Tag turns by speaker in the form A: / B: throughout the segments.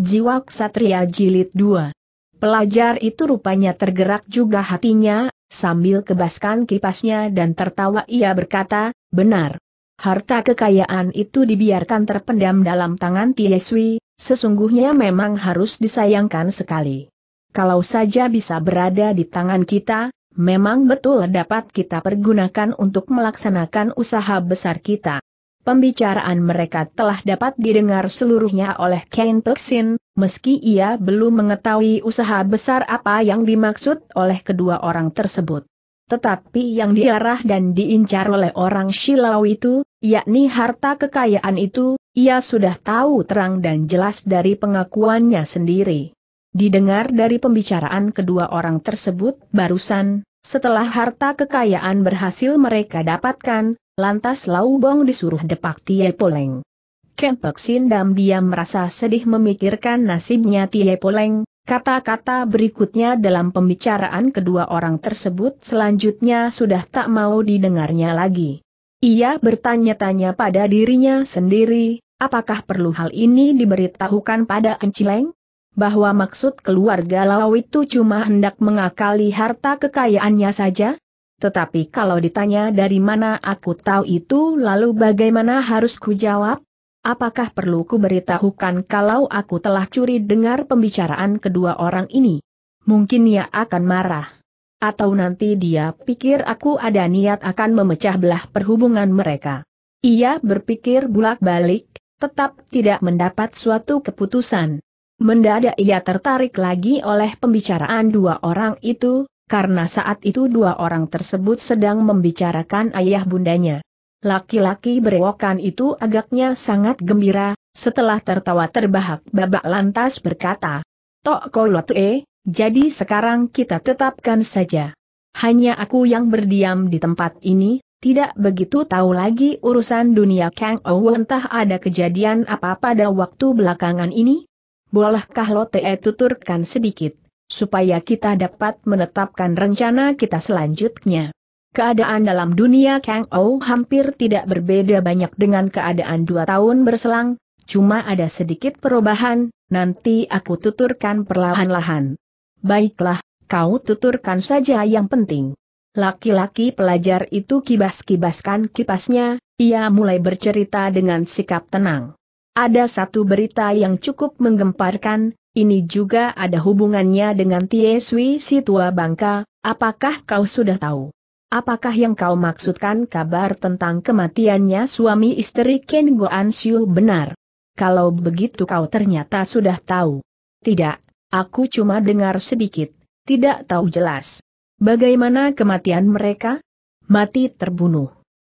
A: Jiwa Ksatria Jilid 2 Pelajar itu rupanya tergerak juga hatinya, sambil kebaskan kipasnya dan tertawa ia berkata, benar. Harta kekayaan itu dibiarkan terpendam dalam tangan Tieswi, sesungguhnya memang harus disayangkan sekali. Kalau saja bisa berada di tangan kita, memang betul dapat kita pergunakan untuk melaksanakan usaha besar kita. Pembicaraan mereka telah dapat didengar seluruhnya oleh Kain Peksin, meski ia belum mengetahui usaha besar apa yang dimaksud oleh kedua orang tersebut. Tetapi yang diarah dan diincar oleh orang Shilau itu, yakni harta kekayaan itu, ia sudah tahu terang dan jelas dari pengakuannya sendiri. Didengar dari pembicaraan kedua orang tersebut barusan, setelah harta kekayaan berhasil mereka dapatkan, Lantas Laubong disuruh depak Tie Poleng. Ken Pek Sindam diam merasa sedih memikirkan nasibnya Tie Poleng, kata-kata berikutnya dalam pembicaraan kedua orang tersebut selanjutnya sudah tak mau didengarnya lagi. Ia bertanya-tanya pada dirinya sendiri, apakah perlu hal ini diberitahukan pada Encileng? Bahwa maksud keluarga Lau itu cuma hendak mengakali harta kekayaannya saja? Tetapi kalau ditanya dari mana aku tahu itu lalu bagaimana harus ku jawab? Apakah perlu ku beritahukan kalau aku telah curi dengar pembicaraan kedua orang ini? Mungkin ia akan marah. Atau nanti dia pikir aku ada niat akan memecah belah perhubungan mereka. Ia berpikir bulak-balik, tetap tidak mendapat suatu keputusan. Mendadak ia tertarik lagi oleh pembicaraan dua orang itu, karena saat itu dua orang tersebut sedang membicarakan ayah bundanya. Laki-laki berewokan itu agaknya sangat gembira, setelah tertawa terbahak babak lantas berkata, Tok E, jadi sekarang kita tetapkan saja. Hanya aku yang berdiam di tempat ini, tidak begitu tahu lagi urusan dunia Kang Ou entah ada kejadian apa pada waktu belakangan ini? Bolehkah E tuturkan sedikit? supaya kita dapat menetapkan rencana kita selanjutnya. Keadaan dalam dunia Kang Ou hampir tidak berbeda banyak dengan keadaan dua tahun berselang, cuma ada sedikit perubahan, nanti aku tuturkan perlahan-lahan. Baiklah, kau tuturkan saja yang penting. Laki-laki pelajar itu kibas-kibaskan kipasnya, ia mulai bercerita dengan sikap tenang. Ada satu berita yang cukup menggemparkan, ini juga ada hubungannya dengan Tieswi tua Bangka, apakah kau sudah tahu? Apakah yang kau maksudkan kabar tentang kematiannya suami istri Ken Goan Siu benar? Kalau begitu kau ternyata sudah tahu. Tidak, aku cuma dengar sedikit, tidak tahu jelas. Bagaimana kematian mereka? Mati terbunuh.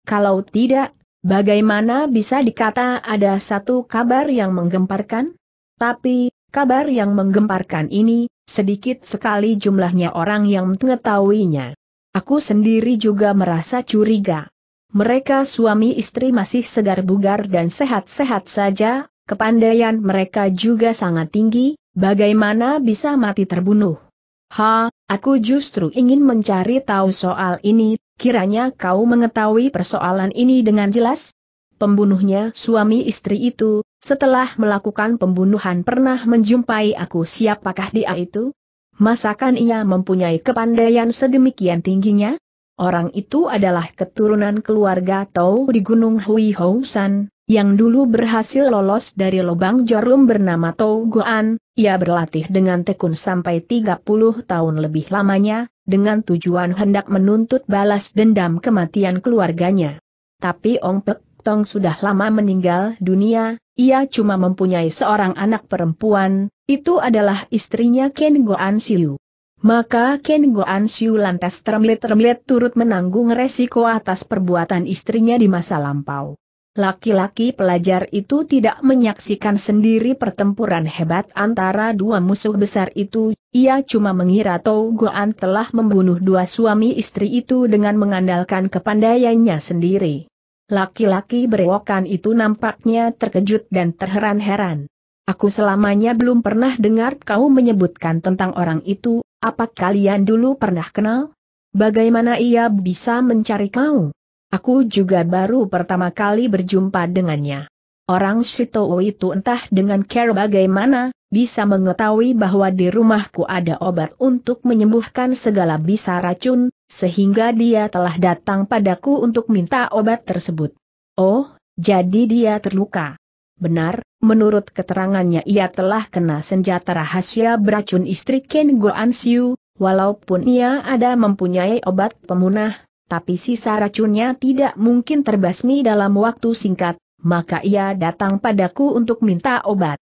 A: Kalau tidak, bagaimana bisa dikata ada satu kabar yang menggemparkan? Tapi, Kabar yang menggemparkan ini, sedikit sekali jumlahnya orang yang mengetahuinya. Aku sendiri juga merasa curiga. Mereka suami istri masih segar bugar dan sehat-sehat saja, kepandaian mereka juga sangat tinggi, bagaimana bisa mati terbunuh. Ha, aku justru ingin mencari tahu soal ini, kiranya kau mengetahui persoalan ini dengan jelas? Pembunuhnya suami istri itu, setelah melakukan pembunuhan pernah menjumpai aku siapakah dia itu? Masakan ia mempunyai kepandaian sedemikian tingginya? Orang itu adalah keturunan keluarga Tau di Gunung Hui yang dulu berhasil lolos dari lubang jarum bernama Tau Guan, ia berlatih dengan tekun sampai 30 tahun lebih lamanya, dengan tujuan hendak menuntut balas dendam kematian keluarganya. Tapi Ong Pek Tong sudah lama meninggal dunia, ia cuma mempunyai seorang anak perempuan, itu adalah istrinya Ken Goan Siu. Maka Ken Goan Siu lantas termlet-termlet turut menanggung resiko atas perbuatan istrinya di masa lampau. Laki-laki pelajar itu tidak menyaksikan sendiri pertempuran hebat antara dua musuh besar itu, ia cuma mengira Tau Goan telah membunuh dua suami istri itu dengan mengandalkan kepandaiannya sendiri. Laki-laki berewokan itu nampaknya terkejut dan terheran-heran. Aku selamanya belum pernah dengar kau menyebutkan tentang orang itu, apa kalian dulu pernah kenal? Bagaimana ia bisa mencari kau? Aku juga baru pertama kali berjumpa dengannya. Orang Sitowo itu entah dengan care bagaimana, bisa mengetahui bahwa di rumahku ada obat untuk menyembuhkan segala bisa racun, sehingga dia telah datang padaku untuk minta obat tersebut. Oh, jadi dia terluka. Benar, menurut keterangannya ia telah kena senjata rahasia beracun istri Ken Go Siu, walaupun ia ada mempunyai obat pemunah, tapi sisa racunnya tidak mungkin terbasmi dalam waktu singkat, maka ia datang padaku untuk minta obat.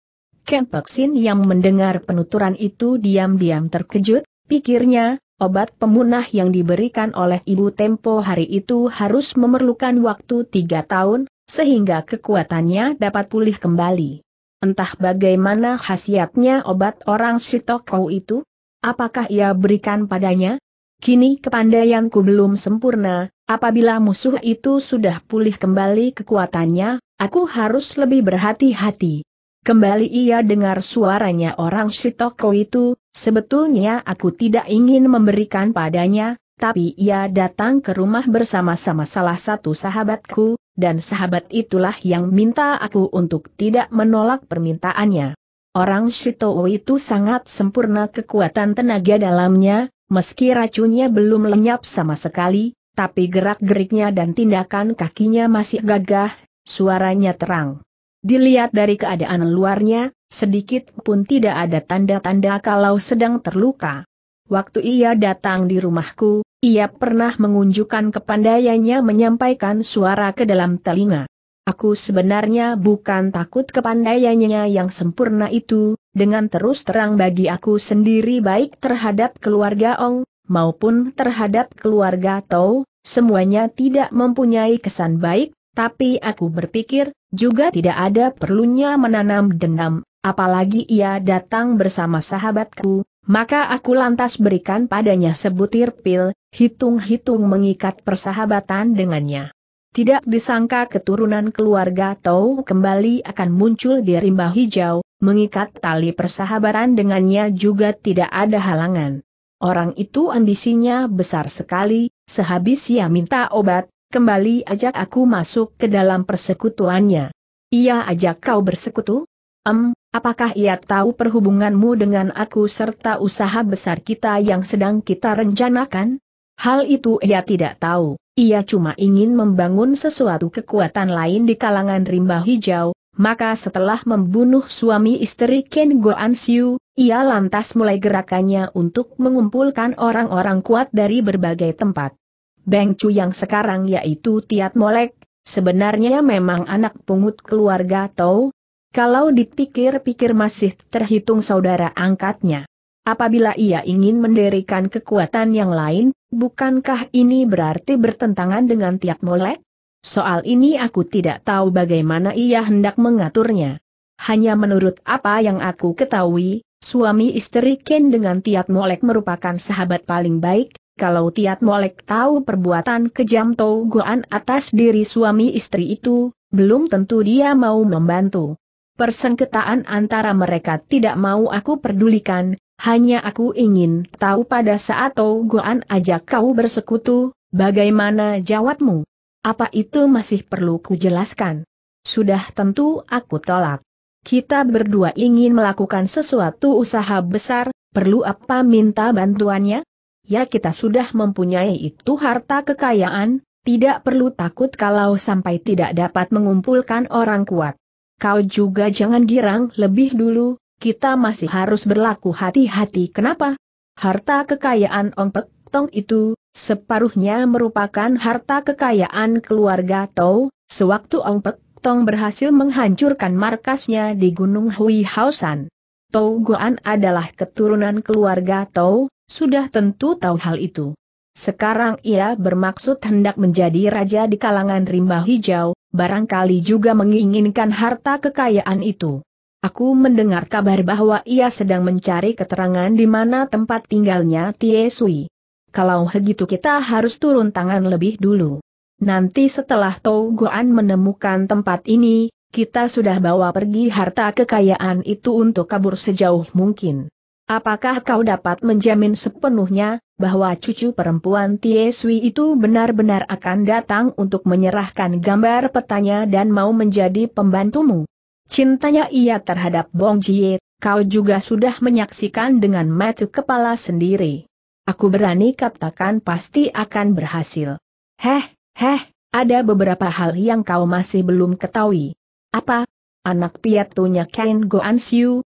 A: Ken Sin yang mendengar penuturan itu diam-diam terkejut, pikirnya, obat pemunah yang diberikan oleh Ibu Tempo hari itu harus memerlukan waktu tiga tahun, sehingga kekuatannya dapat pulih kembali. Entah bagaimana khasiatnya obat orang Sitokou itu, apakah ia berikan padanya? Kini kepandaianku belum sempurna, apabila musuh itu sudah pulih kembali kekuatannya, aku harus lebih berhati-hati. Kembali ia dengar suaranya orang Sitoko itu, sebetulnya aku tidak ingin memberikan padanya, tapi ia datang ke rumah bersama-sama salah satu sahabatku, dan sahabat itulah yang minta aku untuk tidak menolak permintaannya. Orang Sitoko itu sangat sempurna kekuatan tenaga dalamnya, meski racunnya belum lenyap sama sekali, tapi gerak-geriknya dan tindakan kakinya masih gagah, suaranya terang. Dilihat dari keadaan luarnya, sedikit pun tidak ada tanda-tanda kalau sedang terluka. Waktu ia datang di rumahku, ia pernah mengunjukkan kepandaiannya menyampaikan suara ke dalam telinga. Aku sebenarnya bukan takut kepandaiannya yang sempurna itu, dengan terus terang bagi aku sendiri baik terhadap keluarga Ong, maupun terhadap keluarga Tau, semuanya tidak mempunyai kesan baik, tapi aku berpikir, juga tidak ada perlunya menanam dendam, apalagi ia datang bersama sahabatku, maka aku lantas berikan padanya sebutir pil, hitung-hitung mengikat persahabatan dengannya. Tidak disangka keturunan keluarga Tau kembali akan muncul di rimba hijau, mengikat tali persahabatan dengannya juga tidak ada halangan. Orang itu ambisinya besar sekali, sehabis ia minta obat, kembali ajak aku masuk ke dalam persekutuannya. Ia ajak kau bersekutu? Em, apakah ia tahu perhubunganmu dengan aku serta usaha besar kita yang sedang kita rencanakan? Hal itu ia tidak tahu, ia cuma ingin membangun sesuatu kekuatan lain di kalangan rimba hijau, maka setelah membunuh suami istri Ken Go Ansiu, ia lantas mulai gerakannya untuk mengumpulkan orang-orang kuat dari berbagai tempat. Beng Chu yang sekarang yaitu Tiat Molek, sebenarnya memang anak pungut keluarga Tau. Kalau dipikir-pikir masih terhitung saudara angkatnya. Apabila ia ingin mendirikan kekuatan yang lain, bukankah ini berarti bertentangan dengan Tiat Molek? Soal ini aku tidak tahu bagaimana ia hendak mengaturnya. Hanya menurut apa yang aku ketahui, suami istri Ken dengan Tiat Molek merupakan sahabat paling baik, kalau Tiat Molek tahu perbuatan kejam Tau Goan atas diri suami istri itu, belum tentu dia mau membantu. Persengketaan antara mereka tidak mau aku pedulikan, hanya aku ingin tahu pada saat Tau Goan ajak kau bersekutu, bagaimana jawabmu? Apa itu masih perlu ku jelaskan? Sudah tentu aku tolak. Kita berdua ingin melakukan sesuatu usaha besar, perlu apa minta bantuannya? Ya kita sudah mempunyai itu harta kekayaan, tidak perlu takut kalau sampai tidak dapat mengumpulkan orang kuat. Kau juga jangan girang lebih dulu, kita masih harus berlaku hati-hati kenapa? Harta kekayaan Ong Pek Tong itu, separuhnya merupakan harta kekayaan keluarga Tau, sewaktu Ong Pek Tong berhasil menghancurkan markasnya di Gunung Hui Hausan. Tau Guan adalah keturunan keluarga Tau, sudah tentu tahu hal itu. Sekarang ia bermaksud hendak menjadi raja di kalangan rimba hijau, barangkali juga menginginkan harta kekayaan itu. Aku mendengar kabar bahwa ia sedang mencari keterangan di mana tempat tinggalnya Tie Sui. Kalau begitu kita harus turun tangan lebih dulu. Nanti setelah Toguan Goan menemukan tempat ini, kita sudah bawa pergi harta kekayaan itu untuk kabur sejauh mungkin. Apakah kau dapat menjamin sepenuhnya, bahwa cucu perempuan Tieswi itu benar-benar akan datang untuk menyerahkan gambar petanya dan mau menjadi pembantumu? Cintanya ia terhadap Bong Jie, kau juga sudah menyaksikan dengan mata kepala sendiri. Aku berani katakan pasti akan berhasil. Heh, heh, ada beberapa hal yang kau masih belum ketahui. Apa? Anak piatunya Ken Goan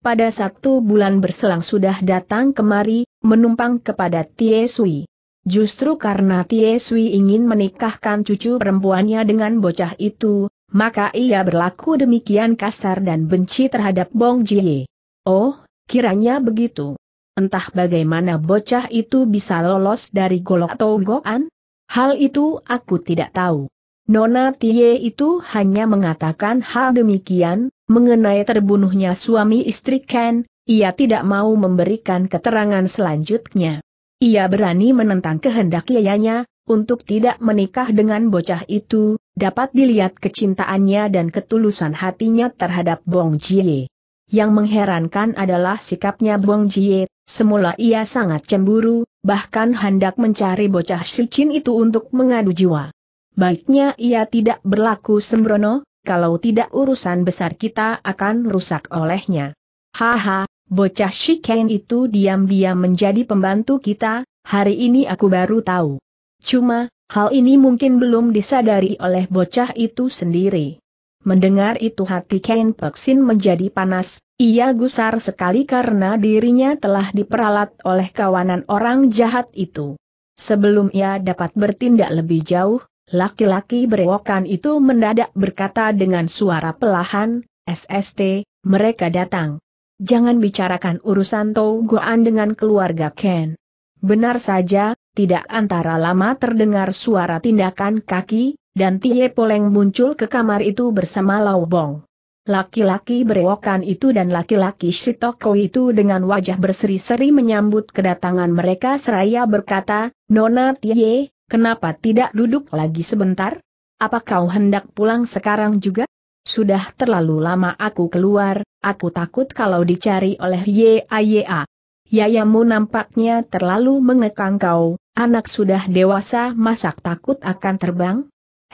A: pada satu bulan berselang sudah datang kemari, menumpang kepada Tie Sui. Justru karena Tie Sui ingin menikahkan cucu perempuannya dengan bocah itu, maka ia berlaku demikian kasar dan benci terhadap Bong Jie. Oh, kiranya begitu. Entah bagaimana bocah itu bisa lolos dari golok atau goan? Hal itu aku tidak tahu. Nona Tie itu hanya mengatakan hal demikian, Mengenai terbunuhnya suami istri Ken, ia tidak mau memberikan keterangan selanjutnya. Ia berani menentang kehendak yayanya, untuk tidak menikah dengan bocah itu, dapat dilihat kecintaannya dan ketulusan hatinya terhadap Bong Jie. Yang mengherankan adalah sikapnya Bong Jie, semula ia sangat cemburu, bahkan hendak mencari bocah Sicin itu untuk mengadu jiwa. Baiknya ia tidak berlaku sembrono, kalau tidak urusan besar kita akan rusak olehnya. Haha, bocah Shiken itu diam-diam menjadi pembantu kita, hari ini aku baru tahu. Cuma, hal ini mungkin belum disadari oleh bocah itu sendiri. Mendengar itu hati Ken Peksin menjadi panas, ia gusar sekali karena dirinya telah diperalat oleh kawanan orang jahat itu. Sebelum ia dapat bertindak lebih jauh, Laki-laki berewokan itu mendadak berkata dengan suara pelahan, SST, mereka datang. Jangan bicarakan urusan Tou Goan dengan keluarga Ken. Benar saja, tidak antara lama terdengar suara tindakan kaki, dan Tie Poleng muncul ke kamar itu bersama Lau Bong. Laki-laki berewokan itu dan laki-laki Shitoko itu dengan wajah berseri-seri menyambut kedatangan mereka seraya berkata, Nona Tie, Kenapa tidak duduk lagi sebentar? Apa kau hendak pulang sekarang juga? Sudah terlalu lama aku keluar, aku takut kalau dicari oleh YAYA. Yayamu nampaknya terlalu mengekang kau, anak sudah dewasa masak takut akan terbang?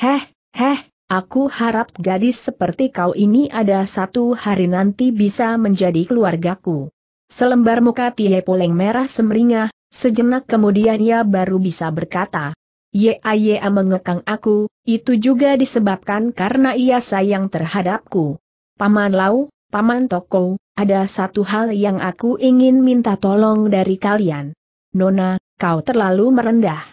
A: Heh, heh, aku harap gadis seperti kau ini ada satu hari nanti bisa menjadi keluargaku. Selembar muka Tie Poleng merah semringah, sejenak kemudian ia baru bisa berkata, Yaya mengekang aku, itu juga disebabkan karena ia sayang terhadapku. Paman Lau, Paman Toko, ada satu hal yang aku ingin minta tolong dari kalian. Nona, kau terlalu merendah.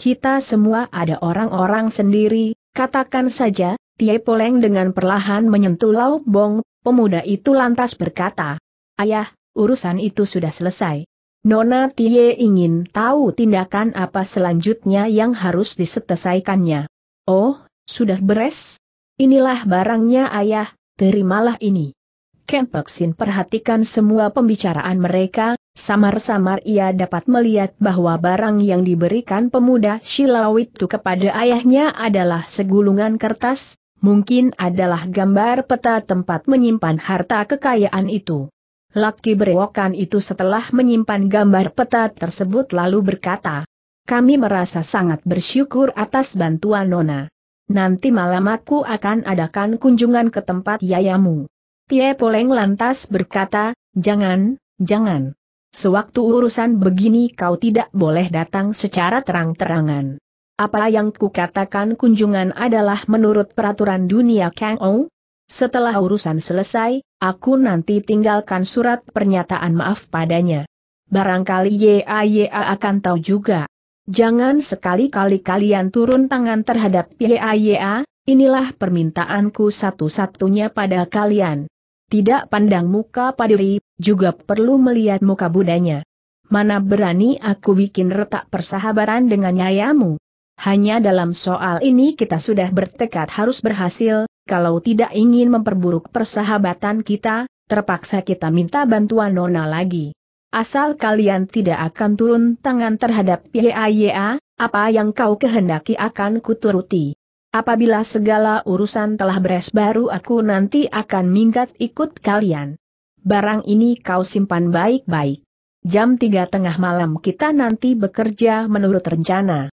A: Kita semua ada orang-orang sendiri, katakan saja, Tie Poleng dengan perlahan menyentuh Lau Bong, pemuda itu lantas berkata. Ayah, urusan itu sudah selesai. Nona Tie ingin tahu tindakan apa selanjutnya yang harus diselesaikannya. Oh, sudah beres? Inilah barangnya ayah, terimalah ini. Ken Sin perhatikan semua pembicaraan mereka, samar-samar ia dapat melihat bahwa barang yang diberikan pemuda Shilawit itu kepada ayahnya adalah segulungan kertas, mungkin adalah gambar peta tempat menyimpan harta kekayaan itu. Laki berewokan itu setelah menyimpan gambar peta tersebut lalu berkata, kami merasa sangat bersyukur atas bantuan Nona. Nanti malam aku akan adakan kunjungan ke tempat yayamu. Tie Poleng lantas berkata, jangan, jangan. Sewaktu urusan begini kau tidak boleh datang secara terang-terangan. Apa yang kukatakan kunjungan adalah menurut peraturan dunia Kang Ong? Setelah urusan selesai, aku nanti tinggalkan surat pernyataan maaf padanya. Barangkali YAYA akan tahu juga. Jangan sekali-kali kalian turun tangan terhadap YAYA, inilah permintaanku satu-satunya pada kalian. Tidak pandang muka padiri, juga perlu melihat muka budanya. Mana berani aku bikin retak persahabatan dengan nyayamu? Hanya dalam soal ini kita sudah bertekad harus berhasil, kalau tidak ingin memperburuk persahabatan kita, terpaksa kita minta bantuan Nona lagi. Asal kalian tidak akan turun tangan terhadap YAYA, apa yang kau kehendaki akan kuturuti. Apabila segala urusan telah beres baru aku nanti akan minggat ikut kalian. Barang ini kau simpan baik-baik. Jam tiga tengah malam kita nanti bekerja menurut rencana.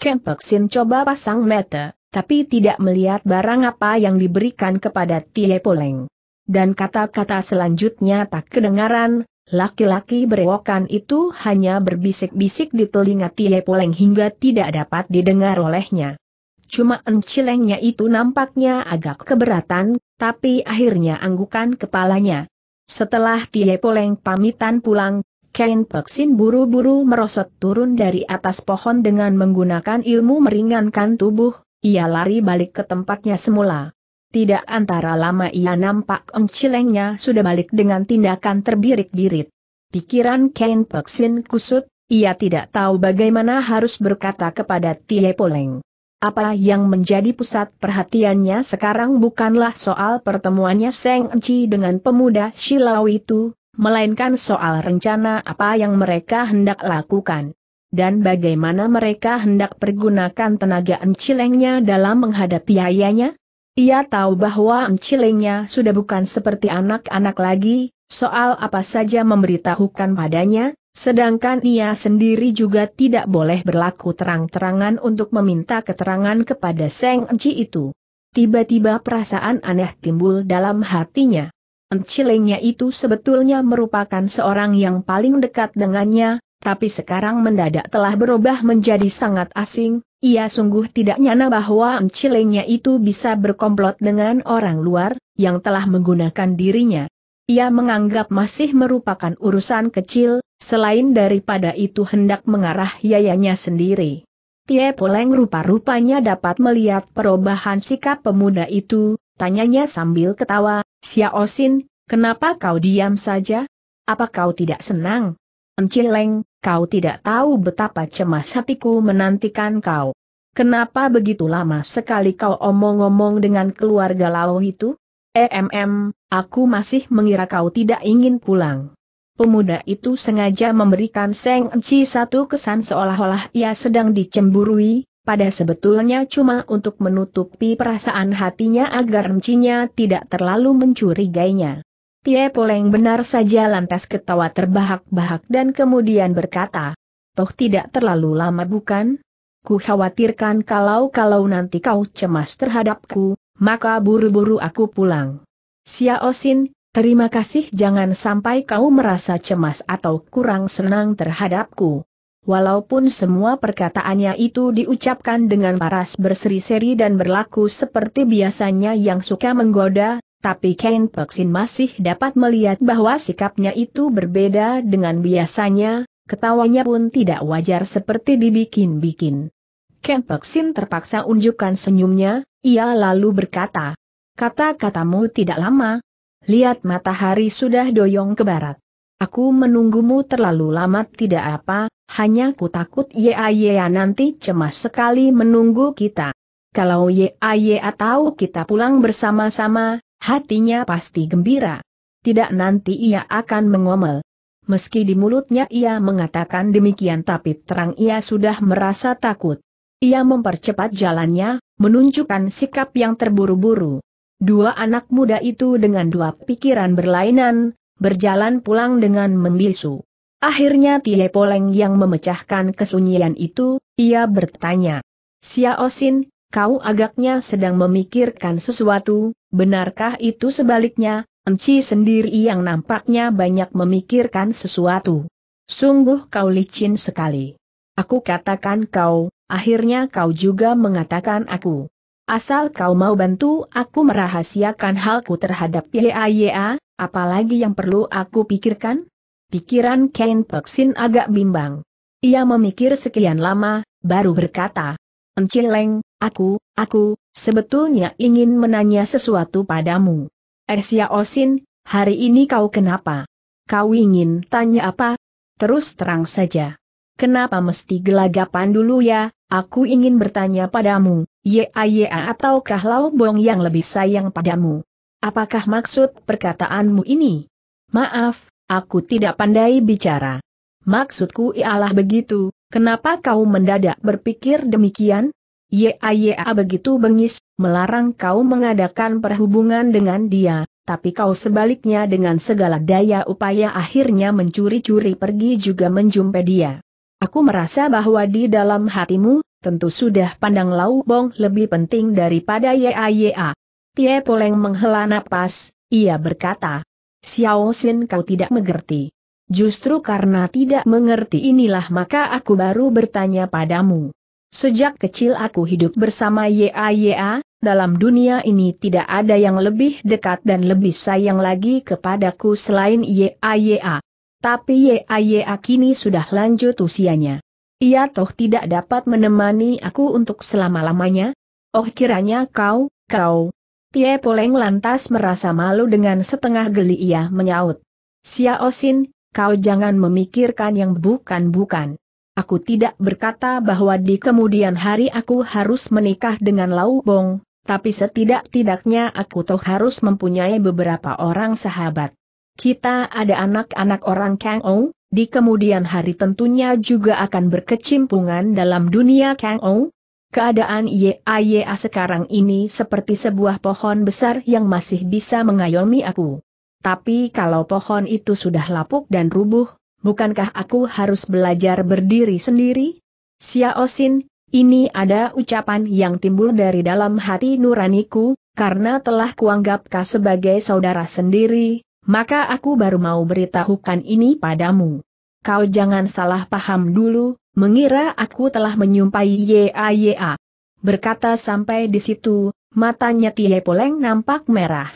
A: Kempeksin coba pasang meter tapi tidak melihat barang apa yang diberikan kepada Tie Poleng. Dan kata-kata selanjutnya tak kedengaran, laki-laki berewokan itu hanya berbisik-bisik di telinga Tie Poleng hingga tidak dapat didengar olehnya. Cuma encilengnya itu nampaknya agak keberatan, tapi akhirnya anggukan kepalanya. Setelah Tie Poleng pamitan pulang, Ken Peksin buru-buru merosot turun dari atas pohon dengan menggunakan ilmu meringankan tubuh, ia lari balik ke tempatnya semula. Tidak antara lama ia nampak engcilengnya sudah balik dengan tindakan terbirik-birit. Pikiran Ken Peksin kusut, ia tidak tahu bagaimana harus berkata kepada Tie Poleng. Apa yang menjadi pusat perhatiannya sekarang bukanlah soal pertemuannya Seng Enci dengan pemuda Silau itu, melainkan soal rencana apa yang mereka hendak lakukan dan bagaimana mereka hendak pergunakan tenaga encilengnya dalam menghadapi ayahnya? Ia tahu bahwa encilengnya sudah bukan seperti anak-anak lagi, soal apa saja memberitahukan padanya, sedangkan ia sendiri juga tidak boleh berlaku terang-terangan untuk meminta keterangan kepada Seng Enci itu. Tiba-tiba perasaan aneh timbul dalam hatinya. Encilengnya itu sebetulnya merupakan seorang yang paling dekat dengannya, tapi sekarang mendadak telah berubah menjadi sangat asing, ia sungguh tidak nyana bahwa Mcilengnya itu bisa berkomplot dengan orang luar, yang telah menggunakan dirinya. Ia menganggap masih merupakan urusan kecil, selain daripada itu hendak mengarah yayanya sendiri. Tie Poleng rupa-rupanya dapat melihat perubahan sikap pemuda itu, tanyanya sambil ketawa, Xiao kenapa kau diam saja? Apa kau tidak senang? Mcileng kau tidak tahu betapa cemas hatiku menantikan kau. Kenapa begitu lama sekali kau omong-omong dengan keluarga Lao itu? EMM, aku masih mengira kau tidak ingin pulang. Pemuda itu sengaja memberikan Seng Enci satu kesan seolah-olah ia sedang dicemburui, pada sebetulnya cuma untuk menutupi perasaan hatinya agar encinya tidak terlalu mencurigainya. Tie Poleng benar saja lantas ketawa terbahak-bahak dan kemudian berkata, Toh tidak terlalu lama bukan? Ku khawatirkan kalau-kalau nanti kau cemas terhadapku, maka buru-buru aku pulang. Xiao Xin, terima kasih jangan sampai kau merasa cemas atau kurang senang terhadapku. Walaupun semua perkataannya itu diucapkan dengan paras berseri-seri dan berlaku seperti biasanya yang suka menggoda, tapi Ken Peksin masih dapat melihat bahwa sikapnya itu berbeda dengan biasanya, ketawanya pun tidak wajar seperti dibikin-bikin. Ken Peksin terpaksa unjukkan senyumnya, ia lalu berkata, kata-katamu tidak lama. Lihat matahari sudah doyong ke barat. Aku menunggumu terlalu lama tidak apa, hanya ku takut Yaya nanti cemas sekali menunggu kita. Kalau Yaya tahu kita pulang bersama-sama, Hatinya pasti gembira. Tidak nanti ia akan mengomel. Meski di mulutnya ia mengatakan demikian tapi terang ia sudah merasa takut. Ia mempercepat jalannya, menunjukkan sikap yang terburu-buru. Dua anak muda itu dengan dua pikiran berlainan, berjalan pulang dengan membisu. Akhirnya Tie Poleng yang memecahkan kesunyian itu, ia bertanya. Sia Osin kau agaknya sedang memikirkan sesuatu, benarkah itu sebaliknya, Enci sendiri yang nampaknya banyak memikirkan sesuatu. Sungguh kau licin sekali. Aku katakan kau, akhirnya kau juga mengatakan aku. Asal kau mau bantu aku merahasiakan halku terhadap YAYA, apalagi yang perlu aku pikirkan? Pikiran Ken Peksin agak bimbang. Ia memikir sekian lama, baru berkata, Encileng, aku, aku, sebetulnya ingin menanya sesuatu padamu. Ersia eh, Osin, hari ini kau kenapa? Kau ingin tanya apa? Terus terang saja. Kenapa mesti gelagapan dulu ya, aku ingin bertanya padamu, ya ataukah Bong yang lebih sayang padamu? Apakah maksud perkataanmu ini? Maaf, aku tidak pandai bicara. Maksudku ialah begitu, Kenapa kau mendadak berpikir demikian? Ya, ya begitu bengis, melarang kau mengadakan perhubungan dengan dia, tapi kau sebaliknya dengan segala daya upaya akhirnya mencuri-curi pergi juga menjumpai dia. Aku merasa bahwa di dalam hatimu, tentu sudah pandang Lau Bong lebih penting daripada ya, ya. Tie Poleng menghela napas, ia berkata, Xiao Xin kau tidak mengerti. Justru karena tidak mengerti inilah maka aku baru bertanya padamu. Sejak kecil aku hidup bersama YAYA, dalam dunia ini tidak ada yang lebih dekat dan lebih sayang lagi kepadaku selain YAYA. Tapi YAYA kini sudah lanjut usianya. Ia toh tidak dapat menemani aku untuk selama-lamanya. Oh kiranya kau, kau. Tie Poleng lantas merasa malu dengan setengah geli ia menyaut. Xiaosin, kau jangan memikirkan yang bukan-bukan. Aku tidak berkata bahwa di kemudian hari aku harus menikah dengan Lau Bong, tapi setidak-tidaknya aku toh harus mempunyai beberapa orang sahabat. Kita ada anak-anak orang Kang Ou, di kemudian hari tentunya juga akan berkecimpungan dalam dunia Kang Ou. Keadaan YAYA sekarang ini seperti sebuah pohon besar yang masih bisa mengayomi aku. Tapi kalau pohon itu sudah lapuk dan rubuh, bukankah aku harus belajar berdiri sendiri? Xiao Xin, ini ada ucapan yang timbul dari dalam hati nuraniku, karena telah kuanggap kau sebagai saudara sendiri, maka aku baru mau beritahukan ini padamu. Kau jangan salah paham dulu, mengira aku telah menyumpai YAYA. Berkata sampai di situ, matanya Tie Poleng nampak merah.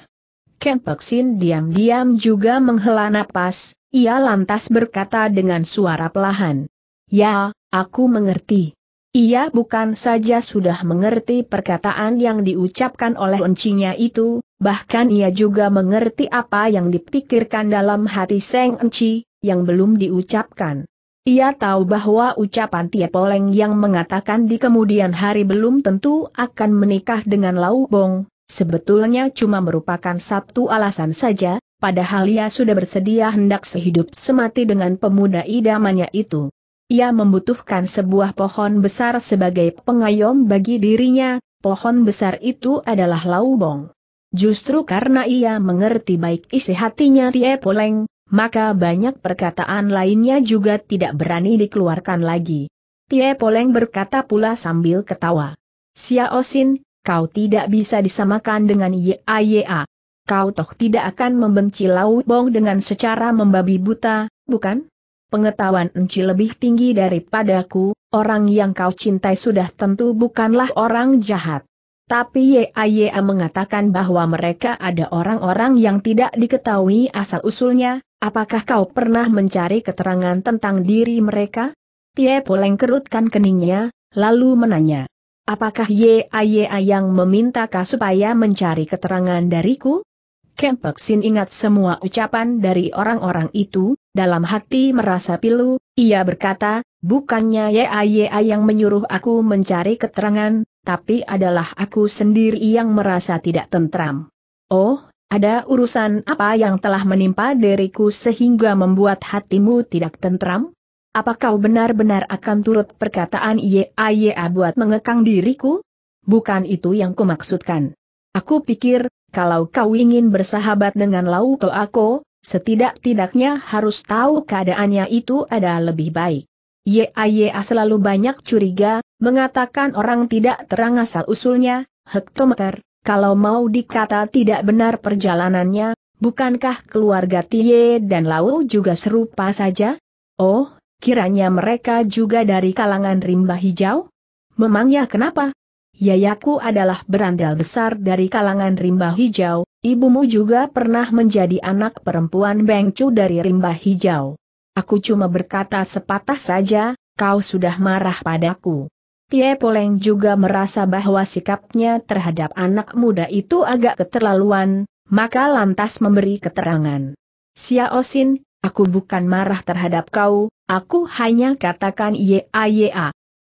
A: Ken Peksin diam-diam juga menghela napas, ia lantas berkata dengan suara pelahan. Ya, aku mengerti. Ia bukan saja sudah mengerti perkataan yang diucapkan oleh encinya itu, bahkan ia juga mengerti apa yang dipikirkan dalam hati Seng Enci, yang belum diucapkan. Ia tahu bahwa ucapan Tia Poleng yang mengatakan di kemudian hari belum tentu akan menikah dengan Lau Bong, Sebetulnya cuma merupakan satu alasan saja, padahal ia sudah bersedia hendak sehidup semati dengan pemuda idamannya itu. Ia membutuhkan sebuah pohon besar sebagai pengayom bagi dirinya, pohon besar itu adalah Laubong. Justru karena ia mengerti baik isi hatinya Tie Poleng, maka banyak perkataan lainnya juga tidak berani dikeluarkan lagi. Tie Poleng berkata pula sambil ketawa. Xiao Xin, kau tidak bisa disamakan dengan YAYA. Kau toh tidak akan membenci Lau Bong dengan secara membabi buta, bukan? Pengetahuan Enci lebih tinggi daripadaku, orang yang kau cintai sudah tentu bukanlah orang jahat. Tapi YAYA mengatakan bahwa mereka ada orang-orang yang tidak diketahui asal-usulnya, apakah kau pernah mencari keterangan tentang diri mereka? Tie Poleng kerutkan keningnya, lalu menanya. Apakah YAYA yang memintakah supaya mencari keterangan dariku? Kempek Sin ingat semua ucapan dari orang-orang itu, dalam hati merasa pilu, ia berkata, bukannya YAYA yang menyuruh aku mencari keterangan, tapi adalah aku sendiri yang merasa tidak tentram. Oh, ada urusan apa yang telah menimpa diriku sehingga membuat hatimu tidak tentram? Apa kau benar-benar akan turut perkataan IAIA buat mengekang diriku? Bukan itu yang kumaksudkan. Aku pikir, kalau kau ingin bersahabat dengan Lauto aku, setidak-tidaknya harus tahu keadaannya itu ada lebih baik. YAYA selalu banyak curiga, mengatakan orang tidak terang asal-usulnya, hektometer, kalau mau dikata tidak benar perjalanannya, bukankah keluarga Tie dan Lau juga serupa saja? Oh, Kiranya mereka juga dari kalangan rimba hijau? Memangnya kenapa? Yayaku adalah berandal besar dari kalangan rimba hijau, ibumu juga pernah menjadi anak perempuan Bengcu dari rimba hijau. Aku cuma berkata sepatah saja, kau sudah marah padaku. Pie Poleng juga merasa bahwa sikapnya terhadap anak muda itu agak keterlaluan, maka lantas memberi keterangan. Xiao Xin, aku bukan marah terhadap kau, Aku hanya katakan a.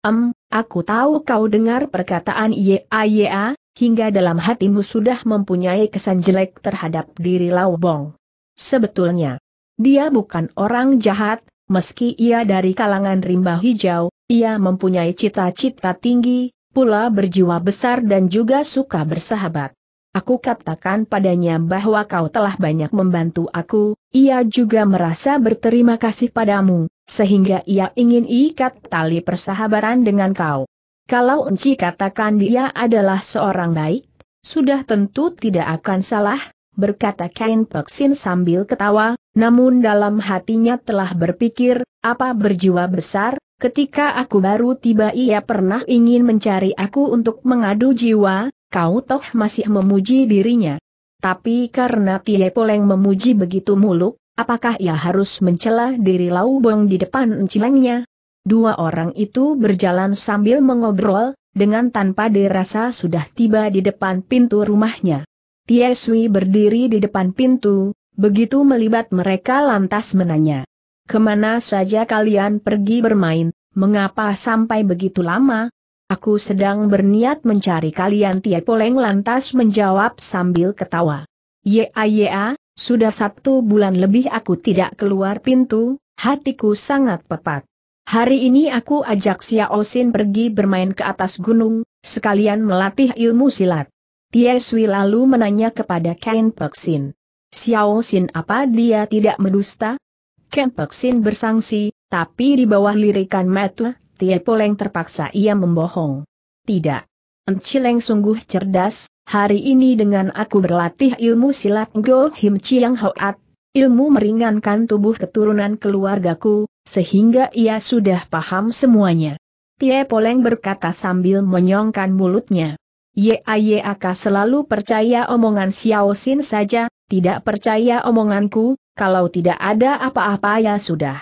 A: Em, aku tahu kau dengar perkataan a, hingga dalam hatimu sudah mempunyai kesan jelek terhadap diri Lau Bong. Sebetulnya, dia bukan orang jahat, meski ia dari kalangan rimba hijau, ia mempunyai cita-cita tinggi, pula berjiwa besar dan juga suka bersahabat. Aku katakan padanya bahwa kau telah banyak membantu aku, ia juga merasa berterima kasih padamu, sehingga ia ingin ikat tali persahabatan dengan kau. Kalau Enci katakan dia adalah seorang baik, sudah tentu tidak akan salah, berkata Kain Peksin sambil ketawa, namun dalam hatinya telah berpikir, apa berjiwa besar, ketika aku baru tiba ia pernah ingin mencari aku untuk mengadu jiwa, kau toh masih memuji dirinya. Tapi karena Tie Poleng memuji begitu muluk, apakah ia harus mencela diri lau Bong di depan encilengnya? Dua orang itu berjalan sambil mengobrol, dengan tanpa dirasa sudah tiba di depan pintu rumahnya. Tie Sui berdiri di depan pintu, begitu melibat mereka lantas menanya. Kemana saja kalian pergi bermain, mengapa sampai begitu lama, Aku sedang berniat mencari kalian Tia Poleng lantas menjawab sambil ketawa. Ya ya, sudah Sabtu bulan lebih aku tidak keluar pintu, hatiku sangat pepat. Hari ini aku ajak Xiao Osin pergi bermain ke atas gunung, sekalian melatih ilmu silat. Tie Sui lalu menanya kepada Ken Pek Xin. Xiao Xin apa dia tidak mendusta? Ken Pek Xin bersangsi, tapi di bawah lirikan mata, Tie Poleng terpaksa ia membohong. Tidak. Encileng sungguh cerdas, hari ini dengan aku berlatih ilmu silat Go Him Chiang Hoat, ilmu meringankan tubuh keturunan keluargaku, sehingga ia sudah paham semuanya. Tie Poleng berkata sambil menyongkan mulutnya. akan selalu percaya omongan Xiao Xin saja, tidak percaya omonganku, kalau tidak ada apa-apa ya sudah.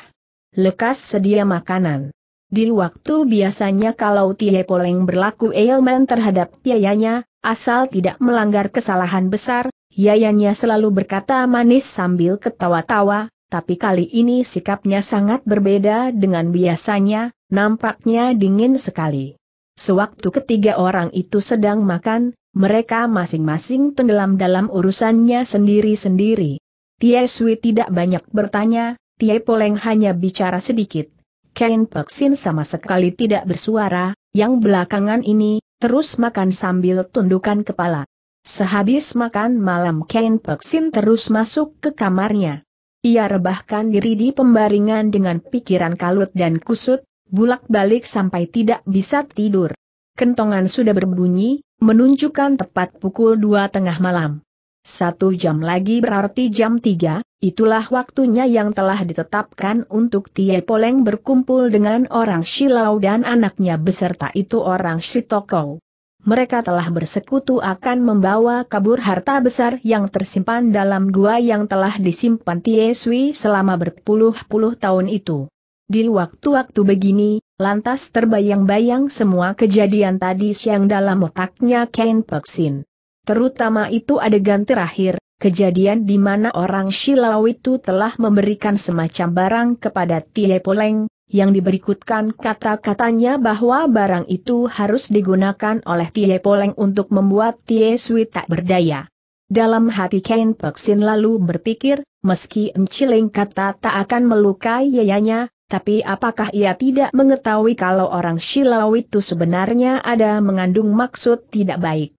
A: Lekas sedia makanan. Di waktu biasanya kalau Tie Poleng berlaku ailment terhadap Yayanya, asal tidak melanggar kesalahan besar, yayanya selalu berkata manis sambil ketawa-tawa, tapi kali ini sikapnya sangat berbeda dengan biasanya, nampaknya dingin sekali. Sewaktu ketiga orang itu sedang makan, mereka masing-masing tenggelam dalam urusannya sendiri-sendiri. Tie Sui tidak banyak bertanya, Tie Poleng hanya bicara sedikit Ken Peksin sama sekali tidak bersuara, yang belakangan ini, terus makan sambil tundukan kepala. Sehabis makan malam Ken Peksin terus masuk ke kamarnya. Ia rebahkan diri di pembaringan dengan pikiran kalut dan kusut, bulak-balik sampai tidak bisa tidur. Kentongan sudah berbunyi, menunjukkan tepat pukul dua tengah malam. Satu jam lagi berarti jam tiga, itulah waktunya yang telah ditetapkan untuk Tie Poleng berkumpul dengan orang Shilau dan anaknya beserta itu orang Shitoko. Mereka telah bersekutu akan membawa kabur harta besar yang tersimpan dalam gua yang telah disimpan Tie Sui selama berpuluh-puluh tahun itu. Di waktu-waktu begini, lantas terbayang-bayang semua kejadian tadi siang dalam otaknya Ken Peksin. Terutama itu adegan terakhir, kejadian di mana orang Shilau itu telah memberikan semacam barang kepada Tie Poleng, yang diberikutkan kata-katanya bahwa barang itu harus digunakan oleh Tie Poleng untuk membuat Tie Sui tak berdaya. Dalam hati Ken Peksin lalu berpikir, meski enciling kata tak akan melukai yayanya, tapi apakah ia tidak mengetahui kalau orang Shilau itu sebenarnya ada mengandung maksud tidak baik?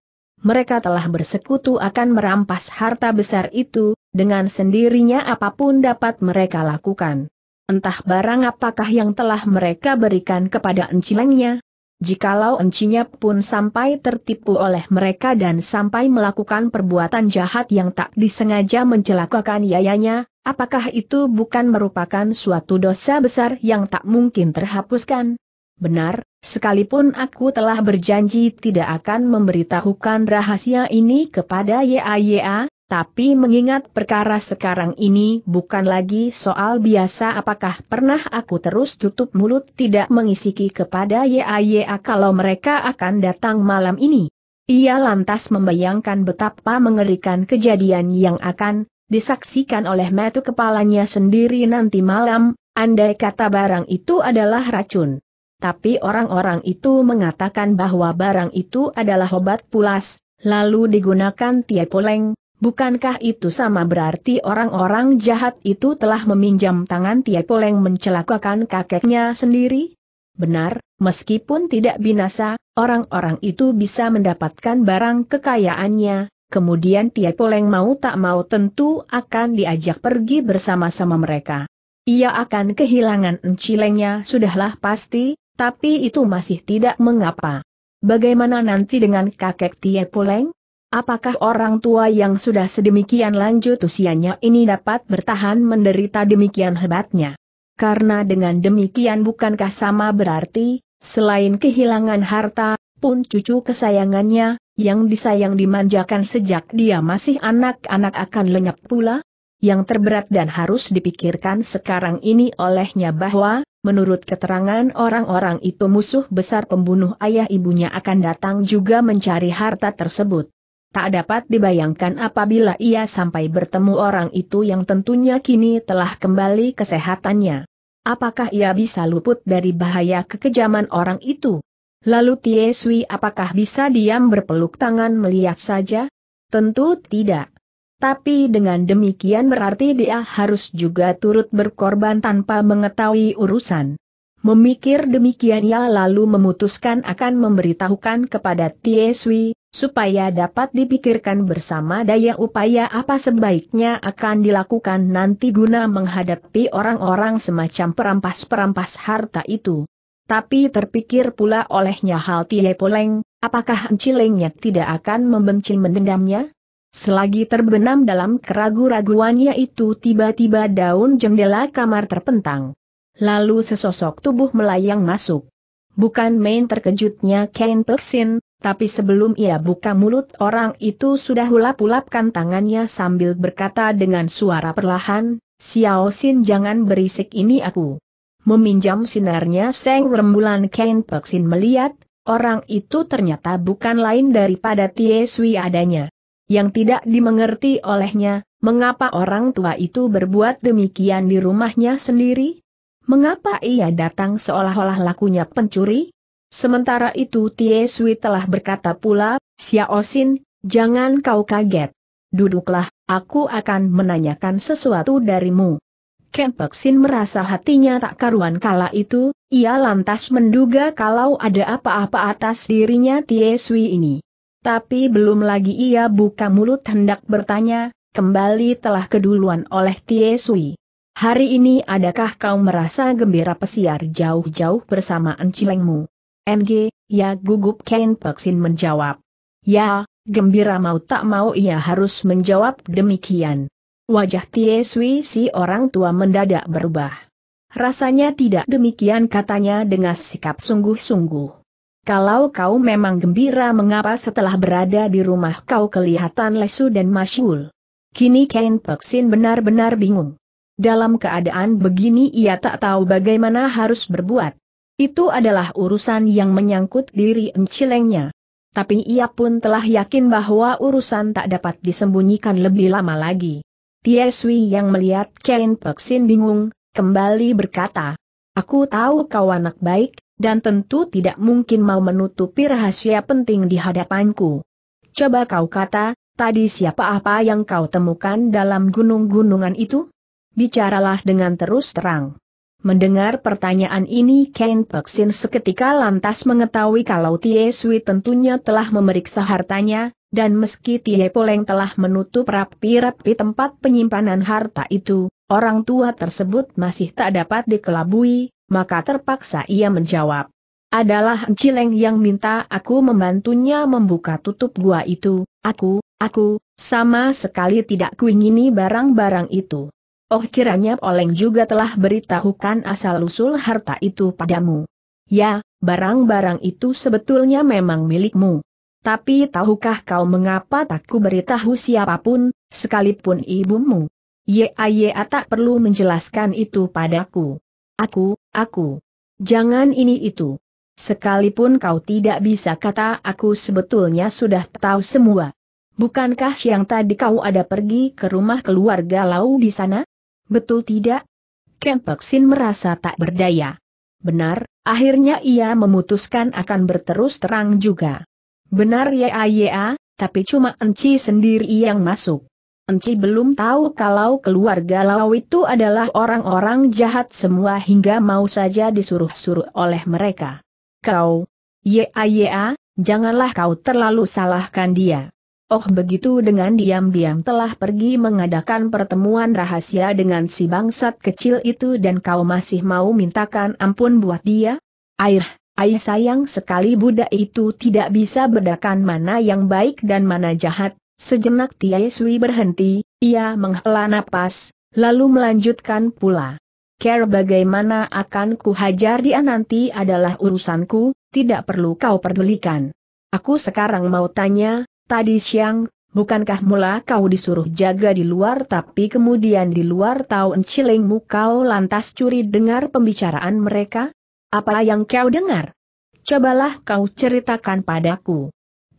A: mereka telah bersekutu akan merampas harta besar itu, dengan sendirinya apapun dapat mereka lakukan. Entah barang apakah yang telah mereka berikan kepada encilangnya. Jikalau encinya pun sampai tertipu oleh mereka dan sampai melakukan perbuatan jahat yang tak disengaja mencelakakan yayanya, apakah itu bukan merupakan suatu dosa besar yang tak mungkin terhapuskan? Benar, Sekalipun aku telah berjanji tidak akan memberitahukan rahasia ini kepada YAYA, tapi mengingat perkara sekarang ini bukan lagi soal biasa apakah pernah aku terus tutup mulut tidak mengisiki kepada YAYA kalau mereka akan datang malam ini. Ia lantas membayangkan betapa mengerikan kejadian yang akan disaksikan oleh metu kepalanya sendiri nanti malam, andai kata barang itu adalah racun tapi orang-orang itu mengatakan bahwa barang itu adalah obat pulas, lalu digunakan Poleng. bukankah itu sama berarti orang-orang jahat itu telah meminjam tangan Poleng mencelakakan kakeknya sendiri? Benar, meskipun tidak binasa, orang-orang itu bisa mendapatkan barang kekayaannya, kemudian Tia Poleng mau tak mau tentu akan diajak pergi bersama-sama mereka. Ia akan kehilangan encilengnya sudahlah pasti, tapi itu masih tidak mengapa. Bagaimana nanti dengan kakek Tie Puleng? Apakah orang tua yang sudah sedemikian lanjut usianya ini dapat bertahan menderita demikian hebatnya? Karena dengan demikian bukankah sama berarti, selain kehilangan harta, pun cucu kesayangannya, yang disayang dimanjakan sejak dia masih anak-anak akan lenyap pula? yang terberat dan harus dipikirkan sekarang ini olehnya bahwa, menurut keterangan orang-orang itu musuh besar pembunuh ayah ibunya akan datang juga mencari harta tersebut. Tak dapat dibayangkan apabila ia sampai bertemu orang itu yang tentunya kini telah kembali kesehatannya. Apakah ia bisa luput dari bahaya kekejaman orang itu? Lalu Tie Sui apakah bisa diam berpeluk tangan melihat saja? Tentu tidak. Tapi dengan demikian berarti dia harus juga turut berkorban tanpa mengetahui urusan. Memikir demikian ia lalu memutuskan akan memberitahukan kepada Tieswi, supaya dapat dipikirkan bersama daya upaya apa sebaiknya akan dilakukan nanti guna menghadapi orang-orang semacam perampas-perampas harta itu. Tapi terpikir pula olehnya hal Tie Poleng, apakah Encilengnya tidak akan membenci mendendamnya? Selagi terbenam dalam keraguan raguannya itu tiba-tiba daun jendela kamar terpentang. Lalu sesosok tubuh melayang masuk. Bukan main terkejutnya Ken Pelsin, tapi sebelum ia buka mulut orang itu sudah hulap-hulapkan tangannya sambil berkata dengan suara perlahan, Xiao Xin jangan berisik ini aku. Meminjam sinarnya Seng Rembulan Ken Pelsin melihat, orang itu ternyata bukan lain daripada Tie Sui adanya yang tidak dimengerti olehnya, mengapa orang tua itu berbuat demikian di rumahnya sendiri? Mengapa ia datang seolah-olah lakunya pencuri? Sementara itu Tie Sui telah berkata pula, Xiao Xin, jangan kau kaget. Duduklah, aku akan menanyakan sesuatu darimu. Ken Sin merasa hatinya tak karuan kala itu, ia lantas menduga kalau ada apa-apa atas dirinya Tie Sui ini. Tapi belum lagi ia buka mulut hendak bertanya, kembali telah keduluan oleh Tie Sui. Hari ini adakah kau merasa gembira pesiar jauh-jauh bersama encilengmu? NG, ya gugup Ken Peksin menjawab. Ya, gembira mau tak mau ia harus menjawab demikian. Wajah Tie Sui si orang tua mendadak berubah. Rasanya tidak demikian katanya dengan sikap sungguh-sungguh. Kalau kau memang gembira mengapa setelah berada di rumah kau kelihatan lesu dan masyul. Kini Ken Peksin benar-benar bingung. Dalam keadaan begini ia tak tahu bagaimana harus berbuat. Itu adalah urusan yang menyangkut diri encilengnya. Tapi ia pun telah yakin bahwa urusan tak dapat disembunyikan lebih lama lagi. Sui yang melihat Ken Peksin bingung, kembali berkata, Aku tahu kau anak baik, dan tentu tidak mungkin mau menutupi rahasia penting di hadapanku. Coba kau kata, tadi siapa apa yang kau temukan dalam gunung-gunungan itu? Bicaralah dengan terus terang. Mendengar pertanyaan ini Ken Peksin seketika lantas mengetahui kalau Tie Sui tentunya telah memeriksa hartanya, dan meski Tie Poleng telah menutup rapi-rapi tempat penyimpanan harta itu, orang tua tersebut masih tak dapat dikelabui, maka terpaksa ia menjawab. Adalah Cileng yang minta aku membantunya membuka tutup gua itu, aku, aku, sama sekali tidak kuingini barang-barang itu. Oh kiranya Oleng juga telah beritahukan asal-usul harta itu padamu. Ya, barang-barang itu sebetulnya memang milikmu. Tapi tahukah kau mengapa tak ku beritahu siapapun, sekalipun ibumu? Ya, ya tak perlu menjelaskan itu padaku. Aku, aku. Jangan ini itu. Sekalipun kau tidak bisa kata aku sebetulnya sudah tahu semua. Bukankah siang tadi kau ada pergi ke rumah keluarga Lau di sana? Betul tidak? Kempeksin merasa tak berdaya. Benar, akhirnya ia memutuskan akan berterus terang juga. Benar ya ya, ya tapi cuma Enci sendiri yang masuk. Enci belum tahu kalau keluarga Lau itu adalah orang-orang jahat semua hingga mau saja disuruh-suruh oleh mereka. Kau, ya, janganlah kau terlalu salahkan dia. Oh begitu dengan diam-diam telah pergi mengadakan pertemuan rahasia dengan si bangsat kecil itu dan kau masih mau mintakan ampun buat dia? Air, ayah sayang sekali budak itu tidak bisa bedakan mana yang baik dan mana jahat, Sejenak Tiai Sui berhenti, ia menghela napas, lalu melanjutkan pula. Care bagaimana akan kuhajar dia nanti adalah urusanku, tidak perlu kau pedulikan. Aku sekarang mau tanya, tadi siang, bukankah mula kau disuruh jaga di luar tapi kemudian di luar tahu encilingmu kau lantas curi dengar pembicaraan mereka? Apa yang kau dengar? Cobalah kau ceritakan padaku.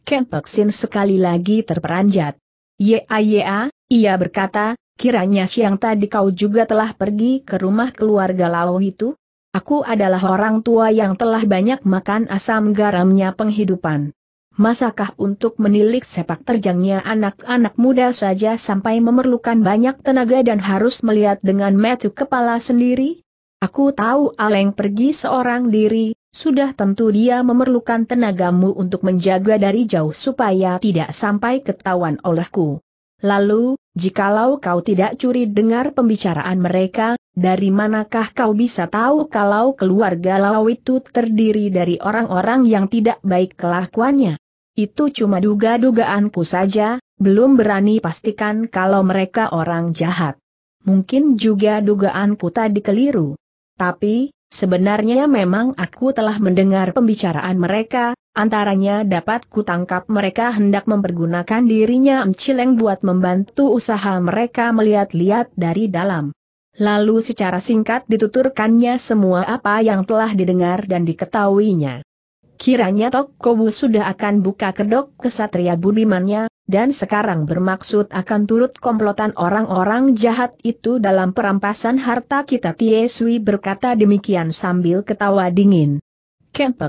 A: Ken Sin sekali lagi terperanjat. Ya ya, ia berkata, kiranya siang tadi kau juga telah pergi ke rumah keluarga Lau itu? Aku adalah orang tua yang telah banyak makan asam garamnya penghidupan. Masakah untuk menilik sepak terjangnya anak-anak muda saja sampai memerlukan banyak tenaga dan harus melihat dengan metu kepala sendiri? Aku tahu Aleng pergi seorang diri, sudah tentu dia memerlukan tenagamu untuk menjaga dari jauh supaya tidak sampai ketahuan olehku. Lalu, jikalau kau tidak curi dengar pembicaraan mereka, dari manakah kau bisa tahu kalau keluarga Lau itu terdiri dari orang-orang yang tidak baik kelakuannya? Itu cuma duga-dugaanku saja, belum berani pastikan kalau mereka orang jahat. Mungkin juga dugaanku tadi keliru. Tapi, Sebenarnya memang aku telah mendengar pembicaraan mereka, antaranya dapat kutangkap mereka hendak mempergunakan dirinya Mcileng buat membantu usaha mereka melihat-lihat dari dalam. Lalu secara singkat dituturkannya semua apa yang telah didengar dan diketahuinya. Kiranya Tokobu sudah akan buka kedok kesatria budimannya, dan sekarang bermaksud akan turut komplotan orang-orang jahat itu dalam perampasan harta kita Tie Sui berkata demikian sambil ketawa dingin.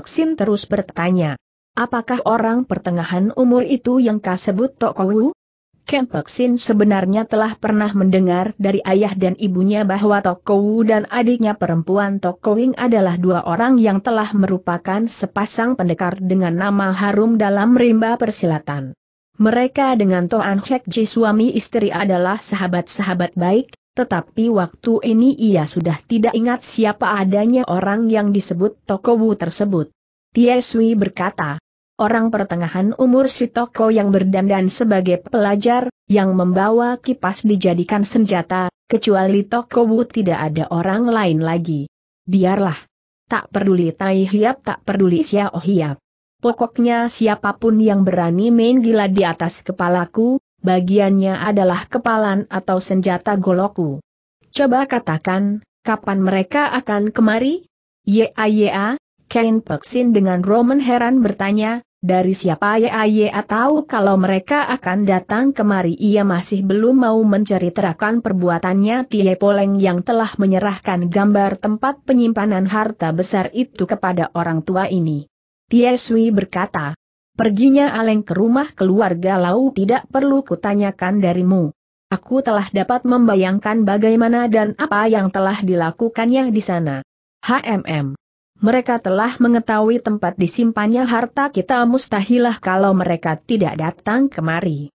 A: Sin terus bertanya. Apakah orang pertengahan umur itu yang kau sebut Tok Wu? Sin sebenarnya telah pernah mendengar dari ayah dan ibunya bahwa Tok dan adiknya perempuan Tok adalah dua orang yang telah merupakan sepasang pendekar dengan nama harum dalam rimba persilatan. Mereka dengan Toan Hek Ji suami istri adalah sahabat-sahabat baik, tetapi waktu ini ia sudah tidak ingat siapa adanya orang yang disebut Toko Wu tersebut. Tie Sui berkata, orang pertengahan umur si Toko yang berdandan sebagai pelajar, yang membawa kipas dijadikan senjata, kecuali Toko Wu tidak ada orang lain lagi. Biarlah. Tak peduli Tai Hiap tak peduli Xiao Hiap. Pokoknya siapapun yang berani main gila di atas kepalaku, bagiannya adalah kepalan atau senjata goloku. Coba katakan, kapan mereka akan kemari? Ya ya, Ken Peksin dengan Roman heran bertanya, dari siapa ya ya tahu kalau mereka akan datang kemari ia masih belum mau menceritakan perbuatannya Tie Poleng yang telah menyerahkan gambar tempat penyimpanan harta besar itu kepada orang tua ini. Tie Sui berkata, Perginya Aleng ke rumah keluarga Lau tidak perlu kutanyakan darimu. Aku telah dapat membayangkan bagaimana dan apa yang telah dilakukannya di sana. HMM. Mereka telah mengetahui tempat disimpannya harta kita mustahilah kalau mereka tidak datang kemari.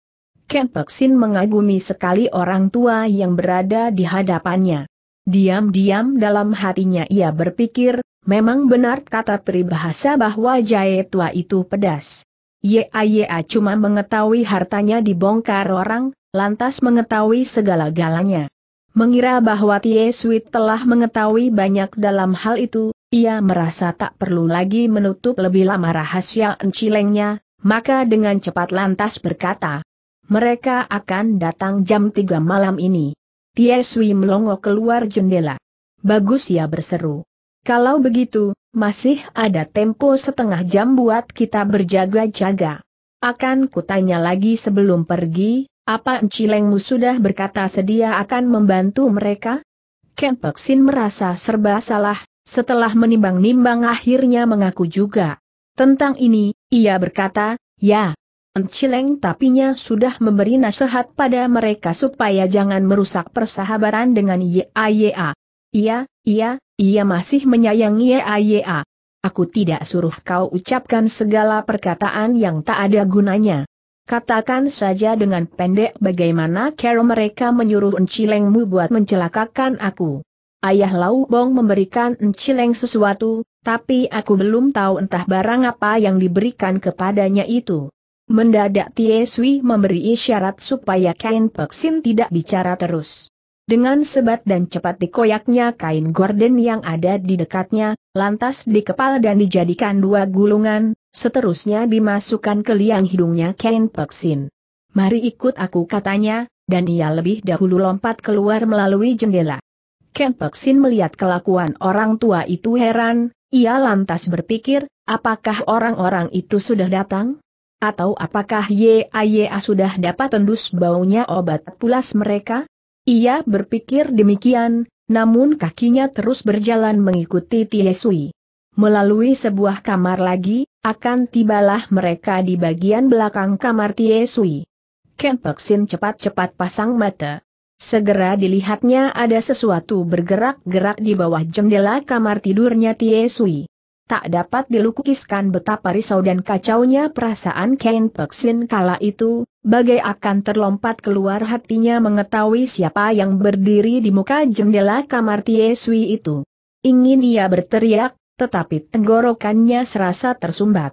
A: Ken Peksin mengagumi sekali orang tua yang berada di hadapannya. Diam-diam dalam hatinya ia berpikir, memang benar kata peribahasa bahwa jahe tua itu pedas. YAYA cuma mengetahui hartanya dibongkar orang, lantas mengetahui segala-galanya. Mengira bahwa Tie Sweet telah mengetahui banyak dalam hal itu, ia merasa tak perlu lagi menutup lebih lama rahasia encilengnya, maka dengan cepat lantas berkata, mereka akan datang jam 3 malam ini. Tie Sui melongo keluar jendela. Bagus ya berseru. Kalau begitu, masih ada tempo setengah jam buat kita berjaga-jaga. Akan kutanya lagi sebelum pergi, apa Cilengmu sudah berkata sedia akan membantu mereka? Sin merasa serba salah, setelah menimbang-nimbang akhirnya mengaku juga. Tentang ini, ia berkata, ya, Encileng tapinya sudah memberi nasihat pada mereka supaya jangan merusak persahabatan dengan YAYA. Iya, iya, ia masih menyayangi YAYA. Aku tidak suruh kau ucapkan segala perkataan yang tak ada gunanya. Katakan saja dengan pendek bagaimana cara mereka menyuruh Encilengmu buat mencelakakan aku. Ayah Lau Bong memberikan Encileng sesuatu, tapi aku belum tahu entah barang apa yang diberikan kepadanya itu. Mendadak Tie Sui memberi isyarat supaya kain peksin tidak bicara terus. Dengan sebat dan cepat dikoyaknya kain gorden yang ada di dekatnya, lantas dikepal dan dijadikan dua gulungan, seterusnya dimasukkan ke liang hidungnya kain peksin. Mari ikut aku katanya, dan ia lebih dahulu lompat keluar melalui jendela. Ken Peksin melihat kelakuan orang tua itu heran, ia lantas berpikir, apakah orang-orang itu sudah datang? Atau apakah YAYA sudah dapat tendus baunya obat pulas mereka? Ia berpikir demikian, namun kakinya terus berjalan mengikuti Tiesui. Melalui sebuah kamar lagi, akan tibalah mereka di bagian belakang kamar Tiesui. Kempeksin cepat-cepat pasang mata. Segera dilihatnya ada sesuatu bergerak-gerak di bawah jendela kamar tidurnya Tiesui tak dapat dilukiskan betapa risau dan kacaunya perasaan Ken Peksin kala itu, bagai akan terlompat keluar hatinya mengetahui siapa yang berdiri di muka jendela kamar Tieswi itu. Ingin ia berteriak, tetapi tenggorokannya serasa tersumbat.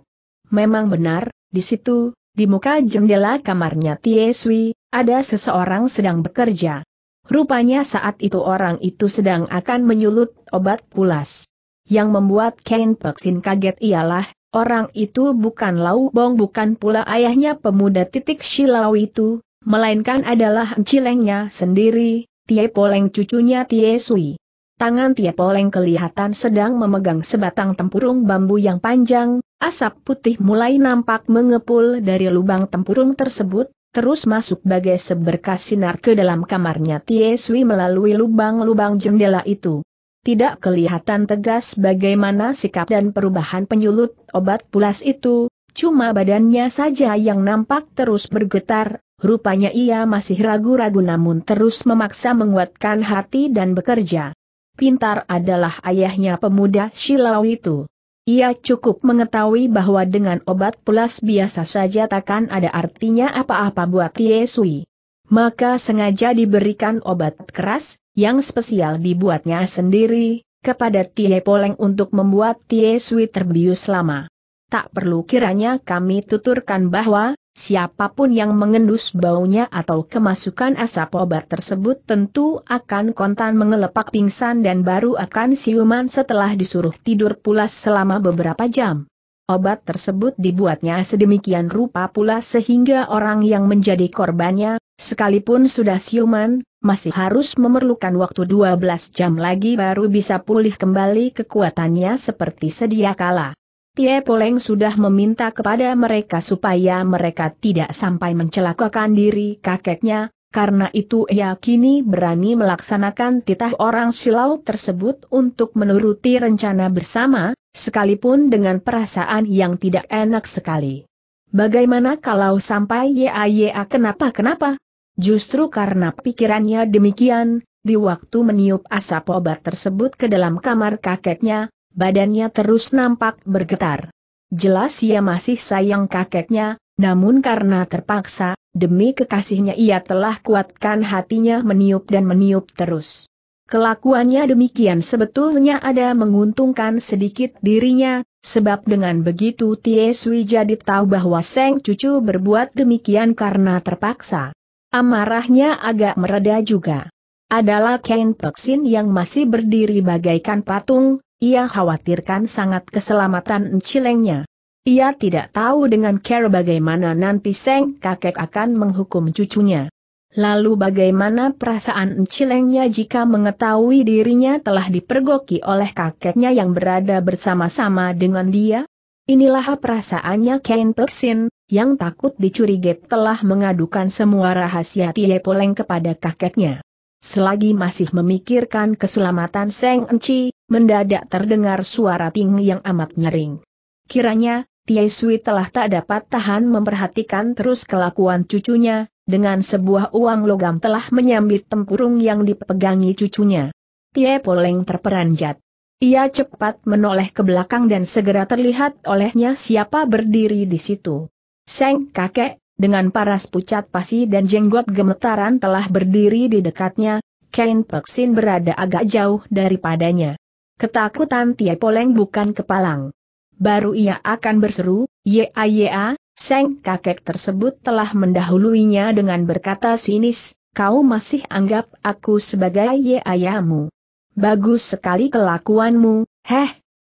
A: Memang benar, di situ, di muka jendela kamarnya Tieswi, ada seseorang sedang bekerja. Rupanya saat itu orang itu sedang akan menyulut obat pulas. Yang membuat Ken Peksin kaget ialah, orang itu bukan Lau Bong bukan pula ayahnya pemuda titik Silau itu, melainkan adalah cilengnya sendiri, Tie Poleng cucunya Tie Sui. Tangan Tie Poleng kelihatan sedang memegang sebatang tempurung bambu yang panjang, asap putih mulai nampak mengepul dari lubang tempurung tersebut, terus masuk bagai seberkas sinar ke dalam kamarnya Tie Sui melalui lubang-lubang jendela itu tidak kelihatan tegas bagaimana sikap dan perubahan penyulut obat pulas itu, cuma badannya saja yang nampak terus bergetar, rupanya ia masih ragu-ragu namun terus memaksa menguatkan hati dan bekerja. Pintar adalah ayahnya pemuda silau itu. Ia cukup mengetahui bahwa dengan obat pulas biasa saja takkan ada artinya apa-apa buat Yesui maka sengaja diberikan obat keras, yang spesial dibuatnya sendiri, kepada Tie Poleng untuk membuat Tie Sui terbius lama. Tak perlu kiranya kami tuturkan bahwa, siapapun yang mengendus baunya atau kemasukan asap obat tersebut tentu akan kontan mengelepak pingsan dan baru akan siuman setelah disuruh tidur pulas selama beberapa jam. Obat tersebut dibuatnya sedemikian rupa pula sehingga orang yang menjadi korbannya, Sekalipun sudah siuman, masih harus memerlukan waktu 12 jam lagi baru bisa pulih kembali kekuatannya seperti sedia kala. Tie Poleng sudah meminta kepada mereka supaya mereka tidak sampai mencelakakan diri kakeknya, karena itu ia kini berani melaksanakan titah orang silau tersebut untuk menuruti rencana bersama, sekalipun dengan perasaan yang tidak enak sekali. Bagaimana kalau sampai ya YAYA kenapa-kenapa? Justru karena pikirannya demikian, di waktu meniup asap obat tersebut ke dalam kamar kakeknya, badannya terus nampak bergetar. Jelas ia masih sayang kakeknya, namun karena terpaksa, demi kekasihnya ia telah kuatkan hatinya meniup dan meniup terus. Kelakuannya demikian sebetulnya ada menguntungkan sedikit dirinya, sebab dengan begitu Tie jadi tahu bahwa Seng Cucu berbuat demikian karena terpaksa. Amarahnya agak mereda juga. Adalah Ken Toksin yang masih berdiri bagaikan patung, ia khawatirkan sangat keselamatan Encilengnya. Ia tidak tahu dengan care bagaimana nanti Seng kakek akan menghukum cucunya. Lalu bagaimana perasaan Encilengnya jika mengetahui dirinya telah dipergoki oleh kakeknya yang berada bersama-sama dengan dia? Inilah perasaannya Ken Peksin, yang takut dicurigai telah mengadukan semua rahasia Tie Poleng kepada kakeknya. Selagi masih memikirkan keselamatan Seng Enci, mendadak terdengar suara ting yang amat nyering. Kiranya, Tie Sui telah tak dapat tahan memperhatikan terus kelakuan cucunya, dengan sebuah uang logam telah menyambit tempurung yang dipegangi cucunya. Tie Poleng terperanjat. Ia cepat menoleh ke belakang dan segera terlihat olehnya siapa berdiri di situ. Seng kakek, dengan paras pucat pasi dan jenggot gemetaran telah berdiri di dekatnya, Kain Peksin berada agak jauh daripadanya. Ketakutan Tia Poleng bukan kepalang. Baru ia akan berseru, ya ya, Seng kakek tersebut telah mendahuluinya dengan berkata sinis, kau masih anggap aku sebagai ye ayamu. Bagus sekali kelakuanmu, heh.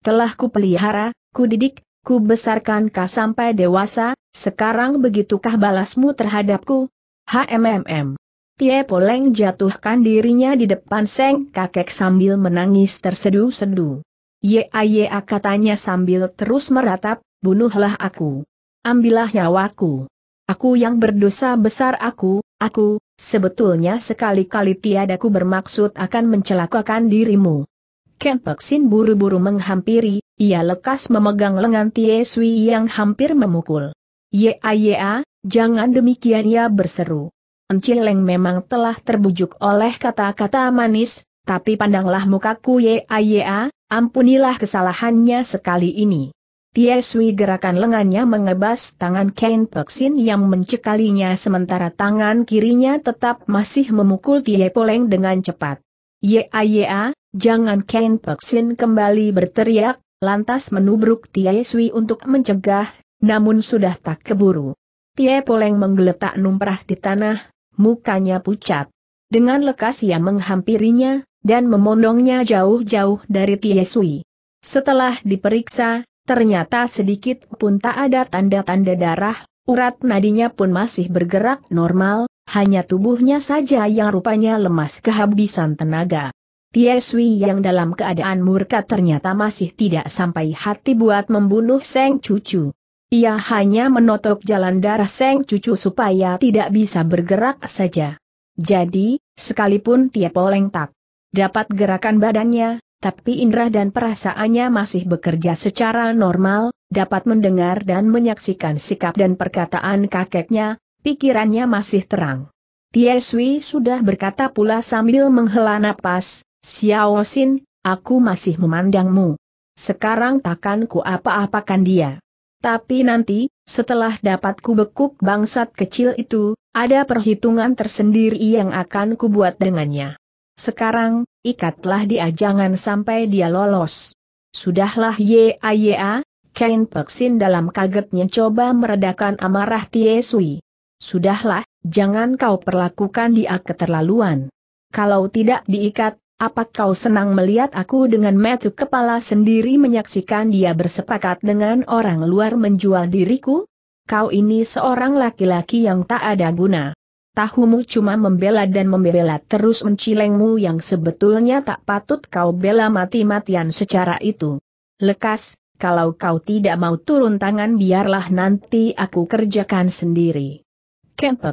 A: Telah kupelihara, kudidik, kubesarkan kah sampai dewasa, sekarang begitukah balasmu terhadapku? HMMM. Tie Poleng jatuhkan dirinya di depan Seng kakek sambil menangis terseduh-seduh. Ya katanya sambil terus meratap, bunuhlah aku. Ambillah nyawaku. Aku yang berdosa besar aku, Aku, sebetulnya sekali-kali tiadaku bermaksud akan mencelakakan dirimu. Kenpeksin buru-buru menghampiri, ia lekas memegang lengan Tie Sui yang hampir memukul. Ya, ya, jangan demikian ia berseru. Encileng memang telah terbujuk oleh kata-kata manis, tapi pandanglah mukaku ya, ya, ampunilah kesalahannya sekali ini. Tie Sui gerakan lengannya mengebas tangan Ken Peksin yang mencekalinya sementara tangan kirinya tetap masih memukul Tie Poleng dengan cepat. Ya ya, jangan Ken Peksin kembali berteriak, lantas menubruk Tie Sui untuk mencegah, namun sudah tak keburu. Tie Poleng menggeletak numprah di tanah, mukanya pucat. Dengan lekas ia menghampirinya, dan memondongnya jauh-jauh dari Tie Sui. Setelah diperiksa, Ternyata sedikit pun tak ada tanda-tanda darah, urat nadinya pun masih bergerak normal, hanya tubuhnya saja yang rupanya lemas kehabisan tenaga. Tieswi yang dalam keadaan murka ternyata masih tidak sampai hati buat membunuh Seng Cucu. Ia hanya menotok jalan darah Seng Cucu supaya tidak bisa bergerak saja. Jadi, sekalipun Tiepoleng tak dapat gerakan badannya, tapi indera dan perasaannya masih bekerja secara normal, dapat mendengar dan menyaksikan sikap dan perkataan kakeknya, pikirannya masih terang. Sui sudah berkata pula sambil menghela napas, Xiao Xin, aku masih memandangmu. Sekarang takkan ku apa-apakan dia. Tapi nanti, setelah dapat ku bangsat kecil itu, ada perhitungan tersendiri yang akan kubuat dengannya. Sekarang, ikatlah dia jangan sampai dia lolos. Sudahlah a, Kain Peksin dalam kagetnya coba meredakan amarah Tie Sui. Sudahlah, jangan kau perlakukan dia keterlaluan. Kalau tidak diikat, apa kau senang melihat aku dengan metu kepala sendiri menyaksikan dia bersepakat dengan orang luar menjual diriku? Kau ini seorang laki-laki yang tak ada guna tahumu cuma membela dan membela terus mencilengmu yang sebetulnya tak patut kau bela mati-matian secara itu. Lekas, kalau kau tidak mau turun tangan biarlah nanti aku kerjakan sendiri.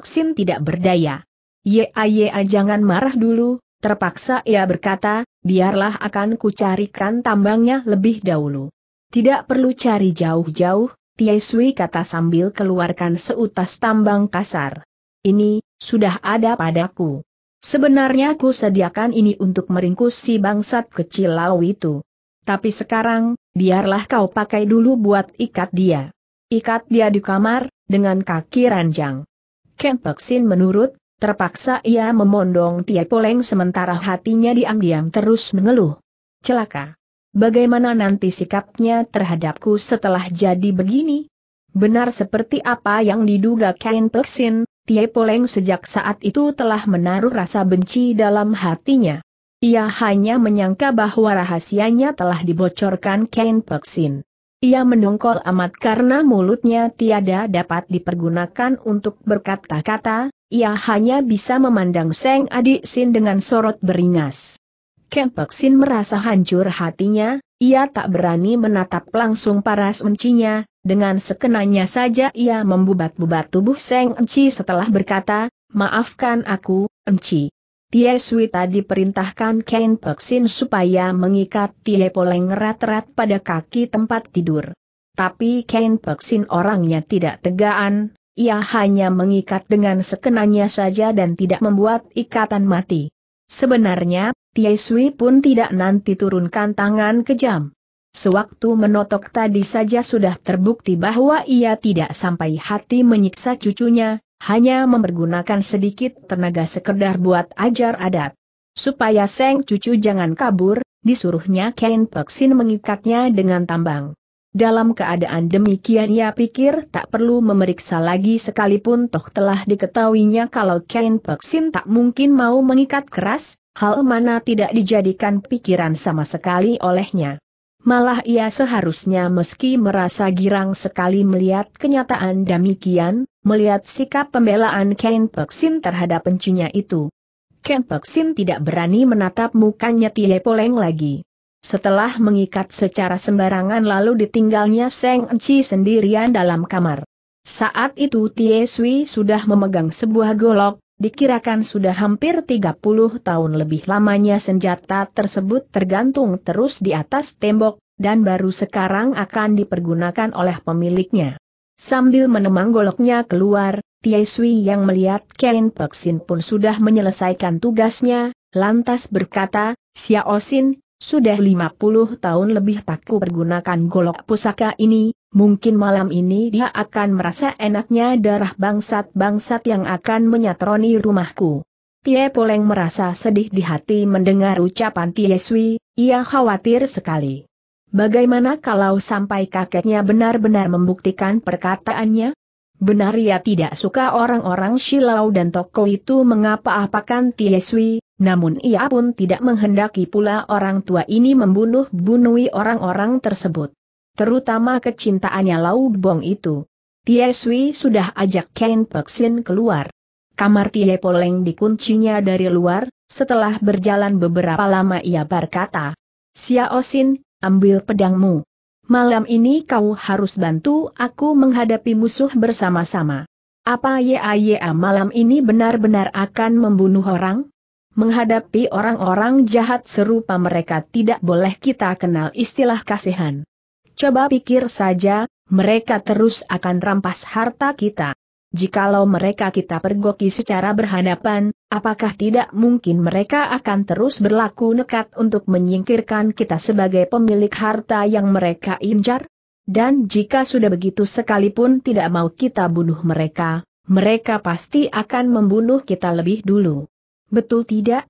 A: Sin tidak berdaya. Ye aye jangan marah dulu, terpaksa ia berkata, biarlah akan kucarikan tambangnya lebih dahulu. Tidak perlu cari jauh-jauh, Tiesui kata sambil keluarkan seutas tambang kasar ini, sudah ada padaku. Sebenarnya ku sediakan ini untuk meringkus si bangsat kecil lau itu. Tapi sekarang, biarlah kau pakai dulu buat ikat dia. Ikat dia di kamar, dengan kaki ranjang. Ken Peksin menurut, terpaksa ia memondong Tia Poleng sementara hatinya diam-diam terus mengeluh. Celaka. Bagaimana nanti sikapnya terhadapku setelah jadi begini? Benar seperti apa yang diduga Ken Peksin, Tie Poleng sejak saat itu telah menaruh rasa benci dalam hatinya. Ia hanya menyangka bahwa rahasianya telah dibocorkan Ken Peksin. Ia mendongkol amat karena mulutnya tiada dapat dipergunakan untuk berkata-kata, ia hanya bisa memandang Seng Adik Sin dengan sorot beringas. Ken Peksin merasa hancur hatinya, ia tak berani menatap langsung paras encinya, dengan sekenanya saja ia membubat-bubat tubuh Seng Enci setelah berkata, Maafkan aku, Enci. Tie Sui tadi perintahkan Ken Peksin supaya mengikat Tie Poleng rat erat pada kaki tempat tidur. Tapi Ken Peksin orangnya tidak tegaan, ia hanya mengikat dengan sekenanya saja dan tidak membuat ikatan mati. Sebenarnya, Tie Sui pun tidak nanti turunkan tangan kejam. Sewaktu menotok tadi saja sudah terbukti bahwa ia tidak sampai hati menyiksa cucunya, hanya mempergunakan sedikit tenaga sekedar buat ajar adat. Supaya Seng cucu jangan kabur, disuruhnya Ken Peksin mengikatnya dengan tambang. Dalam keadaan demikian ia pikir tak perlu memeriksa lagi sekalipun toh telah diketahuinya kalau Ken Peksin tak mungkin mau mengikat keras, hal mana tidak dijadikan pikiran sama sekali olehnya. Malah ia seharusnya meski merasa girang sekali melihat kenyataan demikian, melihat sikap pembelaan Ken Peksin terhadap pencunya itu. Ken Peksin tidak berani menatap mukanya Tie Poleng lagi. Setelah mengikat secara sembarangan lalu ditinggalnya Seng Enci sendirian dalam kamar. Saat itu Tie Sui sudah memegang sebuah golok, Dikirakan sudah hampir 30 tahun lebih lamanya senjata tersebut tergantung terus di atas tembok, dan baru sekarang akan dipergunakan oleh pemiliknya. Sambil menemang goloknya keluar, Tiai Sui yang melihat Ken Peksin pun sudah menyelesaikan tugasnya, lantas berkata, Xiao Sin, sudah 50 tahun lebih tak ku pergunakan golok pusaka ini, mungkin malam ini dia akan merasa enaknya darah bangsat-bangsat yang akan menyatroni rumahku. Tie Poleng merasa sedih di hati mendengar ucapan Tie Sui, ia khawatir sekali. Bagaimana kalau sampai kakeknya benar-benar membuktikan perkataannya? Benar ia tidak suka orang-orang silau dan toko itu mengapa apakan Tie Sui, namun ia pun tidak menghendaki pula orang tua ini membunuh bunuhi orang-orang tersebut. Terutama kecintaannya Lau Bong itu. Tie Sui sudah ajak Ken Peksin keluar. Kamar Tie Poleng dikuncinya dari luar, setelah berjalan beberapa lama ia berkata, Sia Osin, ambil pedangmu. Malam ini kau harus bantu aku menghadapi musuh bersama-sama. Apa Yaya malam ini benar-benar akan membunuh orang? Menghadapi orang-orang jahat serupa mereka tidak boleh kita kenal istilah kasihan. Coba pikir saja, mereka terus akan rampas harta kita. Jikalau mereka kita pergoki secara berhadapan, apakah tidak mungkin mereka akan terus berlaku nekat untuk menyingkirkan kita sebagai pemilik harta yang mereka incar? Dan jika sudah begitu sekalipun tidak mau kita bunuh mereka, mereka pasti akan membunuh kita lebih dulu. Betul tidak?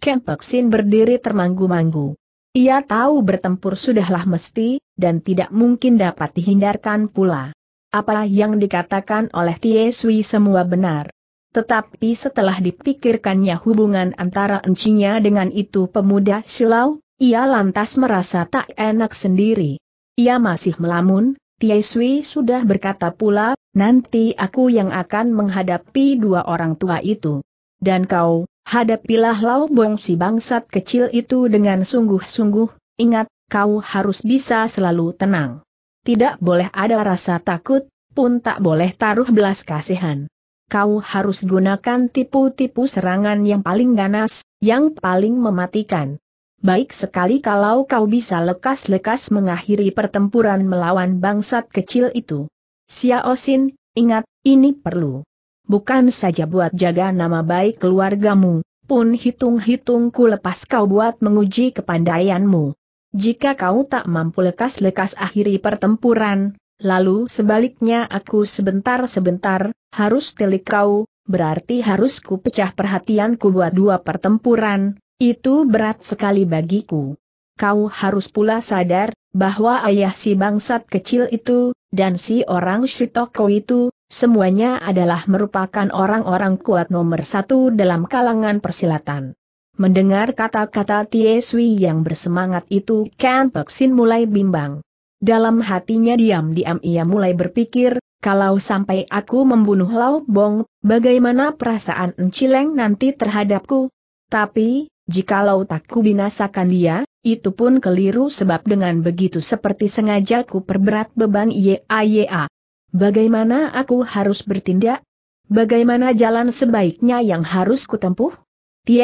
A: Kenpeksin berdiri termanggu-manggu. Ia tahu bertempur sudahlah mesti, dan tidak mungkin dapat dihindarkan pula. Apa yang dikatakan oleh Tie Sui semua benar. Tetapi setelah dipikirkannya hubungan antara encinya dengan itu pemuda silau, ia lantas merasa tak enak sendiri. Ia masih melamun, Tie Sui sudah berkata pula, nanti aku yang akan menghadapi dua orang tua itu. Dan kau, Hadapilah Bong si bangsat kecil itu dengan sungguh-sungguh, ingat, kau harus bisa selalu tenang. Tidak boleh ada rasa takut, pun tak boleh taruh belas kasihan. Kau harus gunakan tipu-tipu serangan yang paling ganas, yang paling mematikan. Baik sekali kalau kau bisa lekas-lekas mengakhiri pertempuran melawan bangsat kecil itu. Xin, ingat, ini perlu bukan saja buat jaga nama baik keluargamu, pun hitung hitungku lepas kau buat menguji kepandaianmu. Jika kau tak mampu lekas-lekas akhiri pertempuran, lalu sebaliknya aku sebentar-sebentar, harus telik kau, berarti harus ku pecah perhatianku buat dua pertempuran, itu berat sekali bagiku. Kau harus pula sadar, bahwa ayah si bangsat kecil itu, dan si orang Shitoko itu, Semuanya adalah merupakan orang-orang kuat nomor satu dalam kalangan persilatan. Mendengar kata-kata Tieswi yang bersemangat itu Ken Peksin mulai bimbang. Dalam hatinya diam-diam ia mulai berpikir, kalau sampai aku membunuh Lau Bong, bagaimana perasaan Encileng nanti terhadapku? Tapi, jikalau tak kubinasakan binasakan dia, itu pun keliru sebab dengan begitu seperti sengaja ku perberat beban YAYA. Bagaimana aku harus bertindak? Bagaimana jalan sebaiknya yang harus kutempuh?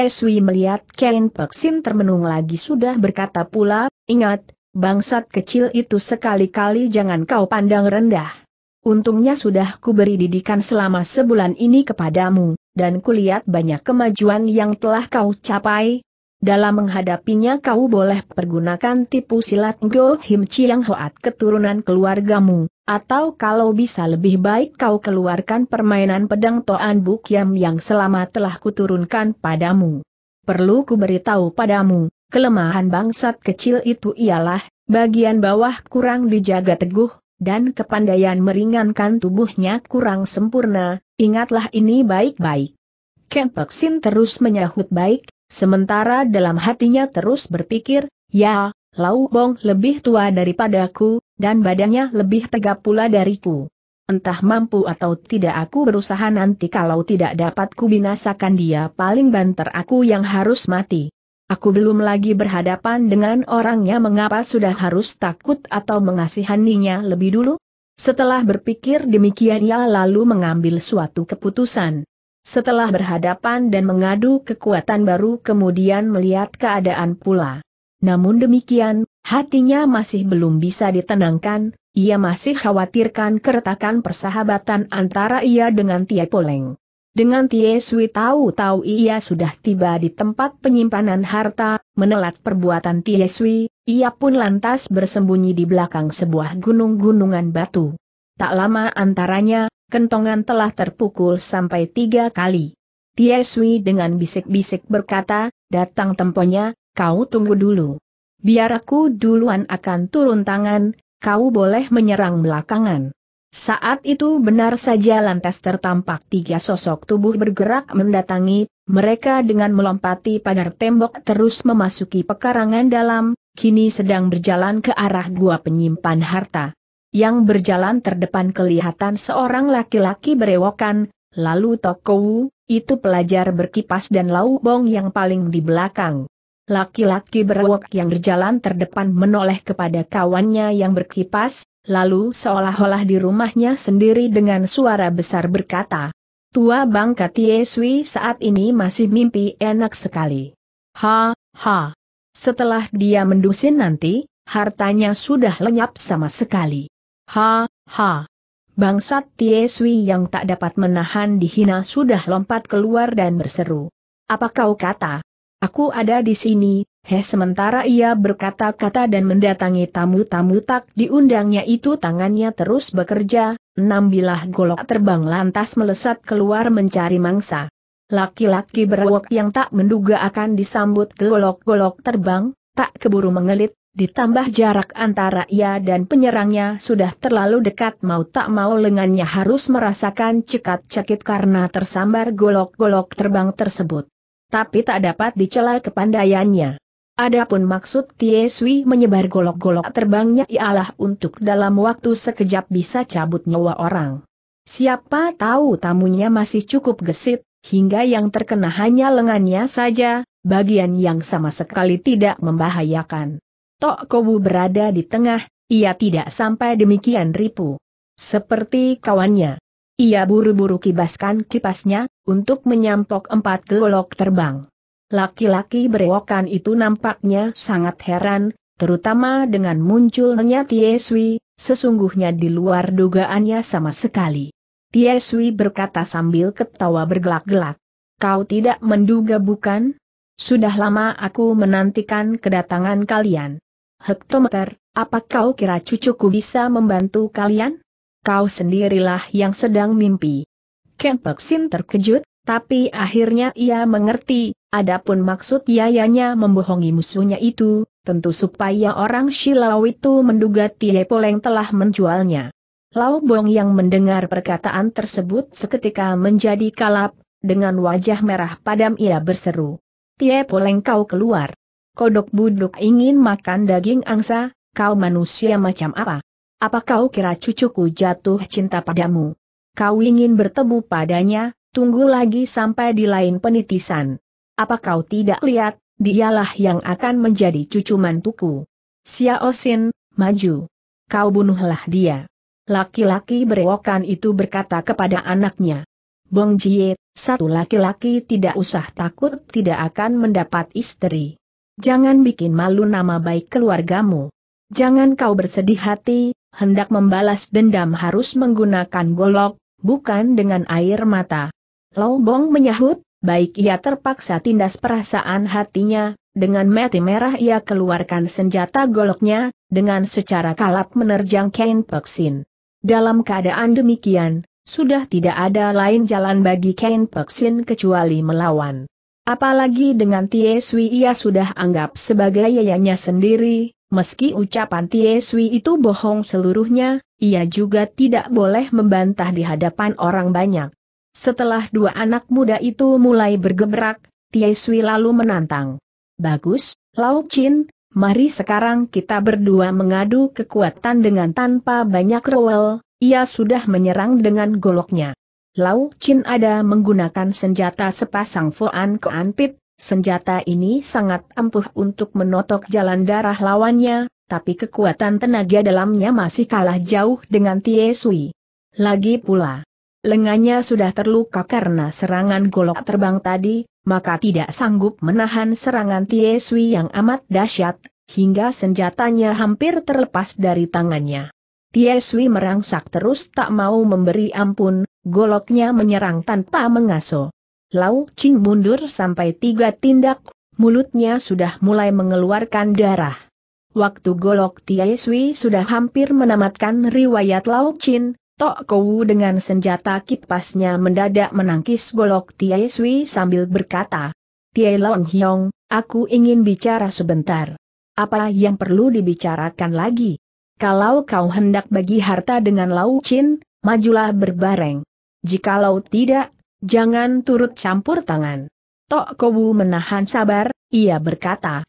A: Sui melihat Ken Peksin termenung lagi sudah berkata pula, ingat, bangsat kecil itu sekali-kali jangan kau pandang rendah. Untungnya sudah kuberi didikan selama sebulan ini kepadamu, dan kulihat banyak kemajuan yang telah kau capai. Dalam menghadapinya kau boleh pergunakan tipu silat Go Him Chiang Hoat keturunan keluargamu, atau kalau bisa lebih baik kau keluarkan permainan pedang Toan Bukiam yang selama telah kuturunkan padamu. Perlu kuberitahu padamu, kelemahan bangsat kecil itu ialah, bagian bawah kurang dijaga teguh, dan kepandaian meringankan tubuhnya kurang sempurna, ingatlah ini baik-baik. Kempeksin terus menyahut baik, sementara dalam hatinya terus berpikir, ya, Lau Bong lebih tua daripadaku, dan badannya lebih tegap pula dariku. Entah mampu atau tidak aku berusaha nanti kalau tidak dapat ku binasakan dia paling banter aku yang harus mati. Aku belum lagi berhadapan dengan orangnya mengapa sudah harus takut atau mengasihaninya lebih dulu? Setelah berpikir demikian ia lalu mengambil suatu keputusan. Setelah berhadapan dan mengadu kekuatan baru kemudian melihat keadaan pula. Namun demikian, hatinya masih belum bisa ditenangkan, ia masih khawatirkan keretakan persahabatan antara ia dengan Tie Poleng. Dengan Tie Sui tahu-tahu ia sudah tiba di tempat penyimpanan harta, menelat perbuatan Tie Sui, ia pun lantas bersembunyi di belakang sebuah gunung-gunungan batu. Tak lama antaranya, kentongan telah terpukul sampai tiga kali. Tie Sui dengan bisik-bisik berkata, datang temponya, kau tunggu dulu. Biar aku duluan akan turun tangan, kau boleh menyerang belakangan. Saat itu benar saja lantas tertampak tiga sosok tubuh bergerak mendatangi, mereka dengan melompati pagar tembok terus memasuki pekarangan dalam, kini sedang berjalan ke arah gua penyimpan harta. Yang berjalan terdepan kelihatan seorang laki-laki berewokan, lalu Tokowu, itu pelajar berkipas dan Lau Bong yang paling di belakang. Laki-laki berwok yang berjalan terdepan menoleh kepada kawannya yang berkipas, lalu seolah-olah di rumahnya sendiri dengan suara besar berkata, Tua Bangka Tieswi saat ini masih mimpi enak sekali. Ha, ha. Setelah dia mendusin nanti, hartanya sudah lenyap sama sekali. Ha, ha. Bangsat Tieswi yang tak dapat menahan dihina sudah lompat keluar dan berseru. Apa kau kata? Aku ada di sini, heh sementara ia berkata-kata dan mendatangi tamu-tamu tak diundangnya itu tangannya terus bekerja, enam bilah golok terbang lantas melesat keluar mencari mangsa. Laki-laki berwok yang tak menduga akan disambut golok-golok terbang, tak keburu mengelit, ditambah jarak antara ia dan penyerangnya sudah terlalu dekat mau tak mau lengannya harus merasakan cekat-cekit karena tersambar golok-golok terbang tersebut tapi tak dapat dicela kepandaiannya. Adapun maksud Tieswi menyebar golok-golok terbangnya ialah untuk dalam waktu sekejap bisa cabut nyawa orang. Siapa tahu tamunya masih cukup gesit, hingga yang terkena hanya lengannya saja, bagian yang sama sekali tidak membahayakan. Tok Kobu berada di tengah, ia tidak sampai demikian ripu. Seperti kawannya. Ia buru-buru kibaskan kipasnya, untuk menyampok empat golok terbang. Laki-laki berewokan itu nampaknya sangat heran, terutama dengan munculnya Tieswi, sesungguhnya di luar dugaannya sama sekali. Tieswi berkata sambil ketawa bergelak-gelak. Kau tidak menduga bukan? Sudah lama aku menantikan kedatangan kalian. Hektometer, apa kau kira cucuku bisa membantu kalian? kau sendirilah yang sedang mimpi. Peksin terkejut, tapi akhirnya ia mengerti, adapun maksud yayanya membohongi musuhnya itu, tentu supaya orang Shilau itu menduga Tie Poleng telah menjualnya. Lau Bong yang mendengar perkataan tersebut seketika menjadi kalap, dengan wajah merah padam ia berseru. Tie Poleng kau keluar. Kodok buduk ingin makan daging angsa, kau manusia macam apa? Apa kau kira cucuku jatuh cinta padamu? Kau ingin bertemu padanya, tunggu lagi sampai di lain penitisan. Apa kau tidak lihat, dialah yang akan menjadi cucu mantuku. Xin, maju. Kau bunuhlah dia. Laki-laki berewokan itu berkata kepada anaknya. Bong Jie, satu laki-laki tidak usah takut tidak akan mendapat istri. Jangan bikin malu nama baik keluargamu. Jangan kau bersedih hati, hendak membalas dendam harus menggunakan golok, bukan dengan air mata. Bong menyahut, baik ia terpaksa tindas perasaan hatinya, dengan mati merah ia keluarkan senjata goloknya, dengan secara kalap menerjang Ken Peksin. Dalam keadaan demikian, sudah tidak ada lain jalan bagi Ken Peksin kecuali melawan. Apalagi dengan Tie Sui ia sudah anggap sebagai yayanya sendiri, meski ucapan Tie Sui itu bohong seluruhnya, ia juga tidak boleh membantah di hadapan orang banyak. Setelah dua anak muda itu mulai bergebrak, Tie Sui lalu menantang. Bagus, Lau Chin, mari sekarang kita berdua mengadu kekuatan dengan tanpa banyak rowel, ia sudah menyerang dengan goloknya. Lau Chin ada menggunakan senjata sepasang Foan ke Anpit, senjata ini sangat ampuh untuk menotok jalan darah lawannya, tapi kekuatan tenaga dalamnya masih kalah jauh dengan Tie Sui. Lagi pula, lengannya sudah terluka karena serangan golok terbang tadi, maka tidak sanggup menahan serangan Tie Sui yang amat dahsyat, hingga senjatanya hampir terlepas dari tangannya. Tie Sui merangsak terus tak mau memberi ampun, goloknya menyerang tanpa mengaso. Lau Ching mundur sampai tiga tindak, mulutnya sudah mulai mengeluarkan darah. Waktu golok Tiai Sui sudah hampir menamatkan riwayat Lau Chin, Tok Kowu dengan senjata kipasnya mendadak menangkis golok Tiai Sui sambil berkata, Tiai Long Hiong, aku ingin bicara sebentar. Apa yang perlu dibicarakan lagi? Kalau kau hendak bagi harta dengan Lau Chin, majulah berbareng. Jikalau tidak, jangan turut campur tangan. Tok Kowu menahan sabar, ia berkata.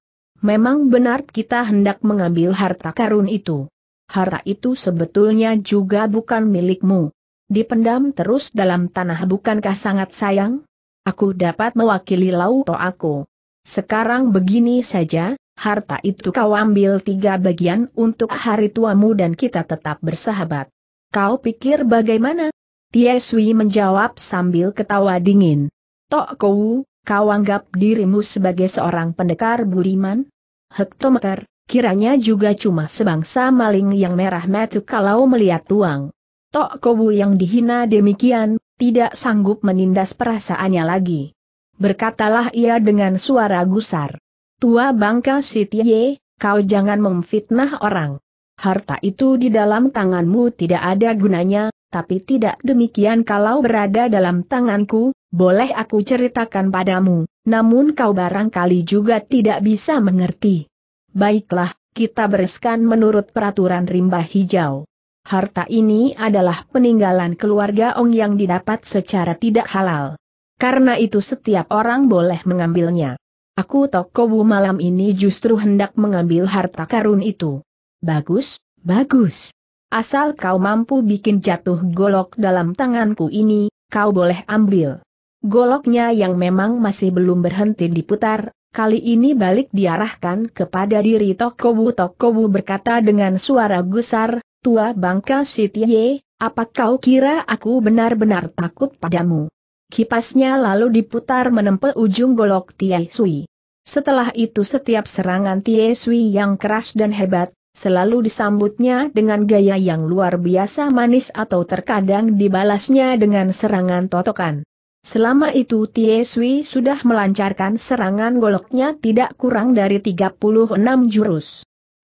A: Memang benar kita hendak mengambil harta karun itu. Harta itu sebetulnya juga bukan milikmu. Dipendam terus dalam tanah bukankah sangat sayang? Aku dapat mewakili lauto aku. Sekarang begini saja, harta itu kau ambil tiga bagian untuk hari tuamu dan kita tetap bersahabat. Kau pikir bagaimana? Tie Sui menjawab sambil ketawa dingin. Tok Kou, kau anggap dirimu sebagai seorang pendekar budiman? Hektometer, kiranya juga cuma sebangsa maling yang merah metu kalau melihat tuang. Tok Kou yang dihina demikian, tidak sanggup menindas perasaannya lagi. Berkatalah ia dengan suara gusar. Tua bangka Sitie, kau jangan memfitnah orang. Harta itu di dalam tanganmu tidak ada gunanya, tapi tidak demikian kalau berada dalam tanganku, boleh aku ceritakan padamu, namun kau barangkali juga tidak bisa mengerti. Baiklah, kita bereskan menurut peraturan rimba hijau. Harta ini adalah peninggalan keluarga Ong yang didapat secara tidak halal. Karena itu setiap orang boleh mengambilnya. Aku Tokobu malam ini justru hendak mengambil harta karun itu. Bagus, bagus. Asal kau mampu bikin jatuh golok dalam tanganku ini, kau boleh ambil. Goloknya yang memang masih belum berhenti diputar, kali ini balik diarahkan kepada diri Tokobu. Tokobu berkata dengan suara gusar, Tua Bangka Sitiye, apa kau kira aku benar-benar takut padamu? Kipasnya lalu diputar menempel ujung golok Tiesui. Sui. Setelah itu setiap serangan Tiesui yang keras dan hebat, selalu disambutnya dengan gaya yang luar biasa manis atau terkadang dibalasnya dengan serangan totokan. Selama itu Tie Sui sudah melancarkan serangan goloknya tidak kurang dari 36 jurus.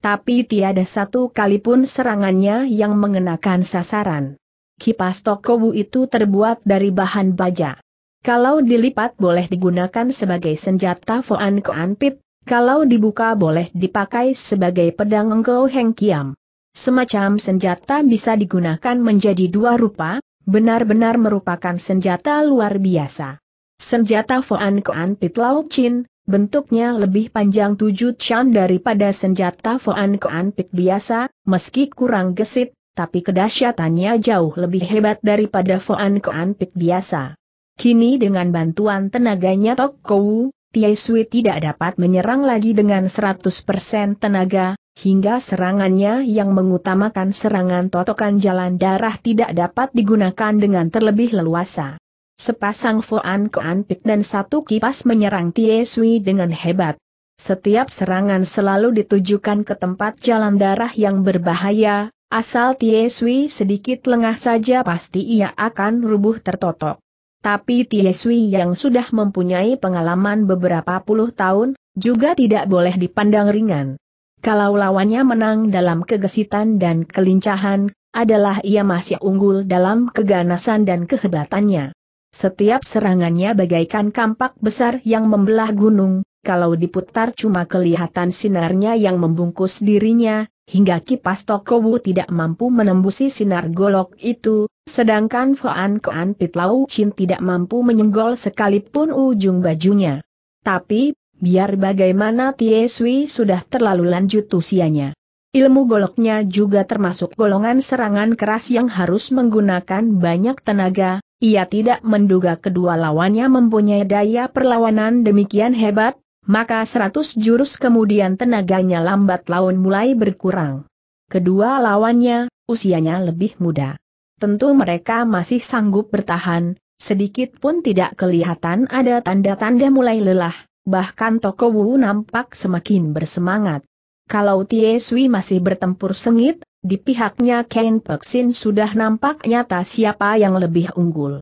A: Tapi tiada satu kali pun serangannya yang mengenakan sasaran. Kipas Tokobu itu terbuat dari bahan baja. Kalau dilipat boleh digunakan sebagai senjata Foan Koan Pit, kalau dibuka boleh dipakai sebagai pedang engkau Heng Kiam. Semacam senjata bisa digunakan menjadi dua rupa, benar-benar merupakan senjata luar biasa. Senjata Foan Koan Pit Lau Chin, bentuknya lebih panjang tujuh chan daripada senjata Foan Koan Pit biasa, meski kurang gesit, tapi kedahsyatannya jauh lebih hebat daripada Foan Koan Pit biasa. Kini dengan bantuan tenaganya Tok Kou, Tie Sui tidak dapat menyerang lagi dengan 100% tenaga, hingga serangannya yang mengutamakan serangan totokan jalan darah tidak dapat digunakan dengan terlebih leluasa. Sepasang Foan Koan Pik dan satu kipas menyerang Tie Sui dengan hebat. Setiap serangan selalu ditujukan ke tempat jalan darah yang berbahaya, asal Tie Sui sedikit lengah saja pasti ia akan rubuh tertotok. Tapi Sui yang sudah mempunyai pengalaman beberapa puluh tahun, juga tidak boleh dipandang ringan. Kalau lawannya menang dalam kegesitan dan kelincahan, adalah ia masih unggul dalam keganasan dan kehebatannya. Setiap serangannya bagaikan kampak besar yang membelah gunung, kalau diputar cuma kelihatan sinarnya yang membungkus dirinya, hingga kipas Tokowu tidak mampu menembusi sinar golok itu, Sedangkan Fuan Koan Pit Lau Chin tidak mampu menyenggol sekalipun ujung bajunya. Tapi, biar bagaimana Tie Sui sudah terlalu lanjut usianya. Ilmu goloknya juga termasuk golongan serangan keras yang harus menggunakan banyak tenaga, ia tidak menduga kedua lawannya mempunyai daya perlawanan demikian hebat, maka seratus jurus kemudian tenaganya lambat laun mulai berkurang. Kedua lawannya, usianya lebih muda tentu mereka masih sanggup bertahan, sedikit pun tidak kelihatan ada tanda-tanda mulai lelah, bahkan Toko Wu nampak semakin bersemangat. Kalau Tie Sui masih bertempur sengit, di pihaknya Ken Peksin sudah nampak nyata siapa yang lebih unggul.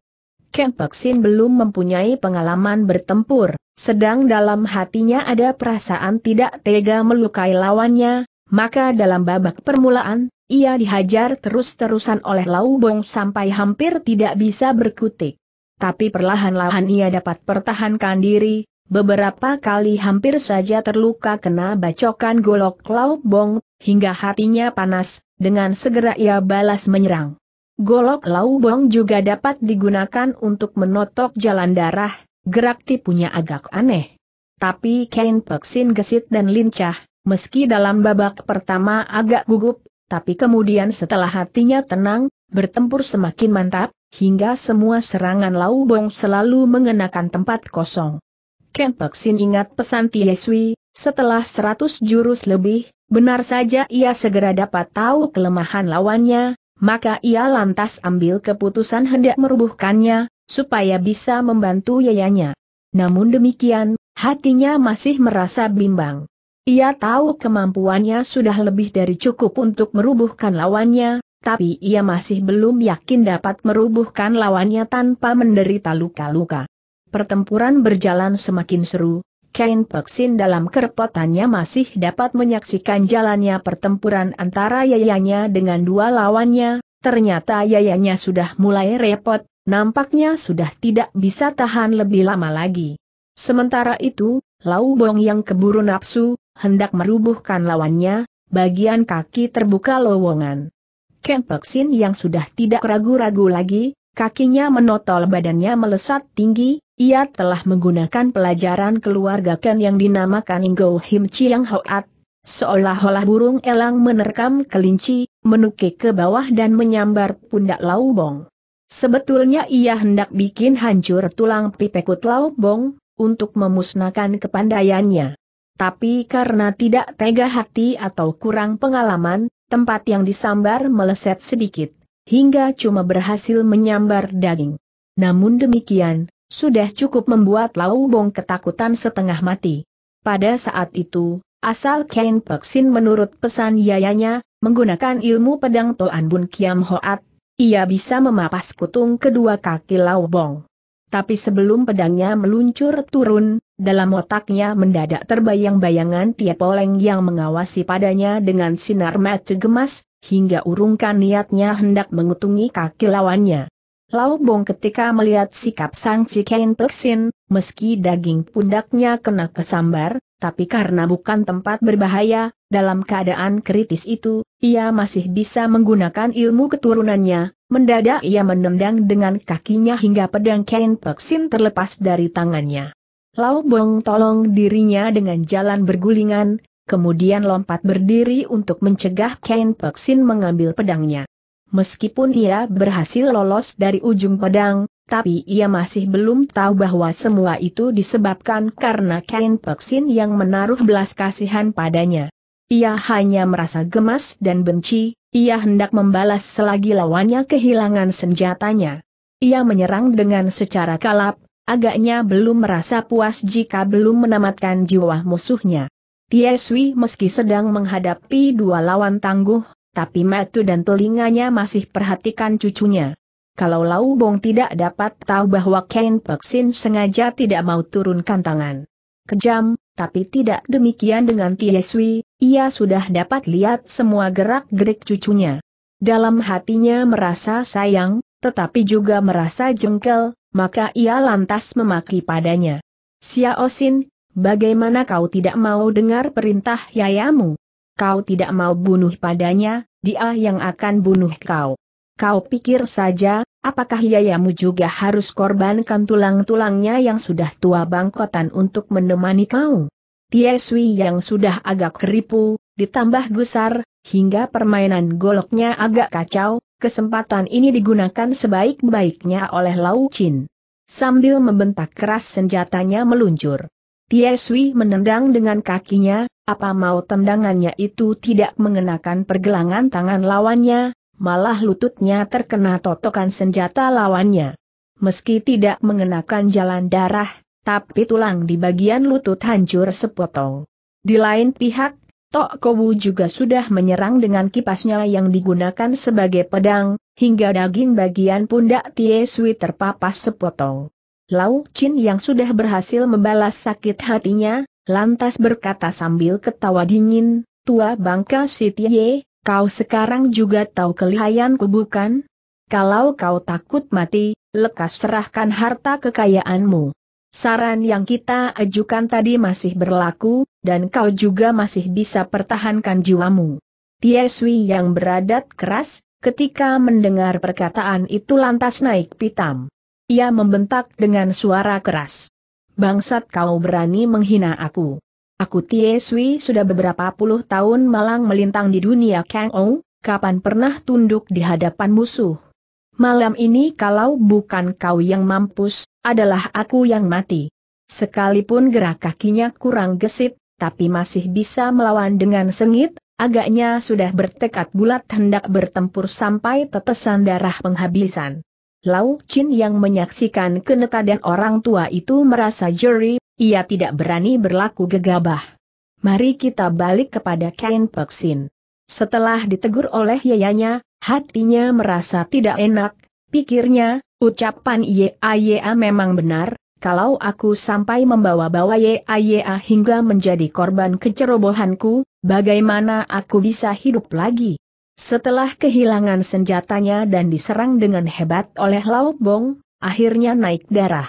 A: Ken Peksin belum mempunyai pengalaman bertempur, sedang dalam hatinya ada perasaan tidak tega melukai lawannya, maka dalam babak permulaan, ia dihajar terus-terusan oleh Lau Bong sampai hampir tidak bisa berkutik. Tapi perlahan-lahan ia dapat pertahankan diri, beberapa kali hampir saja terluka kena bacokan golok Lau Bong, hingga hatinya panas, dengan segera ia balas menyerang. Golok Lau Bong juga dapat digunakan untuk menotok jalan darah, gerak tipunya agak aneh. Tapi Ken Peksin gesit dan lincah, meski dalam babak pertama agak gugup, tapi kemudian setelah hatinya tenang, bertempur semakin mantap, hingga semua serangan Lau Bong selalu mengenakan tempat kosong. Ken Peksin ingat pesan Tieswi, setelah 100 jurus lebih, benar saja ia segera dapat tahu kelemahan lawannya, maka ia lantas ambil keputusan hendak merubuhkannya, supaya bisa membantu yayanya. Namun demikian, hatinya masih merasa bimbang. Ia tahu kemampuannya sudah lebih dari cukup untuk merubuhkan lawannya, tapi ia masih belum yakin dapat merubuhkan lawannya tanpa menderita luka-luka. Pertempuran berjalan semakin seru, Kain Peksin dalam kerepotannya masih dapat menyaksikan jalannya pertempuran antara yayanya dengan dua lawannya, ternyata yayanya sudah mulai repot, nampaknya sudah tidak bisa tahan lebih lama lagi. Sementara itu, Lau Bong yang keburu nafsu, hendak merubuhkan lawannya, bagian kaki terbuka lowongan. Peksin yang sudah tidak ragu-ragu lagi, kakinya menotol badannya melesat tinggi, ia telah menggunakan pelajaran keluarga Ken yang dinamakan Ingo Him Chiang Hoat, seolah-olah burung elang menerkam kelinci, menukik ke bawah dan menyambar pundak Laubong. Sebetulnya ia hendak bikin hancur tulang pipekut Laubong, untuk memusnahkan kepandaiannya. Tapi karena tidak tega hati atau kurang pengalaman, tempat yang disambar meleset sedikit, hingga cuma berhasil menyambar daging. Namun demikian, sudah cukup membuat Lau Bong ketakutan setengah mati. Pada saat itu, asal Ken Peksin menurut pesan yayanya, menggunakan ilmu pedang Toan Bun Kiam Hoat, ia bisa memapas kutung kedua kaki Lau Bong. Tapi sebelum pedangnya meluncur turun, dalam otaknya mendadak terbayang bayangan tiap poleng yang mengawasi padanya dengan sinar mata gemas, hingga urungkan niatnya hendak mengutungi kaki lawannya. Lau Bong ketika melihat sikap Sang Cikain Peksin, meski daging pundaknya kena kesambar, tapi karena bukan tempat berbahaya, dalam keadaan kritis itu, ia masih bisa menggunakan ilmu keturunannya, mendadak ia menendang dengan kakinya hingga pedang Kain Peksin terlepas dari tangannya. Lau Bong tolong dirinya dengan jalan bergulingan, kemudian lompat berdiri untuk mencegah Ken Peksin mengambil pedangnya. Meskipun ia berhasil lolos dari ujung pedang, tapi ia masih belum tahu bahwa semua itu disebabkan karena Ken Peksin yang menaruh belas kasihan padanya. Ia hanya merasa gemas dan benci, ia hendak membalas selagi lawannya kehilangan senjatanya. Ia menyerang dengan secara kalap, Agaknya belum merasa puas jika belum menamatkan jiwa musuhnya. Sui meski sedang menghadapi dua lawan tangguh, tapi metu dan telinganya masih perhatikan cucunya. Kalau Lau Bong tidak dapat tahu bahwa Ken Peksin sengaja tidak mau turunkan tangan. Kejam, tapi tidak demikian dengan Sui, ia sudah dapat lihat semua gerak-gerik cucunya. Dalam hatinya merasa sayang, tetapi juga merasa jengkel, maka ia lantas memaki padanya. Siaosin, bagaimana kau tidak mau dengar perintah yayamu? Kau tidak mau bunuh padanya, dia yang akan bunuh kau. Kau pikir saja, apakah yayamu juga harus korbankan tulang-tulangnya yang sudah tua bangkotan untuk menemani kau? Tieswi yang sudah agak keripu, ditambah gusar, hingga permainan goloknya agak kacau, kesempatan ini digunakan sebaik-baiknya oleh Lau Chin. Sambil membentak keras senjatanya meluncur. Sui menendang dengan kakinya, apa mau tendangannya itu tidak mengenakan pergelangan tangan lawannya, malah lututnya terkena totokan senjata lawannya. Meski tidak mengenakan jalan darah, tapi tulang di bagian lutut hancur sepotong. Di lain pihak, Tok Kowu juga sudah menyerang dengan kipasnya yang digunakan sebagai pedang, hingga daging bagian pundak Tie Sui terpapas sepotong. Lau Chin yang sudah berhasil membalas sakit hatinya, lantas berkata sambil ketawa dingin, Tua bangka si Tie, kau sekarang juga tahu kelihayanku bukan? Kalau kau takut mati, lekas serahkan harta kekayaanmu. Saran yang kita ajukan tadi masih berlaku, dan kau juga masih bisa pertahankan jiwamu. Tieswi yang beradat keras, ketika mendengar perkataan itu lantas naik pitam. Ia membentak dengan suara keras. Bangsat kau berani menghina aku. Aku Tieswi sudah beberapa puluh tahun malang melintang di dunia Kang Ou, kapan pernah tunduk di hadapan musuh. Malam ini kalau bukan kau yang mampus, adalah aku yang mati. Sekalipun gerak kakinya kurang gesit, tapi masih bisa melawan dengan sengit, agaknya sudah bertekad bulat hendak bertempur sampai tetesan darah penghabisan. Lau Chin yang menyaksikan kenekadan orang tua itu merasa jeri, ia tidak berani berlaku gegabah. Mari kita balik kepada Kain Peksin. Setelah ditegur oleh yayanya, hatinya merasa tidak enak, pikirnya, Ucapan Yaya memang benar, kalau aku sampai membawa-bawa Yaya hingga menjadi korban kecerobohanku, bagaimana aku bisa hidup lagi? Setelah kehilangan senjatanya dan diserang dengan hebat oleh Bong, akhirnya naik darah.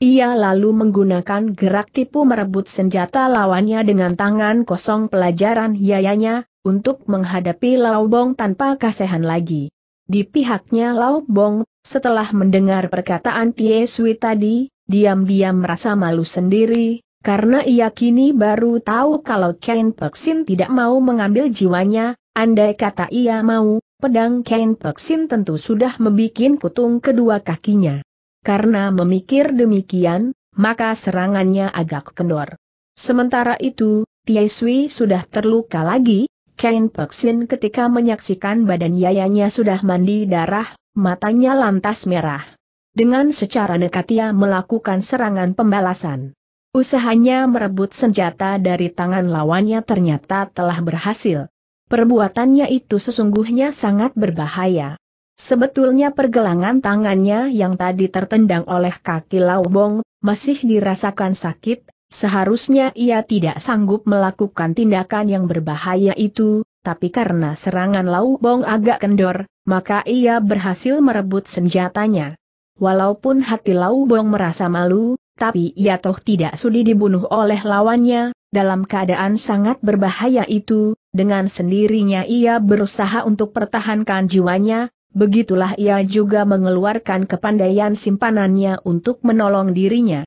A: Ia lalu menggunakan gerak tipu merebut senjata lawannya dengan tangan kosong pelajaran yayanya, untuk menghadapi Bong tanpa kasehan lagi. Di pihaknya Bong. Setelah mendengar perkataan Tie Sui tadi, diam-diam merasa malu sendiri, karena ia kini baru tahu kalau Ken Peksin tidak mau mengambil jiwanya, andai kata ia mau, pedang Ken Peksin tentu sudah membuat kutung kedua kakinya. Karena memikir demikian, maka serangannya agak kendor. Sementara itu, Tie Sui sudah terluka lagi, Kain Peksin ketika menyaksikan badan yayanya sudah mandi darah, matanya lantas merah. Dengan secara nekat ia melakukan serangan pembalasan. Usahanya merebut senjata dari tangan lawannya ternyata telah berhasil. Perbuatannya itu sesungguhnya sangat berbahaya. Sebetulnya pergelangan tangannya yang tadi tertendang oleh kaki Laubong masih dirasakan sakit, Seharusnya ia tidak sanggup melakukan tindakan yang berbahaya itu, tapi karena serangan Lau Bong agak kendor, maka ia berhasil merebut senjatanya. Walaupun hati Lau Bong merasa malu, tapi ia toh tidak sudi dibunuh oleh lawannya, dalam keadaan sangat berbahaya itu, dengan sendirinya ia berusaha untuk pertahankan jiwanya, begitulah ia juga mengeluarkan kepandaian simpanannya untuk menolong dirinya.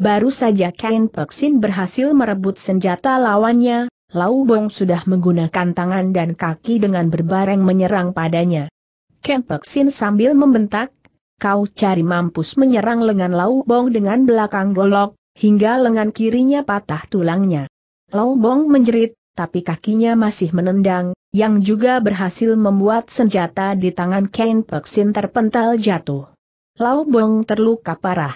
A: Baru saja Kain Peksin berhasil merebut senjata lawannya, Lau Bong sudah menggunakan tangan dan kaki dengan berbareng menyerang padanya. Kain Peksin sambil membentak, kau cari mampus menyerang lengan Lau Bong dengan belakang golok, hingga lengan kirinya patah tulangnya. Lau Bong menjerit, tapi kakinya masih menendang, yang juga berhasil membuat senjata di tangan Kain Peksin terpental jatuh. Lau Bong terluka parah.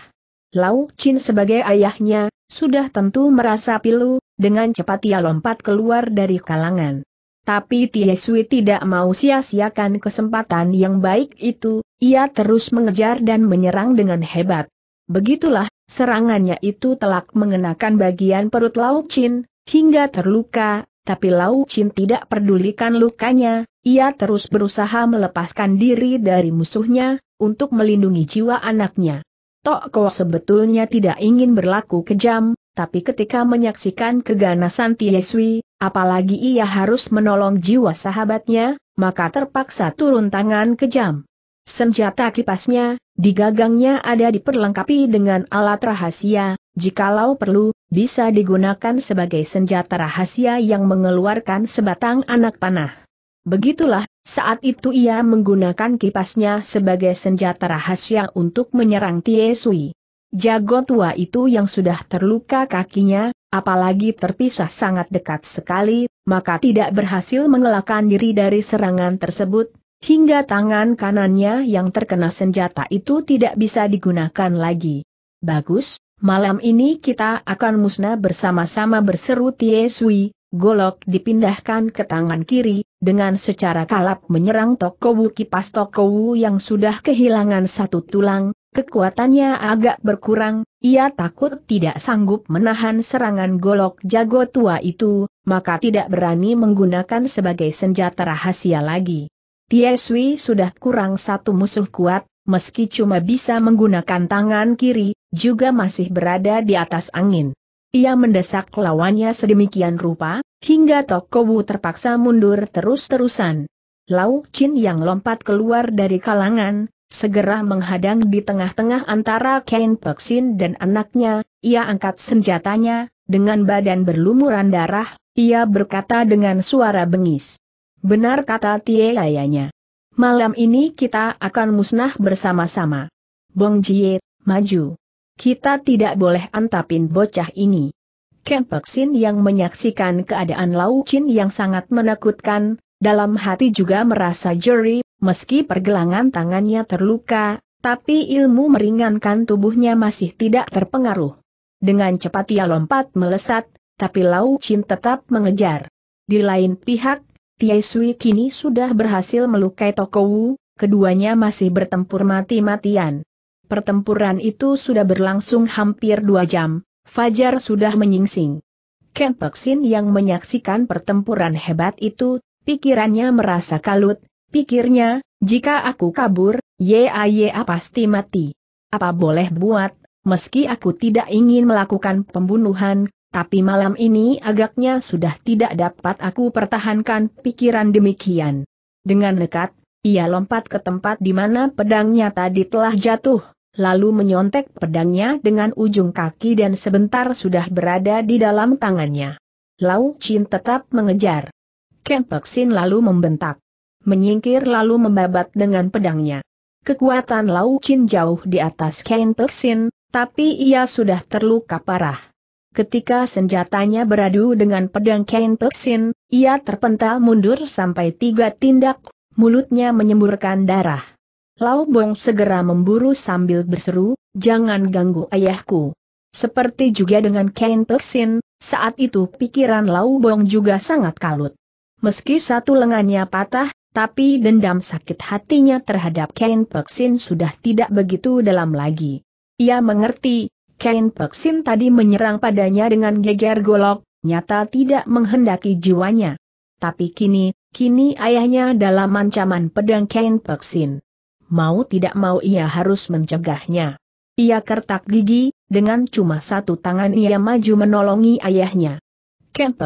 A: Lau Chin sebagai ayahnya, sudah tentu merasa pilu, dengan cepat ia lompat keluar dari kalangan. Tapi Tie Sui tidak mau sia-siakan kesempatan yang baik itu, ia terus mengejar dan menyerang dengan hebat. Begitulah, serangannya itu telak mengenakan bagian perut Lau Chin, hingga terluka, tapi Lau Chin tidak pedulikan lukanya, ia terus berusaha melepaskan diri dari musuhnya, untuk melindungi jiwa anaknya. Tok Ko sebetulnya tidak ingin berlaku kejam, tapi ketika menyaksikan keganasan Tieswi, apalagi ia harus menolong jiwa sahabatnya, maka terpaksa turun tangan kejam. Senjata kipasnya, di gagangnya ada diperlengkapi dengan alat rahasia, jikalau perlu, bisa digunakan sebagai senjata rahasia yang mengeluarkan sebatang anak panah. Begitulah, saat itu ia menggunakan kipasnya sebagai senjata rahasia untuk menyerang Tie Sui. Jago tua itu yang sudah terluka kakinya, apalagi terpisah sangat dekat sekali, maka tidak berhasil mengelakkan diri dari serangan tersebut, hingga tangan kanannya yang terkena senjata itu tidak bisa digunakan lagi. Bagus, malam ini kita akan musnah bersama-sama berseru Tie Sui, golok dipindahkan ke tangan kiri, dengan secara kalap menyerang Tokowu kipas Tokowu yang sudah kehilangan satu tulang, kekuatannya agak berkurang, ia takut tidak sanggup menahan serangan golok jago tua itu, maka tidak berani menggunakan sebagai senjata rahasia lagi. Tieswi sudah kurang satu musuh kuat, meski cuma bisa menggunakan tangan kiri, juga masih berada di atas angin. Ia mendesak lawannya sedemikian rupa, hingga Toko Wu terpaksa mundur terus-terusan. Lau Chin yang lompat keluar dari kalangan, segera menghadang di tengah-tengah antara Ken Peksin dan anaknya, ia angkat senjatanya, dengan badan berlumuran darah, ia berkata dengan suara bengis. Benar kata Tie ayahnya. Malam ini kita akan musnah bersama-sama. Bong Jie, maju. Kita tidak boleh antapin bocah ini. Peksin yang menyaksikan keadaan Lau Chin yang sangat menakutkan, dalam hati juga merasa jeri, meski pergelangan tangannya terluka, tapi ilmu meringankan tubuhnya masih tidak terpengaruh. Dengan cepat ia lompat melesat, tapi Lau Chin tetap mengejar. Di lain pihak, Tia Sui kini sudah berhasil melukai Toko keduanya masih bertempur mati-matian. Pertempuran itu sudah berlangsung hampir dua jam, Fajar sudah menyingsing. Ken Peksin yang menyaksikan pertempuran hebat itu, pikirannya merasa kalut, pikirnya, jika aku kabur, Yaya pasti mati. Apa boleh buat, meski aku tidak ingin melakukan pembunuhan, tapi malam ini agaknya sudah tidak dapat aku pertahankan pikiran demikian. Dengan nekat, ia lompat ke tempat di mana pedangnya tadi telah jatuh lalu menyontek pedangnya dengan ujung kaki dan sebentar sudah berada di dalam tangannya. Lau Chin tetap mengejar. Ken Sin lalu membentak. Menyingkir lalu membabat dengan pedangnya. Kekuatan Lau Chin jauh di atas Ken Sin, tapi ia sudah terluka parah. Ketika senjatanya beradu dengan pedang Kain Sin, ia terpental mundur sampai tiga tindak, mulutnya menyemburkan darah. Lau Bong segera memburu sambil berseru, jangan ganggu ayahku. Seperti juga dengan Ken Peksin, saat itu pikiran Lau Bong juga sangat kalut. Meski satu lengannya patah, tapi dendam sakit hatinya terhadap Ken Peksin sudah tidak begitu dalam lagi. Ia mengerti, Ken Peksin tadi menyerang padanya dengan geger golok, nyata tidak menghendaki jiwanya. Tapi kini, kini ayahnya dalam ancaman pedang Ken Peksin mau tidak mau ia harus mencegahnya. Ia kertak gigi, dengan cuma satu tangan ia maju menolongi ayahnya.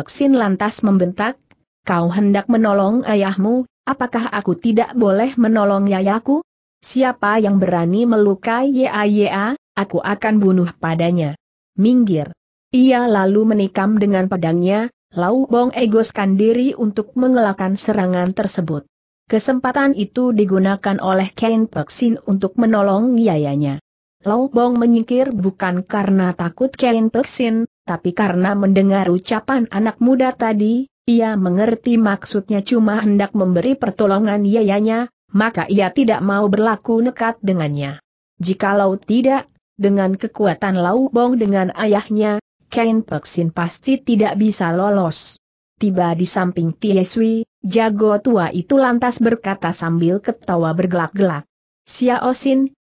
A: Sin lantas membentak, kau hendak menolong ayahmu, apakah aku tidak boleh menolong yayaku? Siapa yang berani melukai YAYA, aku akan bunuh padanya. Minggir. Ia lalu menikam dengan pedangnya, Lau Bong egoskan diri untuk mengelakkan serangan tersebut. Kesempatan itu digunakan oleh Ken Peksin untuk menolong yayanya. Lau Bong menyingkir bukan karena takut Ken Peksin, tapi karena mendengar ucapan anak muda tadi, ia mengerti maksudnya cuma hendak memberi pertolongan yayanya, maka ia tidak mau berlaku nekat dengannya. Jikalau tidak, dengan kekuatan Lau Bong dengan ayahnya, Ken Peksin pasti tidak bisa lolos. Tiba di samping Tieswi, Jago tua itu lantas berkata sambil ketawa bergelak-gelak. Xiao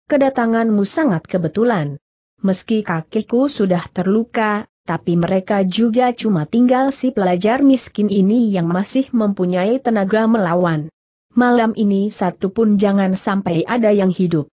A: kedatanganmu sangat kebetulan. Meski kakiku sudah terluka, tapi mereka juga cuma tinggal si pelajar miskin ini yang masih mempunyai tenaga melawan. Malam ini satu pun jangan sampai ada yang hidup.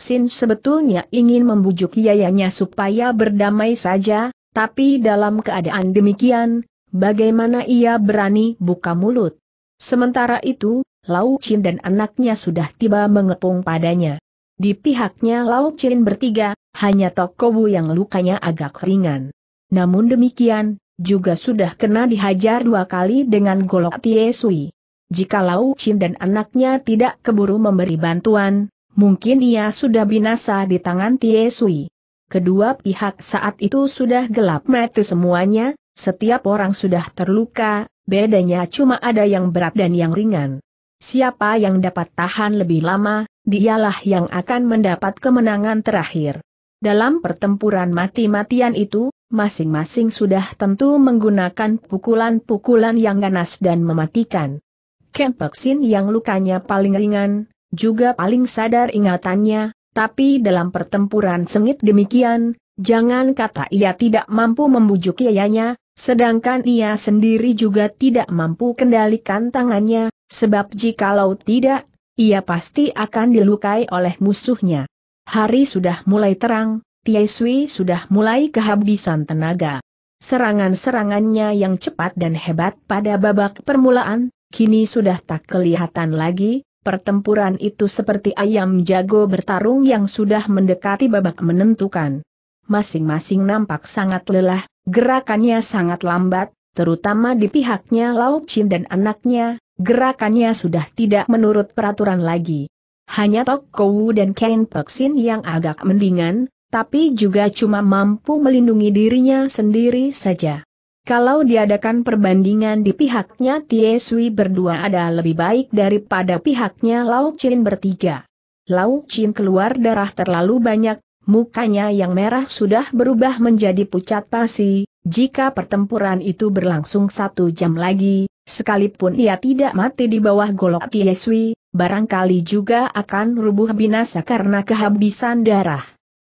A: Sin sebetulnya ingin membujuk yayanya supaya berdamai saja, tapi dalam keadaan demikian, bagaimana ia berani buka mulut. Sementara itu, Lau Chin dan anaknya sudah tiba mengepung padanya. Di pihaknya Lau Chin bertiga, hanya Tokobu yang lukanya agak ringan. Namun demikian, juga sudah kena dihajar dua kali dengan golok Tie Sui. Jika Lau Chin dan anaknya tidak keburu memberi bantuan, mungkin ia sudah binasa di tangan Tie Sui. Kedua pihak saat itu sudah gelap mata semuanya, setiap orang sudah terluka, bedanya cuma ada yang berat dan yang ringan. Siapa yang dapat tahan lebih lama, dialah yang akan mendapat kemenangan terakhir. Dalam pertempuran mati-matian itu, masing-masing sudah tentu menggunakan pukulan-pukulan yang ganas dan mematikan. Kempeksin yang lukanya paling ringan, juga paling sadar ingatannya, tapi dalam pertempuran sengit demikian, jangan kata ia tidak mampu membujuk ayahnya. Sedangkan ia sendiri juga tidak mampu kendalikan tangannya, sebab jikalau tidak, ia pasti akan dilukai oleh musuhnya. Hari sudah mulai terang, Tiai Sui sudah mulai kehabisan tenaga. Serangan-serangannya yang cepat dan hebat pada babak permulaan, kini sudah tak kelihatan lagi, pertempuran itu seperti ayam jago bertarung yang sudah mendekati babak menentukan. Masing-masing nampak sangat lelah, Gerakannya sangat lambat, terutama di pihaknya Lau Chin dan anaknya, gerakannya sudah tidak menurut peraturan lagi. Hanya Tok Kowu dan Ken Sin yang agak mendingan, tapi juga cuma mampu melindungi dirinya sendiri saja. Kalau diadakan perbandingan di pihaknya Tie Sui berdua ada lebih baik daripada pihaknya Lau Chin bertiga. Lau Chin keluar darah terlalu banyak, Mukanya yang merah sudah berubah menjadi pucat pasi, jika pertempuran itu berlangsung satu jam lagi, sekalipun ia tidak mati di bawah golok Tieswi, barangkali juga akan rubuh binasa karena kehabisan darah.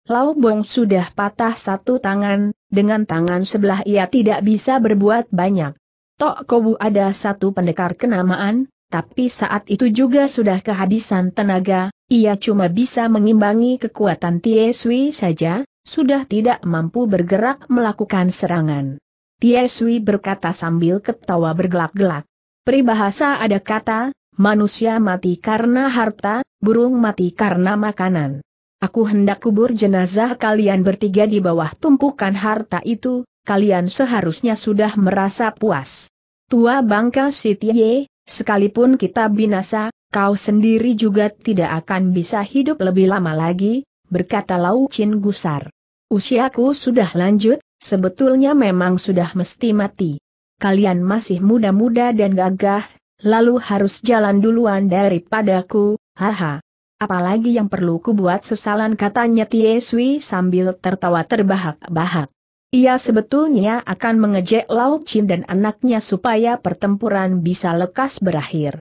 A: Lau Bong sudah patah satu tangan, dengan tangan sebelah ia tidak bisa berbuat banyak. Tok Kobu ada satu pendekar kenamaan, tapi saat itu juga sudah kehabisan tenaga, ia cuma bisa mengimbangi kekuatan Tieswi saja, sudah tidak mampu bergerak melakukan serangan. Tieswi berkata sambil ketawa bergelak-gelak. Peribahasa ada kata, manusia mati karena harta, burung mati karena makanan. Aku hendak kubur jenazah kalian bertiga di bawah tumpukan harta itu, kalian seharusnya sudah merasa puas. Tua bangka Tie, sekalipun kita binasa, kau sendiri juga tidak akan bisa hidup lebih lama lagi, berkata Lau Chin gusar. Usiaku sudah lanjut, sebetulnya memang sudah mesti mati. Kalian masih muda-muda dan gagah, lalu harus jalan duluan daripadaku, haha. Apalagi yang perlu ku buat sesalan katanya Tie Sui sambil tertawa terbahak-bahak. Ia sebetulnya akan mengejek Lau Chin dan anaknya supaya pertempuran bisa lekas berakhir.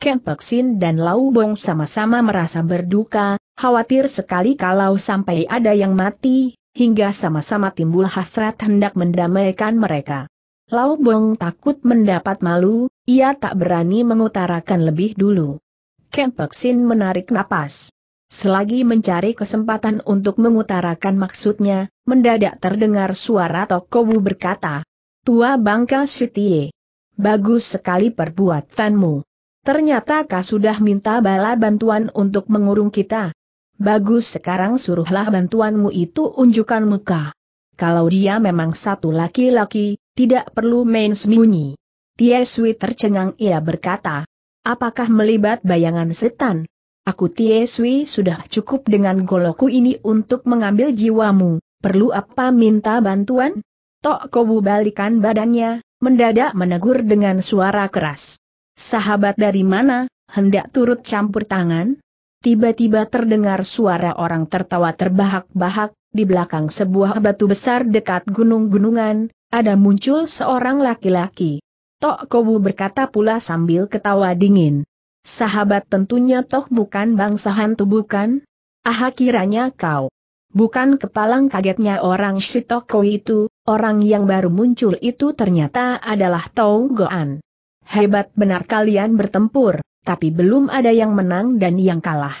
A: Ken Peksin dan Lau Bong sama-sama merasa berduka, khawatir sekali kalau sampai ada yang mati, hingga sama-sama timbul hasrat hendak mendamaikan mereka. Lau Bong takut mendapat malu, ia tak berani mengutarakan lebih dulu. Ken Peksin menarik napas. Selagi mencari kesempatan untuk mengutarakan maksudnya, mendadak terdengar suara Tokobu berkata, Tua Bangka Sitie. Bagus sekali perbuatanmu. Ternyata kau sudah minta bala bantuan untuk mengurung kita. Bagus sekarang suruhlah bantuanmu itu unjukkan muka. Kalau dia memang satu laki-laki, tidak perlu main sembunyi. Tia Sui tercengang ia berkata. Apakah melibat bayangan setan? Aku Sui sudah cukup dengan goloku ini untuk mengambil jiwamu, perlu apa minta bantuan? Tok Kobu balikan badannya, mendadak menegur dengan suara keras. Sahabat dari mana, hendak turut campur tangan? Tiba-tiba terdengar suara orang tertawa terbahak-bahak, di belakang sebuah batu besar dekat gunung-gunungan, ada muncul seorang laki-laki. Tok Kobu berkata pula sambil ketawa dingin. Sahabat tentunya toh bukan bangsa hantu bukan? Aha kiranya kau. Bukan kepalang kagetnya orang Shitokoi itu, orang yang baru muncul itu ternyata adalah Tau Goan. Hebat benar kalian bertempur, tapi belum ada yang menang dan yang kalah.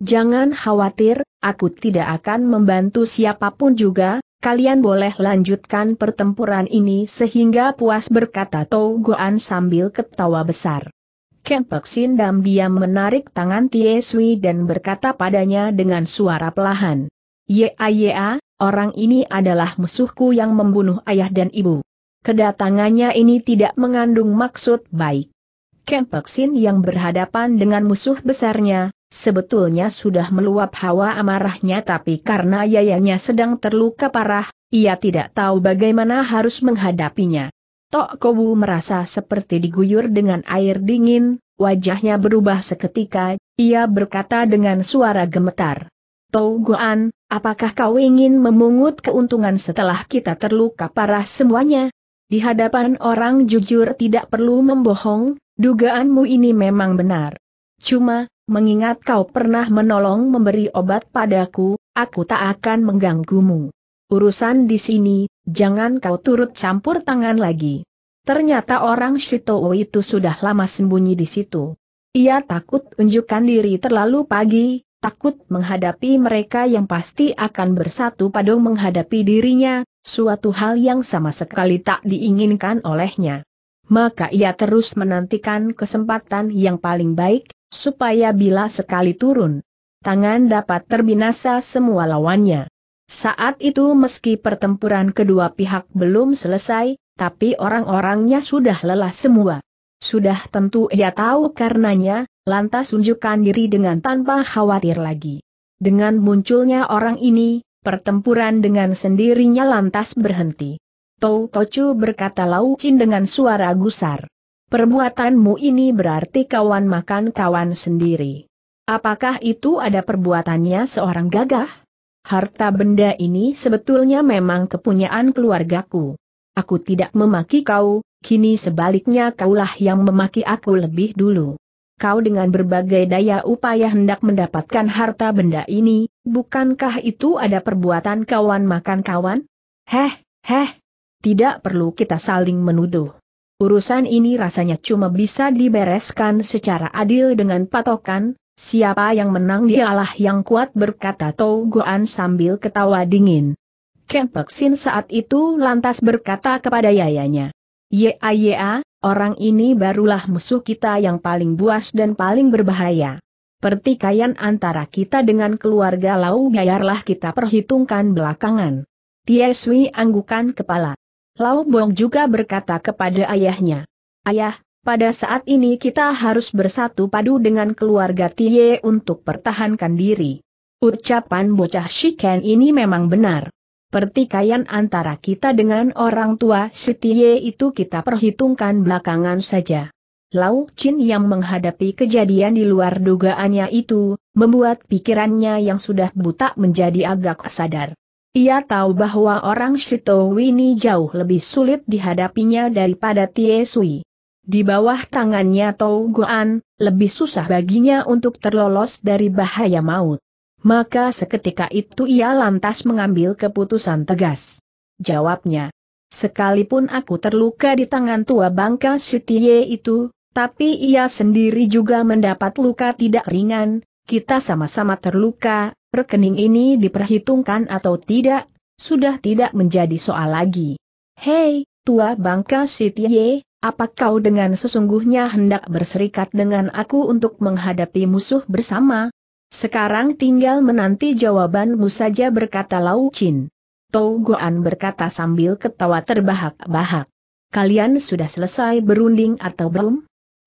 A: Jangan khawatir, aku tidak akan membantu siapapun juga, kalian boleh lanjutkan pertempuran ini sehingga puas berkata Tou Goan sambil ketawa besar. Kempek Sin diam menarik tangan Tie Sui dan berkata padanya dengan suara pelahan. "Ya, ya, orang ini adalah musuhku yang membunuh ayah dan ibu. Kedatangannya ini tidak mengandung maksud baik. Kempeksin yang berhadapan dengan musuh besarnya, sebetulnya sudah meluap hawa amarahnya tapi karena yayanya sedang terluka parah, ia tidak tahu bagaimana harus menghadapinya. Tok Kobu merasa seperti diguyur dengan air dingin, wajahnya berubah seketika, ia berkata dengan suara gemetar. Tau Guan, apakah kau ingin memungut keuntungan setelah kita terluka parah semuanya? Di hadapan orang jujur tidak perlu membohong, dugaanmu ini memang benar. Cuma, mengingat kau pernah menolong memberi obat padaku, aku tak akan mengganggumu. Urusan di sini, jangan kau turut campur tangan lagi. Ternyata orang Shitou itu sudah lama sembunyi di situ. Ia takut unjukkan diri terlalu pagi, takut menghadapi mereka yang pasti akan bersatu padu menghadapi dirinya, suatu hal yang sama sekali tak diinginkan olehnya. Maka ia terus menantikan kesempatan yang paling baik, supaya bila sekali turun, tangan dapat terbinasa semua lawannya. Saat itu meski pertempuran kedua pihak belum selesai, tapi orang-orangnya sudah lelah semua. Sudah tentu ia tahu karenanya, lantas unjukkan diri dengan tanpa khawatir lagi. Dengan munculnya orang ini, pertempuran dengan sendirinya lantas berhenti. Tou Tocu berkata Chin dengan suara gusar. Perbuatanmu ini berarti kawan makan kawan sendiri. Apakah itu ada perbuatannya seorang gagah? Harta benda ini sebetulnya memang kepunyaan keluargaku. Aku tidak memaki kau, kini sebaliknya kaulah yang memaki aku lebih dulu kau dengan berbagai daya upaya hendak mendapatkan harta benda ini, bukankah itu ada perbuatan kawan makan kawan? Heh, heh, tidak perlu kita saling menuduh. Urusan ini rasanya cuma bisa dibereskan secara adil dengan patokan, siapa yang menang dialah yang kuat berkata Tau Goan sambil ketawa dingin. Ken Peksin saat itu lantas berkata kepada yayanya. Ya ya, Orang ini barulah musuh kita yang paling buas dan paling berbahaya. Pertikaian antara kita dengan keluarga Lau biarlah kita perhitungkan belakangan. Sui anggukan kepala. Lau Bong juga berkata kepada ayahnya. Ayah, pada saat ini kita harus bersatu padu dengan keluarga Tie untuk pertahankan diri. Ucapan bocah Shiken ini memang benar pertikaian antara kita dengan orang tua Sitie itu kita perhitungkan belakangan saja. Lau Chin yang menghadapi kejadian di luar dugaannya itu, membuat pikirannya yang sudah buta menjadi agak sadar. Ia tahu bahwa orang Shito ini jauh lebih sulit dihadapinya daripada Tie Sui. Di bawah tangannya Tou Guan, lebih susah baginya untuk terlolos dari bahaya maut. Maka seketika itu ia lantas mengambil keputusan tegas. Jawabnya, sekalipun aku terluka di tangan tua bangka Sitie itu, tapi ia sendiri juga mendapat luka tidak ringan, kita sama-sama terluka, rekening ini diperhitungkan atau tidak, sudah tidak menjadi soal lagi. Hei, tua bangka Sitie, apa kau dengan sesungguhnya hendak berserikat dengan aku untuk menghadapi musuh bersama? Sekarang tinggal menanti jawabanmu saja berkata Lau Chin. Tou Goan berkata sambil ketawa terbahak-bahak. Kalian sudah selesai berunding atau belum?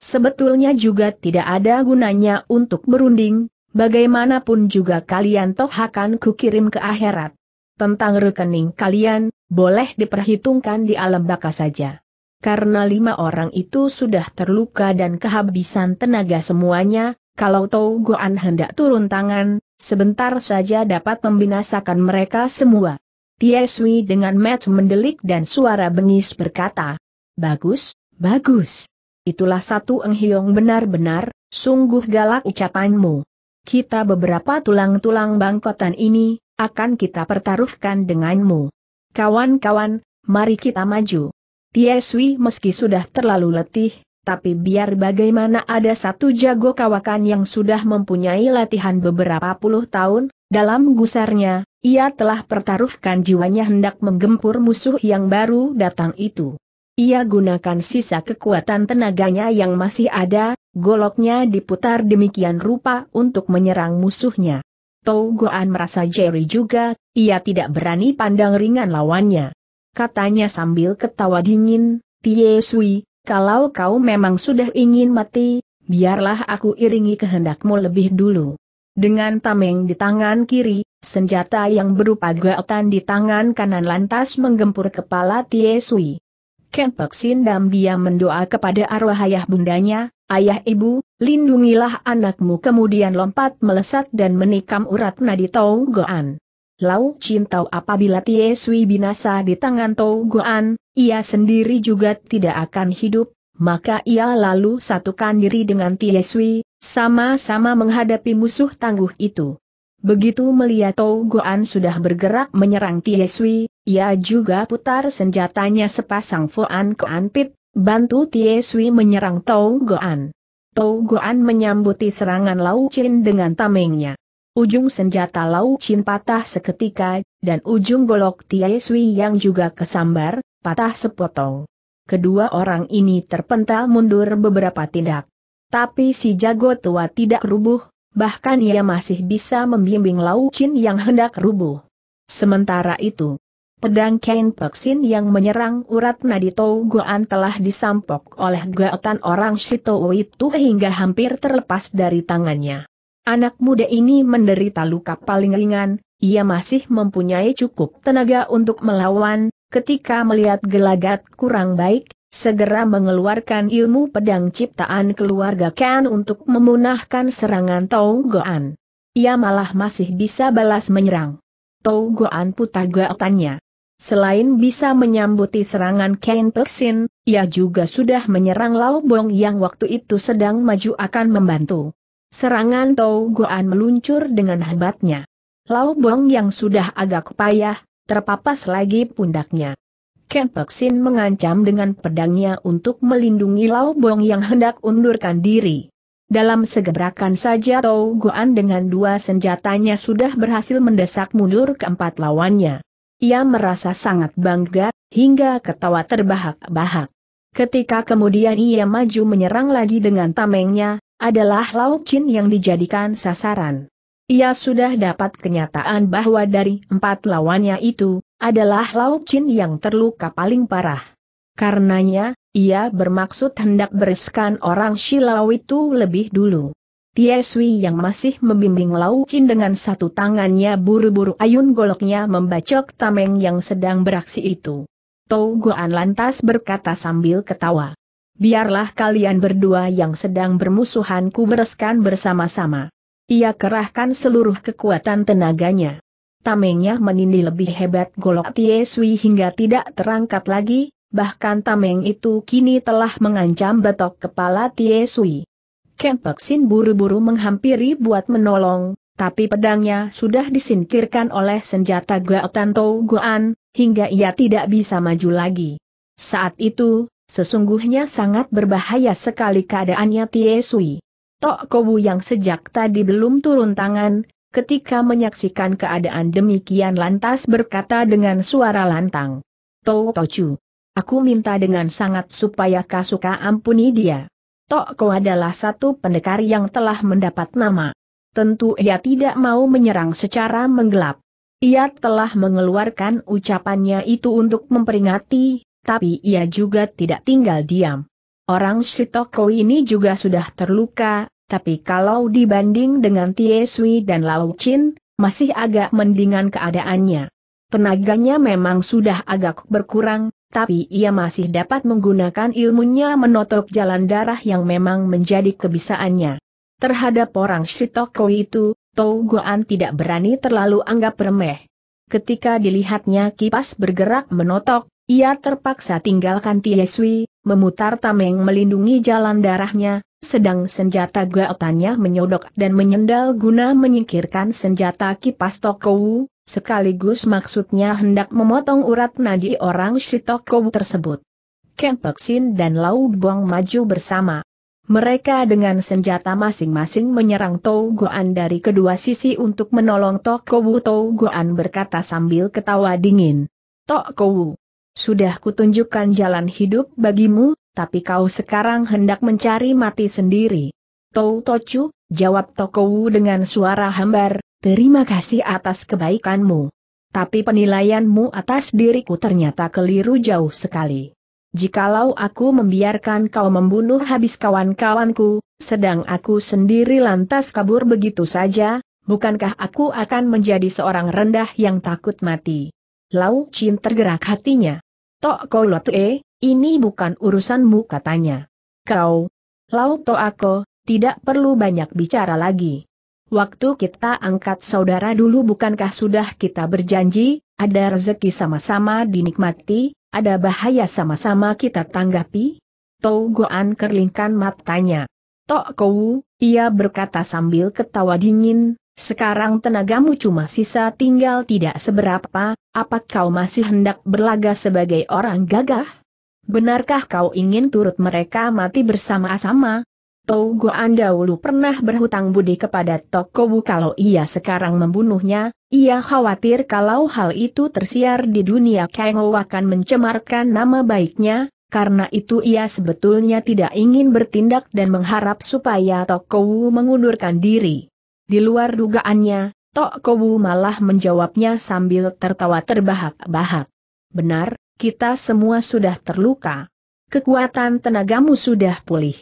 A: Sebetulnya juga tidak ada gunanya untuk berunding, bagaimanapun juga kalian toh akan kukirim ke akhirat. Tentang rekening kalian, boleh diperhitungkan di alam baka saja. Karena lima orang itu sudah terluka dan kehabisan tenaga semuanya, kalau Tau Goan hendak turun tangan, sebentar saja dapat membinasakan mereka semua. Tieswi dengan match mendelik dan suara bengis berkata, Bagus, bagus. Itulah satu enghiong benar-benar, sungguh galak ucapanmu. Kita beberapa tulang-tulang bangkotan ini, akan kita pertaruhkan denganmu. Kawan-kawan, mari kita maju. Tieswi meski sudah terlalu letih, tapi biar bagaimana ada satu jago kawakan yang sudah mempunyai latihan beberapa puluh tahun, dalam gusarnya, ia telah pertaruhkan jiwanya hendak menggempur musuh yang baru datang itu. Ia gunakan sisa kekuatan tenaganya yang masih ada, goloknya diputar demikian rupa untuk menyerang musuhnya. Tau Goan merasa Jerry juga, ia tidak berani pandang ringan lawannya. Katanya sambil ketawa dingin, Tie Sui, kalau kau memang sudah ingin mati, biarlah aku iringi kehendakmu lebih dulu. Dengan tameng di tangan kiri, senjata yang berupa gaotan di tangan kanan lantas menggempur kepala Tie Sui. Kenpek Sindam dia mendoa kepada arwah ayah bundanya, ayah ibu, lindungilah anakmu kemudian lompat melesat dan menikam urat nadi Tau Goan. Lau cintau apabila Tie Sui binasa di tangan Tau Goan, ia sendiri juga tidak akan hidup, maka ia lalu satukan diri dengan Tiesui, sama-sama menghadapi musuh tangguh itu. Begitu melihat Tau Goan sudah bergerak menyerang Tiesui, ia juga putar senjatanya sepasang Foan ke Anpit, bantu Tiesui menyerang Tau Goan. Tau Goan menyambuti serangan Lau Chin dengan tamengnya. Ujung senjata Lau Chin patah seketika, dan ujung golok Tiesui yang juga kesambar, patah sepotong. Kedua orang ini terpental mundur beberapa tindak. Tapi si jago tua tidak rubuh, bahkan ia masih bisa membimbing Lau Chin yang hendak rubuh. Sementara itu, pedang Ken Peksin yang menyerang urat nadi Goan telah disampok oleh gaotan orang Shito itu hingga hampir terlepas dari tangannya. Anak muda ini menderita luka paling ringan, ia masih mempunyai cukup tenaga untuk melawan, ketika melihat gelagat kurang baik, segera mengeluarkan ilmu pedang ciptaan keluarga Ken untuk memunahkan serangan Tau Goan. Ia malah masih bisa balas menyerang. Tau Goan putar gaotannya. Selain bisa menyambuti serangan Ken Peksin, ia juga sudah menyerang Lau Bong yang waktu itu sedang maju akan membantu. Serangan Tau Goan meluncur dengan hebatnya. Lau Bong yang sudah agak payah, terpapas lagi pundaknya. Ken Peksin mengancam dengan pedangnya untuk melindungi Lau Bong yang hendak undurkan diri. Dalam segebrakan saja Tau Guan dengan dua senjatanya sudah berhasil mendesak mundur keempat lawannya. Ia merasa sangat bangga, hingga ketawa terbahak-bahak. Ketika kemudian ia maju menyerang lagi dengan tamengnya, adalah Lau Chin yang dijadikan sasaran. Ia sudah dapat kenyataan bahwa dari empat lawannya itu, adalah Lau Chin yang terluka paling parah. Karenanya, ia bermaksud hendak bereskan orang Shilau itu lebih dulu. Sui yang masih membimbing Lau Chin dengan satu tangannya buru-buru ayun goloknya membacok tameng yang sedang beraksi itu. Tou Goan lantas berkata sambil ketawa. Biarlah kalian berdua yang sedang bermusuhan ku bereskan bersama-sama. Ia kerahkan seluruh kekuatan tenaganya. Tamengnya menindih lebih hebat golok Tie Sui hingga tidak terangkat lagi, bahkan tameng itu kini telah mengancam betok kepala Tie Sui. Sin buru-buru menghampiri buat menolong, tapi pedangnya sudah disingkirkan oleh senjata Gaotanto Guan, hingga ia tidak bisa maju lagi. Saat itu, sesungguhnya sangat berbahaya sekali keadaannya Tie Sui. Tok Kobu yang sejak tadi belum turun tangan, ketika menyaksikan keadaan demikian lantas berkata dengan suara lantang. Tok Tochu. Aku minta dengan sangat supaya Kasuka ampuni dia. Tok Ko adalah satu pendekar yang telah mendapat nama. Tentu ia tidak mau menyerang secara menggelap. Ia telah mengeluarkan ucapannya itu untuk memperingati, tapi ia juga tidak tinggal diam. Orang toko ini juga sudah terluka, tapi kalau dibanding dengan Tieswi dan Lau Chin, masih agak mendingan keadaannya. Tenaganya memang sudah agak berkurang, tapi ia masih dapat menggunakan ilmunya menotok jalan darah yang memang menjadi kebisaannya. Terhadap orang Shitoko itu, Tou Goan tidak berani terlalu anggap remeh. Ketika dilihatnya kipas bergerak menotok, ia terpaksa tinggalkan Tiesui, memutar tameng melindungi jalan darahnya, sedang senjata gaotannya menyodok dan menyendal guna menyingkirkan senjata kipas Tokowu, sekaligus maksudnya hendak memotong urat nadi orang si Shitokowu tersebut. Peksin dan Lau Buang maju bersama. Mereka dengan senjata masing-masing menyerang Tou Goan dari kedua sisi untuk menolong Tokowu Tou Goan berkata sambil ketawa dingin. Tokowu, sudah kutunjukkan jalan hidup bagimu, tapi kau sekarang hendak mencari mati sendiri. Tau Tocu, jawab Tokowu dengan suara hambar, terima kasih atas kebaikanmu. Tapi penilaianmu atas diriku ternyata keliru jauh sekali. Jikalau aku membiarkan kau membunuh habis kawan-kawanku, sedang aku sendiri lantas kabur begitu saja, bukankah aku akan menjadi seorang rendah yang takut mati? Lau Chin tergerak hatinya. Tok kau latue, ini bukan urusanmu katanya. Kau, lau to aku, tidak perlu banyak bicara lagi. Waktu kita angkat saudara dulu bukankah sudah kita berjanji, ada rezeki sama-sama dinikmati, ada bahaya sama-sama kita tanggapi? Tau Goan kerlingkan matanya. Tok kau, ia berkata sambil ketawa dingin, sekarang tenagamu cuma sisa tinggal tidak seberapa, apa kau masih hendak berlaga sebagai orang gagah? Benarkah kau ingin turut mereka mati bersama-sama? anda dahulu pernah berhutang budi kepada Tokobu kalau ia sekarang membunuhnya, ia khawatir kalau hal itu tersiar di dunia Kengo akan mencemarkan nama baiknya, karena itu ia sebetulnya tidak ingin bertindak dan mengharap supaya Tokowu mengundurkan diri. Di luar dugaannya, Tok Kowu malah menjawabnya sambil tertawa terbahak-bahak. Benar, kita semua sudah terluka. Kekuatan tenagamu sudah pulih.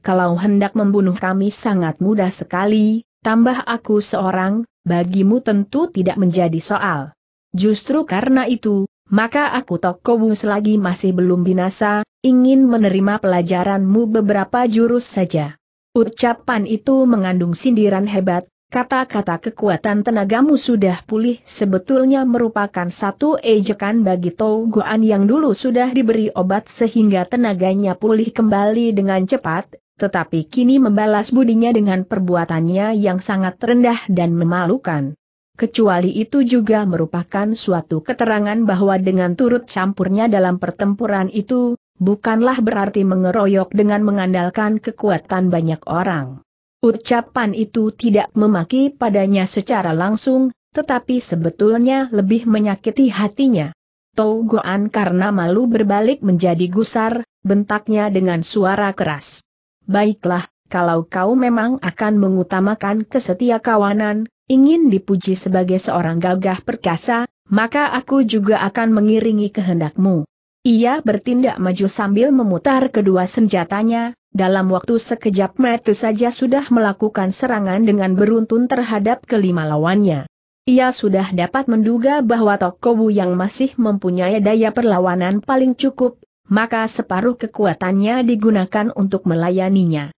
A: Kalau hendak membunuh kami sangat mudah sekali, tambah aku seorang, bagimu tentu tidak menjadi soal. Justru karena itu, maka aku Tok Kowu selagi masih belum binasa, ingin menerima pelajaranmu beberapa jurus saja. Ucapan itu mengandung sindiran hebat, kata-kata kekuatan tenagamu sudah pulih sebetulnya merupakan satu ejekan bagi Tau Guan yang dulu sudah diberi obat sehingga tenaganya pulih kembali dengan cepat, tetapi kini membalas budinya dengan perbuatannya yang sangat rendah dan memalukan. Kecuali itu juga merupakan suatu keterangan bahwa dengan turut campurnya dalam pertempuran itu, bukanlah berarti mengeroyok dengan mengandalkan kekuatan banyak orang. Ucapan itu tidak memaki padanya secara langsung, tetapi sebetulnya lebih menyakiti hatinya. Tau Goan karena malu berbalik menjadi gusar, bentaknya dengan suara keras. Baiklah, kalau kau memang akan mengutamakan kesetia kawanan, ingin dipuji sebagai seorang gagah perkasa, maka aku juga akan mengiringi kehendakmu. Ia bertindak maju sambil memutar kedua senjatanya, dalam waktu sekejap mata saja sudah melakukan serangan dengan beruntun terhadap kelima lawannya. Ia sudah dapat menduga bahwa Tokobu yang masih mempunyai daya perlawanan paling cukup, maka separuh kekuatannya digunakan untuk melayaninya.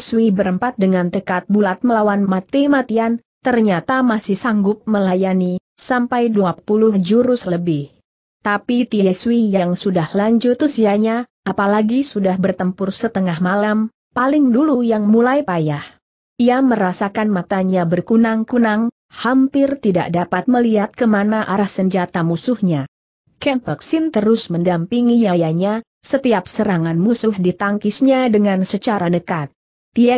A: Sui berempat dengan tekad bulat melawan mati-matian, ternyata masih sanggup melayani, sampai 20 jurus lebih. Tapi Sui yang sudah lanjut usianya, apalagi sudah bertempur setengah malam, paling dulu yang mulai payah. Ia merasakan matanya berkunang-kunang, hampir tidak dapat melihat kemana arah senjata musuhnya. Kempeksin terus mendampingi yayanya, setiap serangan musuh ditangkisnya dengan secara dekat.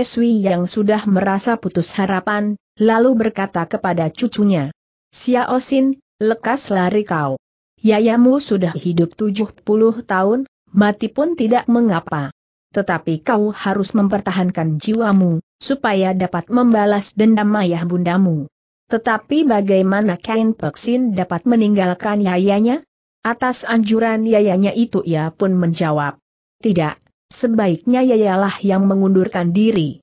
A: Sui yang sudah merasa putus harapan, lalu berkata kepada cucunya, Xiaosin, lekas lari kau. Yayamu sudah hidup 70 tahun, mati pun tidak mengapa. Tetapi kau harus mempertahankan jiwamu, supaya dapat membalas dendam ayah bundamu. Tetapi bagaimana Kain Peksin dapat meninggalkan yayanya? Atas anjuran yayanya itu ia pun menjawab. Tidak, sebaiknya yayalah yang mengundurkan diri.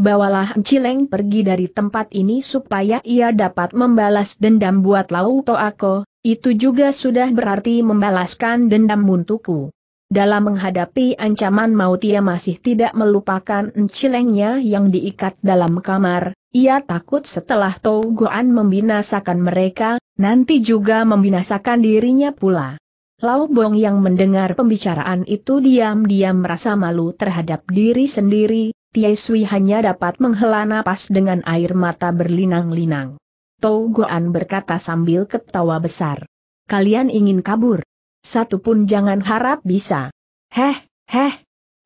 A: Bawalah Cileng pergi dari tempat ini supaya ia dapat membalas dendam buat Lau Toako, itu juga sudah berarti membalaskan dendam untukku. Dalam menghadapi ancaman maut ia masih tidak melupakan encilengnya yang diikat dalam kamar, ia takut setelah Goan membinasakan mereka, nanti juga membinasakan dirinya pula. Lau Bong yang mendengar pembicaraan itu diam-diam merasa malu terhadap diri sendiri, Tiesui hanya dapat menghela napas dengan air mata berlinang-linang. Tau Goan berkata sambil ketawa besar. Kalian ingin kabur. Satupun jangan harap bisa. Heh, heh.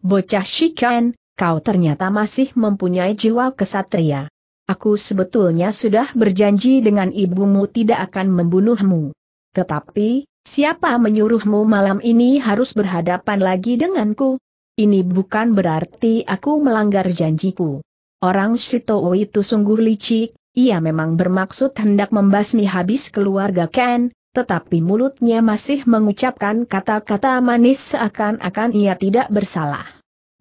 A: Bocah Shikan, kau ternyata masih mempunyai jiwa kesatria. Aku sebetulnya sudah berjanji dengan ibumu tidak akan membunuhmu. Tetapi, siapa menyuruhmu malam ini harus berhadapan lagi denganku? Ini bukan berarti aku melanggar janjiku. Orang Shitowo itu sungguh licik, ia memang bermaksud hendak membasmi habis keluarga Ken, tetapi mulutnya masih mengucapkan kata-kata manis seakan-akan ia tidak bersalah.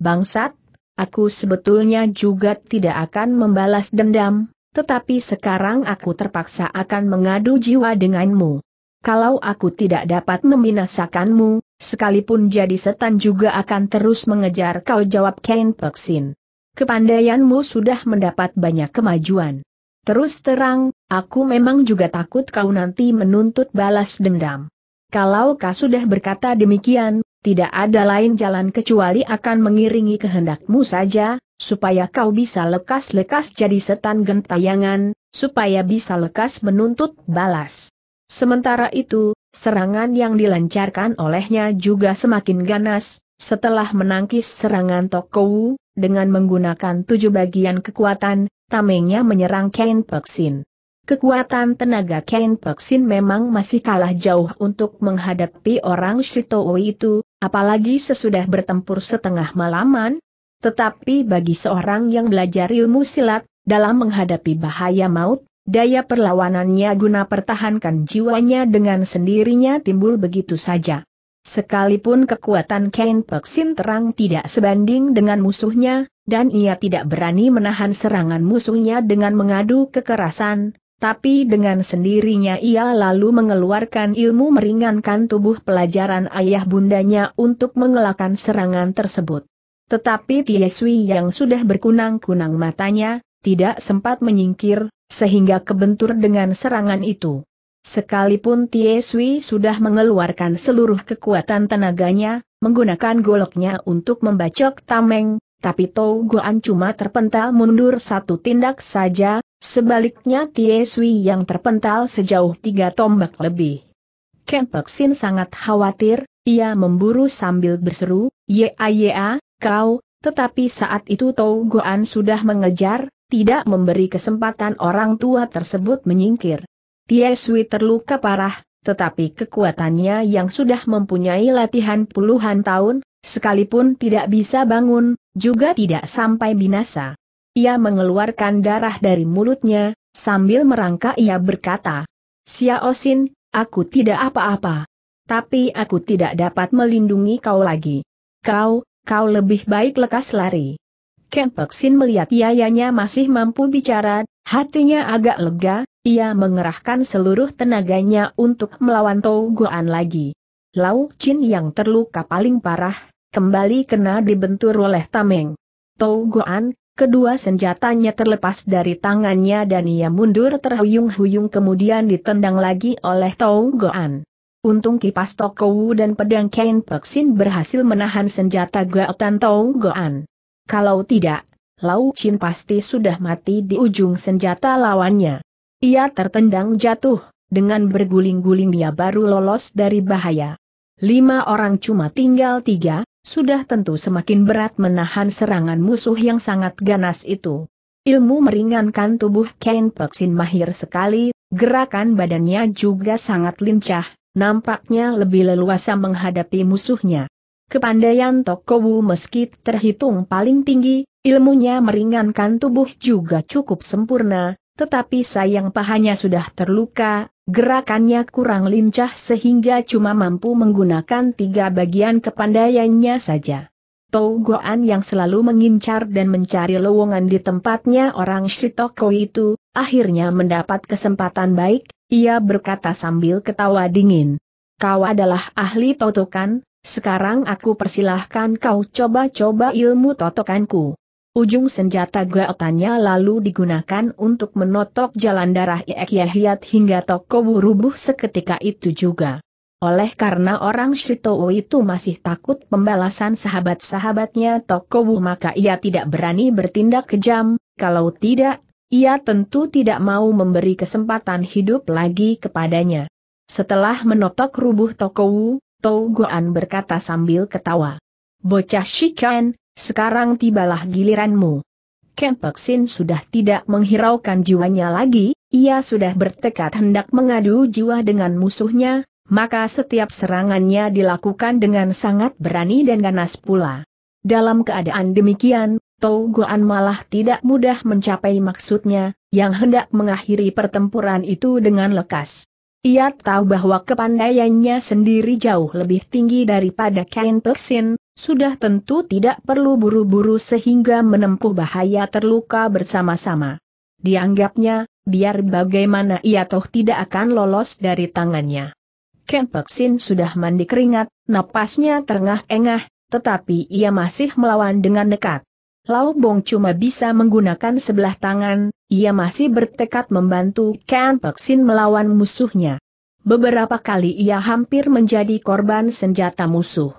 A: Bangsat, aku sebetulnya juga tidak akan membalas dendam, tetapi sekarang aku terpaksa akan mengadu jiwa denganmu. Kalau aku tidak dapat membinasakanmu, sekalipun jadi setan juga akan terus mengejar kau jawab Ken Peksin. Kepandaianmu sudah mendapat banyak kemajuan. Terus terang, aku memang juga takut kau nanti menuntut balas dendam. Kalau kau sudah berkata demikian, tidak ada lain jalan kecuali akan mengiringi kehendakmu saja, supaya kau bisa lekas-lekas jadi setan gentayangan, supaya bisa lekas menuntut balas. Sementara itu, serangan yang dilancarkan olehnya juga semakin ganas, setelah menangkis serangan Tokowu, dengan menggunakan tujuh bagian kekuatan, tamengnya menyerang Kain Peksin. Kekuatan tenaga Kain Peksin memang masih kalah jauh untuk menghadapi orang Shitoo itu, apalagi sesudah bertempur setengah malaman. Tetapi bagi seorang yang belajar ilmu silat, dalam menghadapi bahaya maut, daya perlawanannya guna pertahankan jiwanya dengan sendirinya timbul begitu saja. Sekalipun kekuatan Kain Peksin terang tidak sebanding dengan musuhnya, dan ia tidak berani menahan serangan musuhnya dengan mengadu kekerasan, tapi dengan sendirinya ia lalu mengeluarkan ilmu meringankan tubuh pelajaran ayah bundanya untuk mengelakkan serangan tersebut. Tetapi Sui yang sudah berkunang-kunang matanya, tidak sempat menyingkir, sehingga kebentur dengan serangan itu. Sekalipun Tie Sui sudah mengeluarkan seluruh kekuatan tenaganya, menggunakan goloknya untuk membacok Tameng, tapi Tou Goan cuma terpental mundur satu tindak saja, sebaliknya Tie Sui yang terpental sejauh tiga tombak lebih. Ken Peksin sangat khawatir, ia memburu sambil berseru, ya ya, kau, tetapi saat itu Tou Goan sudah mengejar, tidak memberi kesempatan orang tua tersebut menyingkir. Tie Sui terluka parah, tetapi kekuatannya yang sudah mempunyai latihan puluhan tahun, sekalipun tidak bisa bangun, juga tidak sampai binasa. Ia mengeluarkan darah dari mulutnya, sambil merangkak ia berkata, Xiaosin, aku tidak apa-apa. Tapi aku tidak dapat melindungi kau lagi. Kau, kau lebih baik lekas lari. Ken Peksin melihat yayanya masih mampu bicara, Hatinya agak lega, ia mengerahkan seluruh tenaganya untuk melawan Toguan lagi. Lau Chin yang terluka paling parah, kembali kena dibentur oleh Tameng. Toguan, kedua senjatanya terlepas dari tangannya dan ia mundur terhuyung-huyung kemudian ditendang lagi oleh Toguan. Untung kipas Tokowu dan pedang Kain Peksin berhasil menahan senjata Gaotan Toguan. Kalau tidak, Lau Chin pasti sudah mati di ujung senjata lawannya. Ia tertendang jatuh, dengan berguling-guling dia baru lolos dari bahaya. Lima orang cuma tinggal tiga, sudah tentu semakin berat menahan serangan musuh yang sangat ganas itu. Ilmu meringankan tubuh Ken Peksin mahir sekali, gerakan badannya juga sangat lincah, nampaknya lebih leluasa menghadapi musuhnya. Kepandaian Tokowu meski terhitung paling tinggi, ilmunya meringankan tubuh juga cukup sempurna, tetapi sayang pahanya sudah terluka, gerakannya kurang lincah sehingga cuma mampu menggunakan tiga bagian kepandaiannya saja. Tau Goan yang selalu mengincar dan mencari lowongan di tempatnya orang Shitoko itu, akhirnya mendapat kesempatan baik, ia berkata sambil ketawa dingin. Kau adalah ahli totokan, sekarang aku persilahkan kau coba-coba ilmu totokanku. Ujung senjata gaotannya lalu digunakan untuk menotok jalan darah Iek Yahyat hingga toko rubuh seketika itu juga. Oleh karena orang Shitowo itu masih takut pembalasan sahabat-sahabatnya Tokowu maka ia tidak berani bertindak kejam, kalau tidak, ia tentu tidak mau memberi kesempatan hidup lagi kepadanya. Setelah menotok rubuh Tokowu, Tou Goan berkata sambil ketawa. Bocah Shiken, sekarang tibalah giliranmu. Ken Peksin sudah tidak menghiraukan jiwanya lagi, ia sudah bertekad hendak mengadu jiwa dengan musuhnya, maka setiap serangannya dilakukan dengan sangat berani dan ganas pula. Dalam keadaan demikian, Tou Goan malah tidak mudah mencapai maksudnya, yang hendak mengakhiri pertempuran itu dengan lekas. Ia tahu bahwa kepandaiannya sendiri jauh lebih tinggi daripada Kain Peksin, sudah tentu tidak perlu buru-buru sehingga menempuh bahaya terluka bersama-sama. Dianggapnya, biar bagaimana ia toh tidak akan lolos dari tangannya. Ken Peksin sudah mandi keringat, napasnya terengah-engah, tetapi ia masih melawan dengan nekat. Lau Bong cuma bisa menggunakan sebelah tangan, ia masih bertekad membantu kan Pek Sin melawan musuhnya. Beberapa kali ia hampir menjadi korban senjata musuh.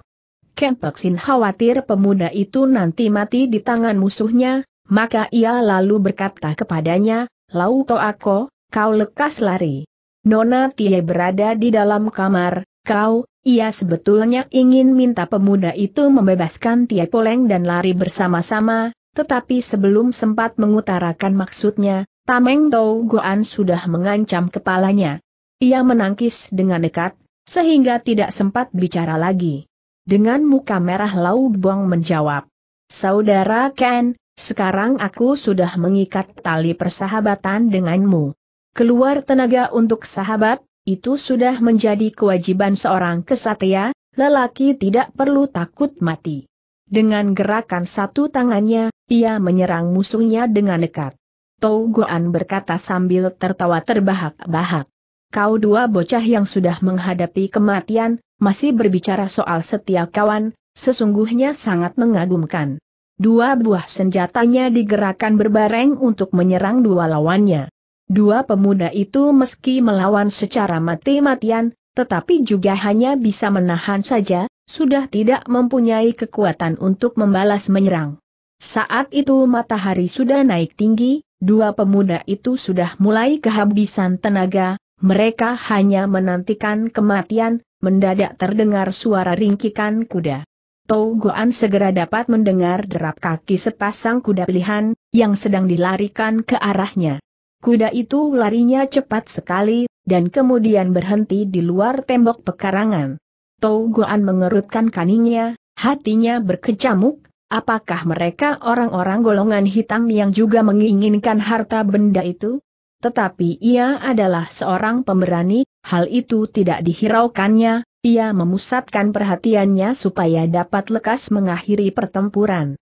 A: Ken Sin khawatir pemuda itu nanti mati di tangan musuhnya, maka ia lalu berkata kepadanya, Lau Toako, kau lekas lari. Nona Tie berada di dalam kamar, Kau, ia sebetulnya ingin minta pemuda itu membebaskan tiap Poleng dan lari bersama-sama, tetapi sebelum sempat mengutarakan maksudnya, Tameng Tau Goan sudah mengancam kepalanya. Ia menangkis dengan dekat, sehingga tidak sempat bicara lagi. Dengan muka merah Lau Bong menjawab, Saudara Ken, sekarang aku sudah mengikat tali persahabatan denganmu. Keluar tenaga untuk sahabat, itu sudah menjadi kewajiban seorang kesatria, lelaki tidak perlu takut mati. Dengan gerakan satu tangannya, ia menyerang musuhnya dengan dekat. Tou Goan berkata sambil tertawa terbahak-bahak. Kau dua bocah yang sudah menghadapi kematian, masih berbicara soal setia kawan, sesungguhnya sangat mengagumkan. Dua buah senjatanya digerakkan berbareng untuk menyerang dua lawannya. Dua pemuda itu meski melawan secara mati-matian, tetapi juga hanya bisa menahan saja, sudah tidak mempunyai kekuatan untuk membalas menyerang. Saat itu matahari sudah naik tinggi, dua pemuda itu sudah mulai kehabisan tenaga, mereka hanya menantikan kematian, mendadak terdengar suara ringkikan kuda. Tou segera dapat mendengar derap kaki sepasang kuda pilihan, yang sedang dilarikan ke arahnya. Kuda itu larinya cepat sekali, dan kemudian berhenti di luar tembok pekarangan. Tau Guan mengerutkan kaninya, hatinya berkecamuk, apakah mereka orang-orang golongan hitam yang juga menginginkan harta benda itu? Tetapi ia adalah seorang pemberani, hal itu tidak dihiraukannya, ia memusatkan perhatiannya supaya dapat lekas mengakhiri pertempuran.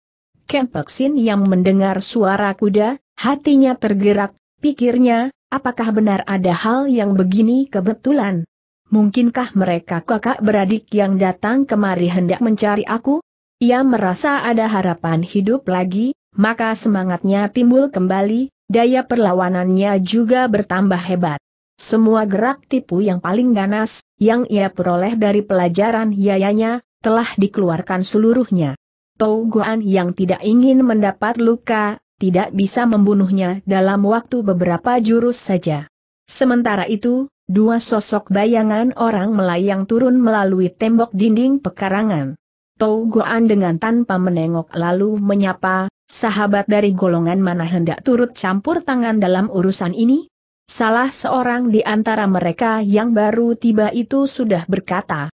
A: Peksin yang mendengar suara kuda, hatinya tergerak, Pikirnya, apakah benar ada hal yang begini kebetulan? Mungkinkah mereka kakak beradik yang datang kemari hendak mencari aku? Ia merasa ada harapan hidup lagi, maka semangatnya timbul kembali, daya perlawanannya juga bertambah hebat. Semua gerak tipu yang paling ganas, yang ia peroleh dari pelajaran yayanya, telah dikeluarkan seluruhnya. Tau yang tidak ingin mendapat luka, tidak bisa membunuhnya dalam waktu beberapa jurus saja. Sementara itu, dua sosok bayangan orang melayang turun melalui tembok dinding pekarangan. Tou Goan dengan tanpa menengok lalu menyapa, sahabat dari golongan mana hendak turut campur tangan dalam urusan ini? Salah seorang di antara mereka yang baru tiba itu sudah berkata,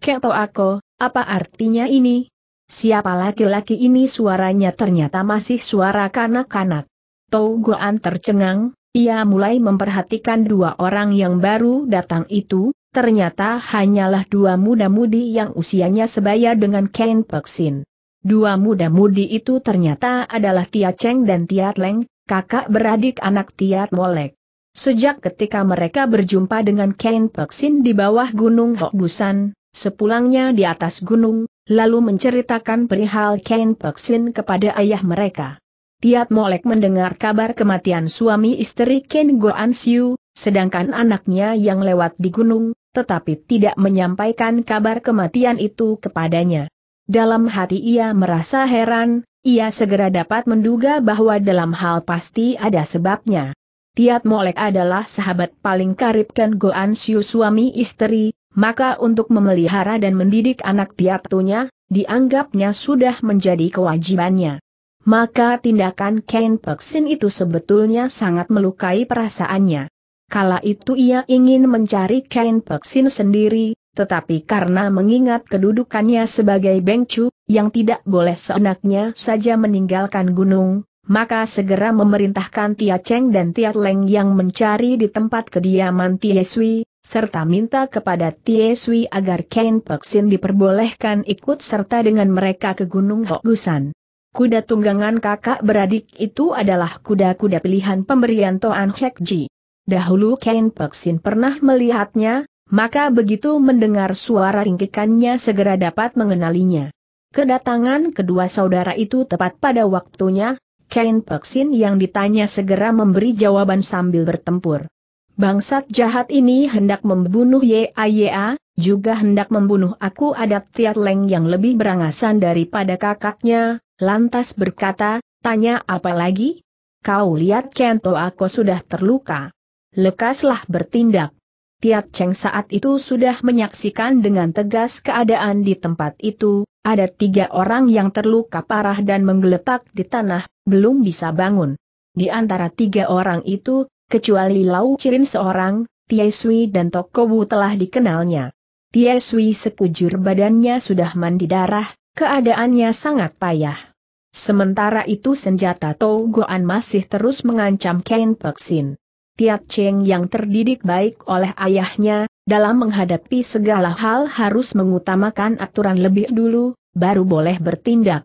A: Keto aku, apa artinya ini? Siapa laki-laki ini suaranya ternyata masih suara kanak-kanak. Tau Goan tercengang, ia mulai memperhatikan dua orang yang baru datang itu, ternyata hanyalah dua muda-mudi yang usianya sebaya dengan Ken Peksin. Dua muda-mudi itu ternyata adalah Tia Cheng dan Tia Leng, kakak beradik anak Tia Molek. Sejak ketika mereka berjumpa dengan Ken Peksin di bawah gunung Hokbusan, sepulangnya di atas gunung, lalu menceritakan perihal Ken Peksin kepada ayah mereka. Tiat Molek mendengar kabar kematian suami istri Ken Goan Siu, sedangkan anaknya yang lewat di gunung, tetapi tidak menyampaikan kabar kematian itu kepadanya. Dalam hati ia merasa heran, ia segera dapat menduga bahwa dalam hal pasti ada sebabnya. Tiat Molek adalah sahabat paling karib Ken Goan Siu suami istri, maka untuk memelihara dan mendidik anak piatunya, dianggapnya sudah menjadi kewajibannya. Maka tindakan Ken Peksin itu sebetulnya sangat melukai perasaannya. Kala itu ia ingin mencari Ken Peksin sendiri, tetapi karena mengingat kedudukannya sebagai Bengcu, yang tidak boleh seenaknya saja meninggalkan gunung, maka segera memerintahkan Tia Cheng dan Tia Leng yang mencari di tempat kediaman Tia Sui, serta minta kepada Tieswi agar Ken Peksin diperbolehkan ikut serta dengan mereka ke Gunung Hokusan. Kuda tunggangan kakak beradik itu adalah kuda-kuda pilihan pemberian Toan Ji. Dahulu Ken Peksin pernah melihatnya, maka begitu mendengar suara ringkikannya segera dapat mengenalinya. Kedatangan kedua saudara itu tepat pada waktunya, Ken Peksin yang ditanya segera memberi jawaban sambil bertempur. Bangsat jahat ini hendak membunuh YAYA, juga hendak membunuh aku adab Tiat Leng yang lebih berangasan daripada kakaknya, lantas berkata, tanya apa lagi? Kau lihat Kento aku sudah terluka. Lekaslah bertindak. Tiat Cheng saat itu sudah menyaksikan dengan tegas keadaan di tempat itu, ada tiga orang yang terluka parah dan menggeletak di tanah, belum bisa bangun. Di antara tiga orang itu, Kecuali Lau Cirin seorang, Tie Sui dan Wu telah dikenalnya. Tie Sui sekujur badannya sudah mandi darah, keadaannya sangat payah. Sementara itu senjata Togoan masih terus mengancam Ken Peksin. Tiat Cheng yang terdidik baik oleh ayahnya, dalam menghadapi segala hal harus mengutamakan aturan lebih dulu, baru boleh bertindak.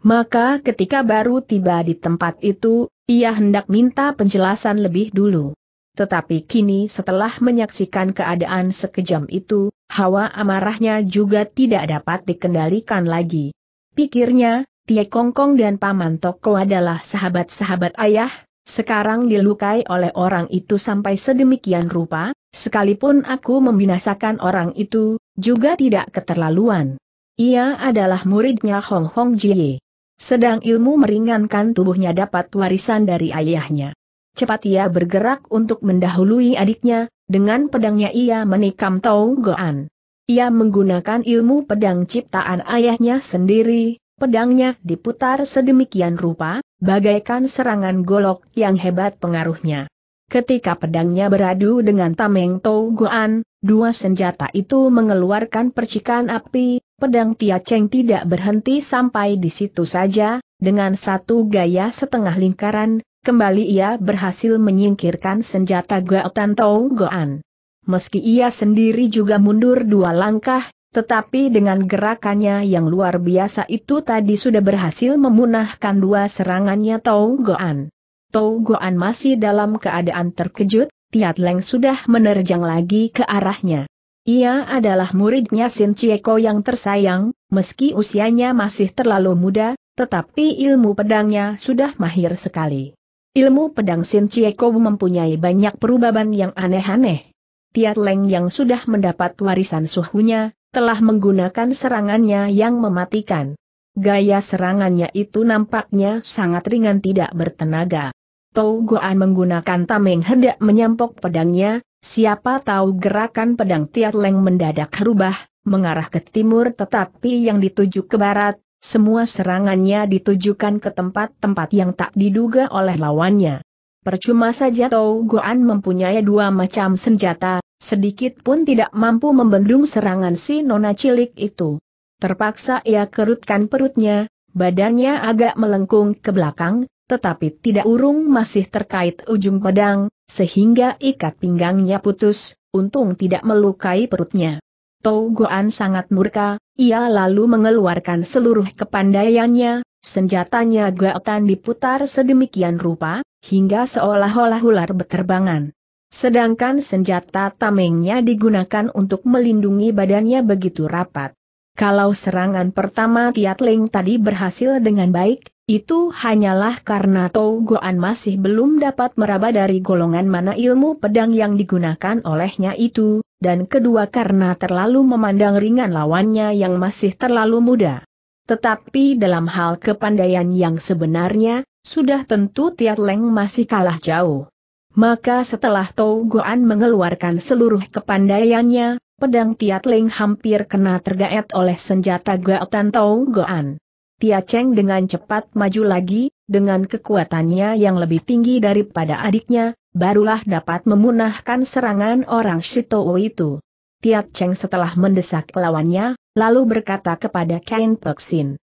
A: Maka ketika baru tiba di tempat itu, ia hendak minta penjelasan lebih dulu. Tetapi kini setelah menyaksikan keadaan sekejam itu, hawa amarahnya juga tidak dapat dikendalikan lagi. Pikirnya, Tie Kongkong dan Paman Toko adalah sahabat-sahabat ayah, sekarang dilukai oleh orang itu sampai sedemikian rupa, sekalipun aku membinasakan orang itu, juga tidak keterlaluan. Ia adalah muridnya Hong Hong Jie. Sedang ilmu meringankan tubuhnya dapat warisan dari ayahnya. Cepat ia bergerak untuk mendahului adiknya, dengan pedangnya ia menikam Tau Goan. Ia menggunakan ilmu pedang ciptaan ayahnya sendiri, pedangnya diputar sedemikian rupa, bagaikan serangan golok yang hebat pengaruhnya. Ketika pedangnya beradu dengan Tameng Tau Goan, dua senjata itu mengeluarkan percikan api, pedang Tia Cheng tidak berhenti sampai di situ saja, dengan satu gaya setengah lingkaran, kembali ia berhasil menyingkirkan senjata Gaotan Tau Goan. Meski ia sendiri juga mundur dua langkah, tetapi dengan gerakannya yang luar biasa itu tadi sudah berhasil memunahkan dua serangannya Tau Goan. Tau Goan masih dalam keadaan terkejut, Tiat Leng sudah menerjang lagi ke arahnya. Ia adalah muridnya Sin Chieko yang tersayang, meski usianya masih terlalu muda, tetapi ilmu pedangnya sudah mahir sekali. Ilmu pedang Sin Chieko mempunyai banyak perubahan yang aneh-aneh. Tiat Leng yang sudah mendapat warisan suhunya, telah menggunakan serangannya yang mematikan. Gaya serangannya itu nampaknya sangat ringan tidak bertenaga. Tau Goan menggunakan tameng hendak menyampok pedangnya, Siapa tahu gerakan pedang Tiat Leng mendadak berubah, mengarah ke timur tetapi yang dituju ke barat, semua serangannya ditujukan ke tempat-tempat yang tak diduga oleh lawannya. Percuma saja Tau Goan mempunyai dua macam senjata, sedikit pun tidak mampu membendung serangan si nona cilik itu. Terpaksa ia kerutkan perutnya, badannya agak melengkung ke belakang, tetapi tidak urung masih terkait ujung pedang, sehingga ikat pinggangnya putus, untung tidak melukai perutnya. Tou Goan sangat murka, ia lalu mengeluarkan seluruh kepandaiannya, senjatanya gaotan diputar sedemikian rupa, hingga seolah-olah ular berterbangan. Sedangkan senjata tamengnya digunakan untuk melindungi badannya begitu rapat. Kalau serangan pertama Tiat Ling tadi berhasil dengan baik, itu hanyalah karena Tou Goan masih belum dapat meraba dari golongan mana ilmu pedang yang digunakan olehnya itu, dan kedua karena terlalu memandang ringan lawannya yang masih terlalu muda. Tetapi dalam hal kepandaian yang sebenarnya, sudah tentu Tiat Leng masih kalah jauh. Maka setelah Tou Goan mengeluarkan seluruh kepandaiannya, pedang Tiat Leng hampir kena tergaet oleh senjata Gautan Tou Goan. Tia Cheng dengan cepat maju lagi, dengan kekuatannya yang lebih tinggi daripada adiknya, barulah dapat memunahkan serangan orang Shitou itu. Tia Cheng setelah mendesak lawannya, lalu berkata kepada Kain Peksin.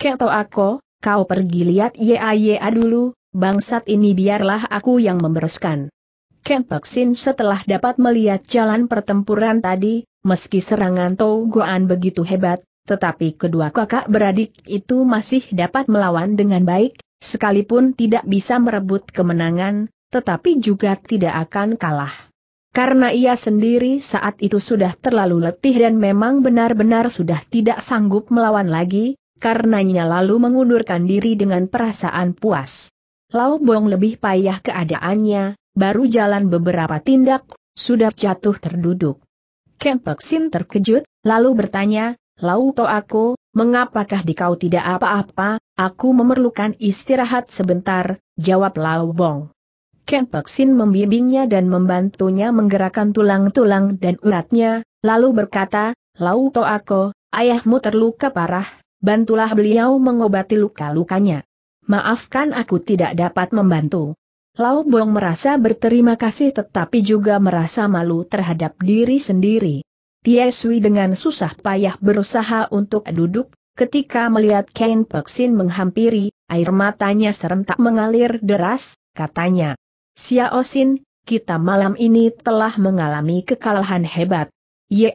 A: Keto aku, kau pergi lihat YAYA dulu, bangsat ini biarlah aku yang membereskan. Ken Peksin setelah dapat melihat jalan pertempuran tadi, meski serangan Tau Goan begitu hebat, tetapi kedua kakak beradik itu masih dapat melawan dengan baik, sekalipun tidak bisa merebut kemenangan, tetapi juga tidak akan kalah. Karena ia sendiri saat itu sudah terlalu letih dan memang benar-benar sudah tidak sanggup melawan lagi, karenanya lalu mengundurkan diri dengan perasaan puas. Lau Bong lebih payah keadaannya, baru jalan beberapa tindak, sudah jatuh terduduk. Kempeksin terkejut, lalu bertanya, Lauto aku, mengapakah dikau tidak apa-apa, aku memerlukan istirahat sebentar, jawab Lau Bong. Ken Peksin membimbingnya dan membantunya menggerakkan tulang-tulang dan uratnya, lalu berkata, to aku, ayahmu terluka parah, bantulah beliau mengobati luka-lukanya. Maafkan aku tidak dapat membantu. Lau Bong merasa berterima kasih tetapi juga merasa malu terhadap diri sendiri. Tie Sui dengan susah payah berusaha untuk duduk, ketika melihat Ken Peksin menghampiri, air matanya serentak mengalir deras, katanya. Xiao Osin, kita malam ini telah mengalami kekalahan hebat. ya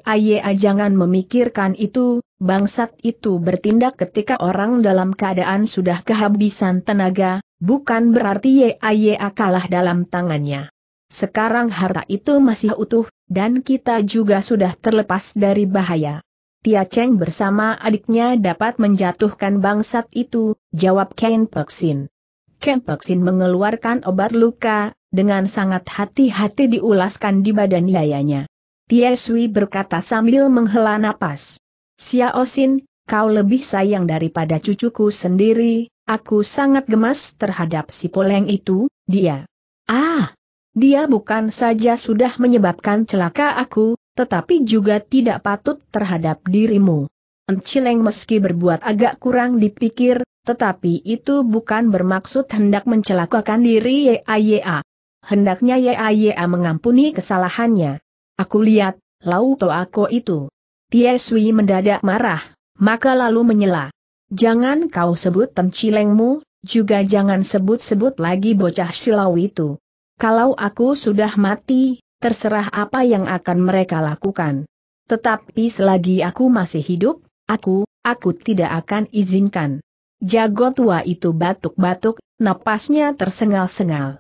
A: jangan memikirkan itu, bangsat itu bertindak ketika orang dalam keadaan sudah kehabisan tenaga, bukan berarti ya kalah dalam tangannya. Sekarang harta itu masih utuh, dan kita juga sudah terlepas dari bahaya. Tia Cheng bersama adiknya dapat menjatuhkan bangsat itu, jawab Ken Peksin. Ken Peksin mengeluarkan obat luka, dengan sangat hati-hati diulaskan di badan yayanya. Tia Sui berkata sambil menghela napas. Xiao Osin, kau lebih sayang daripada cucuku sendiri, aku sangat gemas terhadap si poleng itu, dia. Ah, dia bukan saja sudah menyebabkan celaka aku, tetapi juga tidak patut terhadap dirimu. Encileng meski berbuat agak kurang dipikir, tetapi itu bukan bermaksud hendak mencelakakan diri YAYA. Hendaknya YAYA mengampuni kesalahannya. Aku lihat, lau To aku itu. Tieswi mendadak marah, maka lalu menyela. Jangan kau sebut tencilengmu, juga jangan sebut-sebut lagi bocah silau itu. Kalau aku sudah mati, terserah apa yang akan mereka lakukan. Tetapi selagi aku masih hidup, aku, aku tidak akan izinkan. Jago tua itu batuk-batuk, napasnya tersengal-sengal.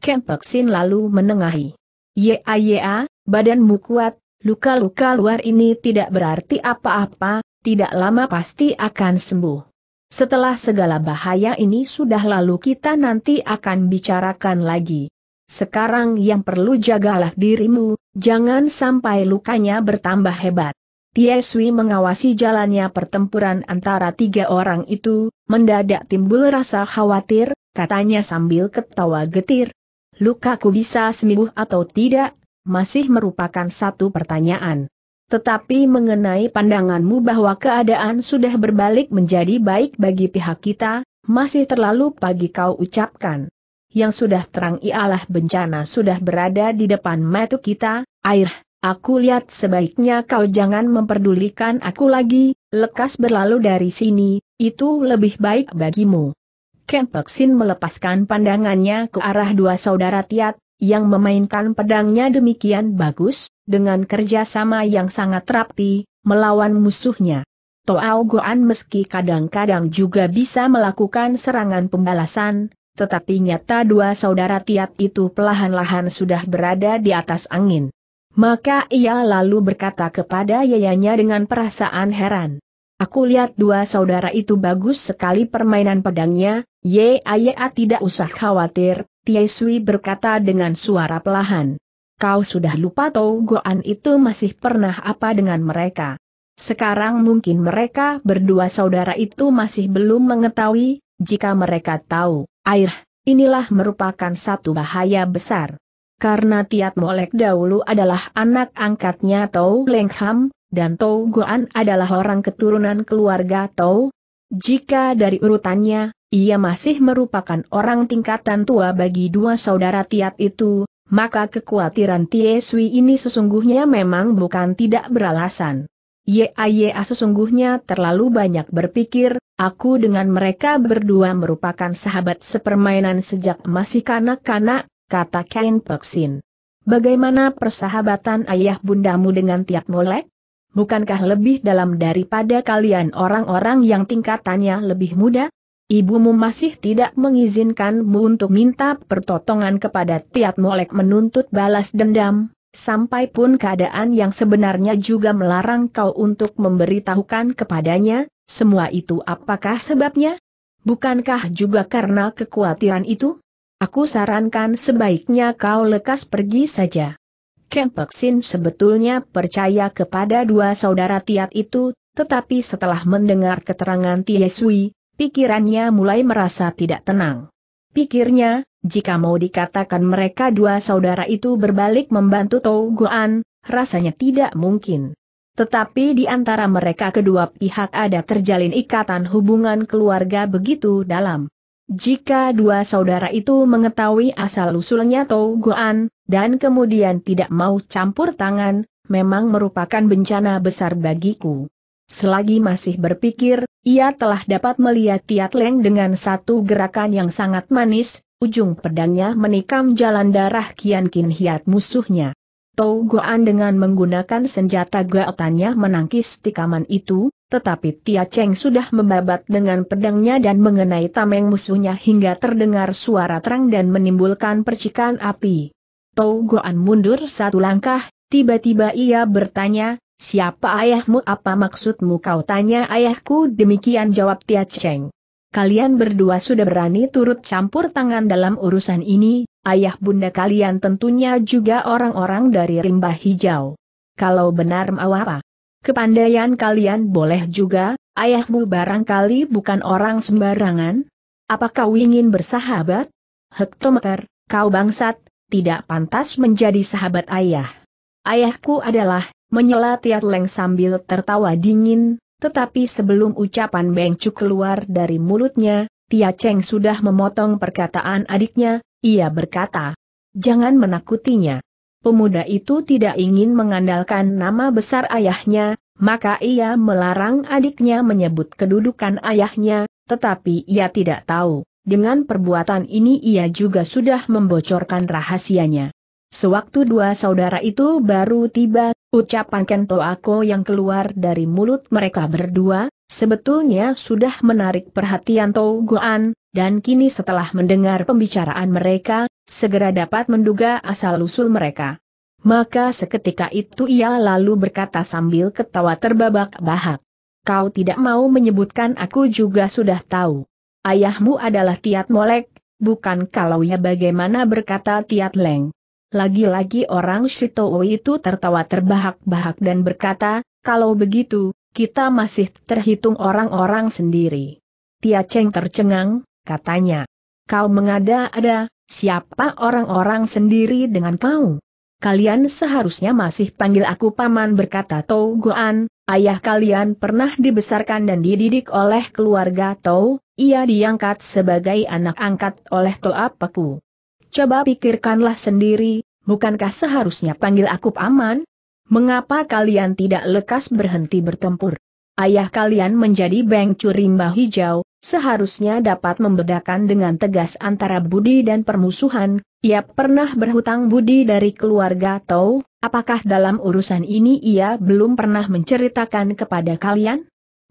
A: Kempeksin lalu menengahi. Ya ya, badanmu kuat, luka-luka luar ini tidak berarti apa-apa, tidak lama pasti akan sembuh. Setelah segala bahaya ini sudah lalu kita nanti akan bicarakan lagi. Sekarang yang perlu jagalah dirimu, jangan sampai lukanya bertambah hebat. Tieswi mengawasi jalannya pertempuran antara tiga orang itu, mendadak timbul rasa khawatir, katanya sambil ketawa getir. Lukaku bisa sembuh atau tidak, masih merupakan satu pertanyaan. Tetapi mengenai pandanganmu bahwa keadaan sudah berbalik menjadi baik bagi pihak kita, masih terlalu pagi kau ucapkan yang sudah terang ialah bencana sudah berada di depan mata kita, air, aku lihat sebaiknya kau jangan memperdulikan aku lagi, lekas berlalu dari sini, itu lebih baik bagimu. Peksin melepaskan pandangannya ke arah dua saudara Tiat, yang memainkan pedangnya demikian bagus, dengan kerjasama yang sangat rapi, melawan musuhnya. Toa Goan meski kadang-kadang juga bisa melakukan serangan pembalasan, tetapi nyata dua saudara Tiat itu pelahan-lahan sudah berada di atas angin. Maka ia lalu berkata kepada yayanya dengan perasaan heran. Aku lihat dua saudara itu bagus sekali permainan pedangnya, ye ayah tidak usah khawatir, Tiesui Sui berkata dengan suara pelahan. Kau sudah lupa Tau Goan itu masih pernah apa dengan mereka. Sekarang mungkin mereka berdua saudara itu masih belum mengetahui, jika mereka tahu, air, inilah merupakan satu bahaya besar. Karena Tiat Molek dahulu adalah anak angkatnya Tau Lengham, dan Tau Goan adalah orang keturunan keluarga Tau. Jika dari urutannya, ia masih merupakan orang tingkatan tua bagi dua saudara Tiat itu, maka kekhawatiran Tie Sui ini sesungguhnya memang bukan tidak beralasan. Yaya sesungguhnya terlalu banyak berpikir, aku dengan mereka berdua merupakan sahabat sepermainan sejak masih kanak-kanak, kata Kain Peksin. Bagaimana persahabatan ayah bundamu dengan Tiak Molek? Bukankah lebih dalam daripada kalian orang-orang yang tingkatannya lebih muda? Ibumu masih tidak mengizinkanmu untuk minta pertotongan kepada Tiat Molek menuntut balas dendam, sampai pun keadaan yang sebenarnya juga melarang kau untuk memberitahukan kepadanya, semua itu apakah sebabnya? Bukankah juga karena kekhawatiran itu? Aku sarankan sebaiknya kau lekas pergi saja. Sin sebetulnya percaya kepada dua saudara Tiat itu, tetapi setelah mendengar keterangan Tiesui, pikirannya mulai merasa tidak tenang. Pikirnya, jika mau dikatakan mereka dua saudara itu berbalik membantu Tau Guan, rasanya tidak mungkin. Tetapi di antara mereka kedua pihak ada terjalin ikatan hubungan keluarga begitu dalam. Jika dua saudara itu mengetahui asal-usulnya Tau Guan, dan kemudian tidak mau campur tangan, memang merupakan bencana besar bagiku. Selagi masih berpikir, ia telah dapat melihat Tiat Leng dengan satu gerakan yang sangat manis, ujung pedangnya menikam jalan darah Kian Kin Hiat musuhnya. Tou Goan dengan menggunakan senjata gaotannya menangkis tikaman itu, tetapi Tia Cheng sudah membabat dengan pedangnya dan mengenai tameng musuhnya hingga terdengar suara terang dan menimbulkan percikan api. Tou Goan mundur satu langkah, tiba-tiba ia bertanya, Siapa ayahmu apa maksudmu kau tanya ayahku demikian jawab Tia Cheng. Kalian berdua sudah berani turut campur tangan dalam urusan ini, ayah bunda kalian tentunya juga orang-orang dari rimba hijau. Kalau benar mau apa? Kepandaian kalian boleh juga, ayahmu barangkali bukan orang sembarangan? Apa kau ingin bersahabat? Hektometer, kau bangsat, tidak pantas menjadi sahabat ayah. Ayahku adalah menyela Tiat Leng sambil tertawa dingin, tetapi sebelum ucapan Beng Cu keluar dari mulutnya, Tia Cheng sudah memotong perkataan adiknya, ia berkata, Jangan menakutinya. Pemuda itu tidak ingin mengandalkan nama besar ayahnya, maka ia melarang adiknya menyebut kedudukan ayahnya, tetapi ia tidak tahu, dengan perbuatan ini ia juga sudah membocorkan rahasianya. Sewaktu dua saudara itu baru tiba Ucapan Kento Ako yang keluar dari mulut mereka berdua, sebetulnya sudah menarik perhatian Tou Goan, dan kini setelah mendengar pembicaraan mereka, segera dapat menduga asal-usul mereka. Maka seketika itu ia lalu berkata sambil ketawa terbabak-bahak. Kau tidak mau menyebutkan aku juga sudah tahu. Ayahmu adalah Tiat Molek, bukan kalau ya bagaimana berkata Tiat Leng. Lagi-lagi orang Shitowo itu tertawa terbahak-bahak dan berkata, kalau begitu, kita masih terhitung orang-orang sendiri. Tia Cheng tercengang, katanya. Kau mengada-ada, siapa orang-orang sendiri dengan kau? Kalian seharusnya masih panggil aku paman berkata Tou Guan, ayah kalian pernah dibesarkan dan dididik oleh keluarga Tou, ia diangkat sebagai anak angkat oleh Tou Apeku. Coba pikirkanlah sendiri, bukankah seharusnya panggil aku paman? Mengapa kalian tidak lekas berhenti bertempur? Ayah kalian menjadi beng curimba hijau, seharusnya dapat membedakan dengan tegas antara budi dan permusuhan, ia pernah berhutang budi dari keluarga Tau, apakah dalam urusan ini ia belum pernah menceritakan kepada kalian?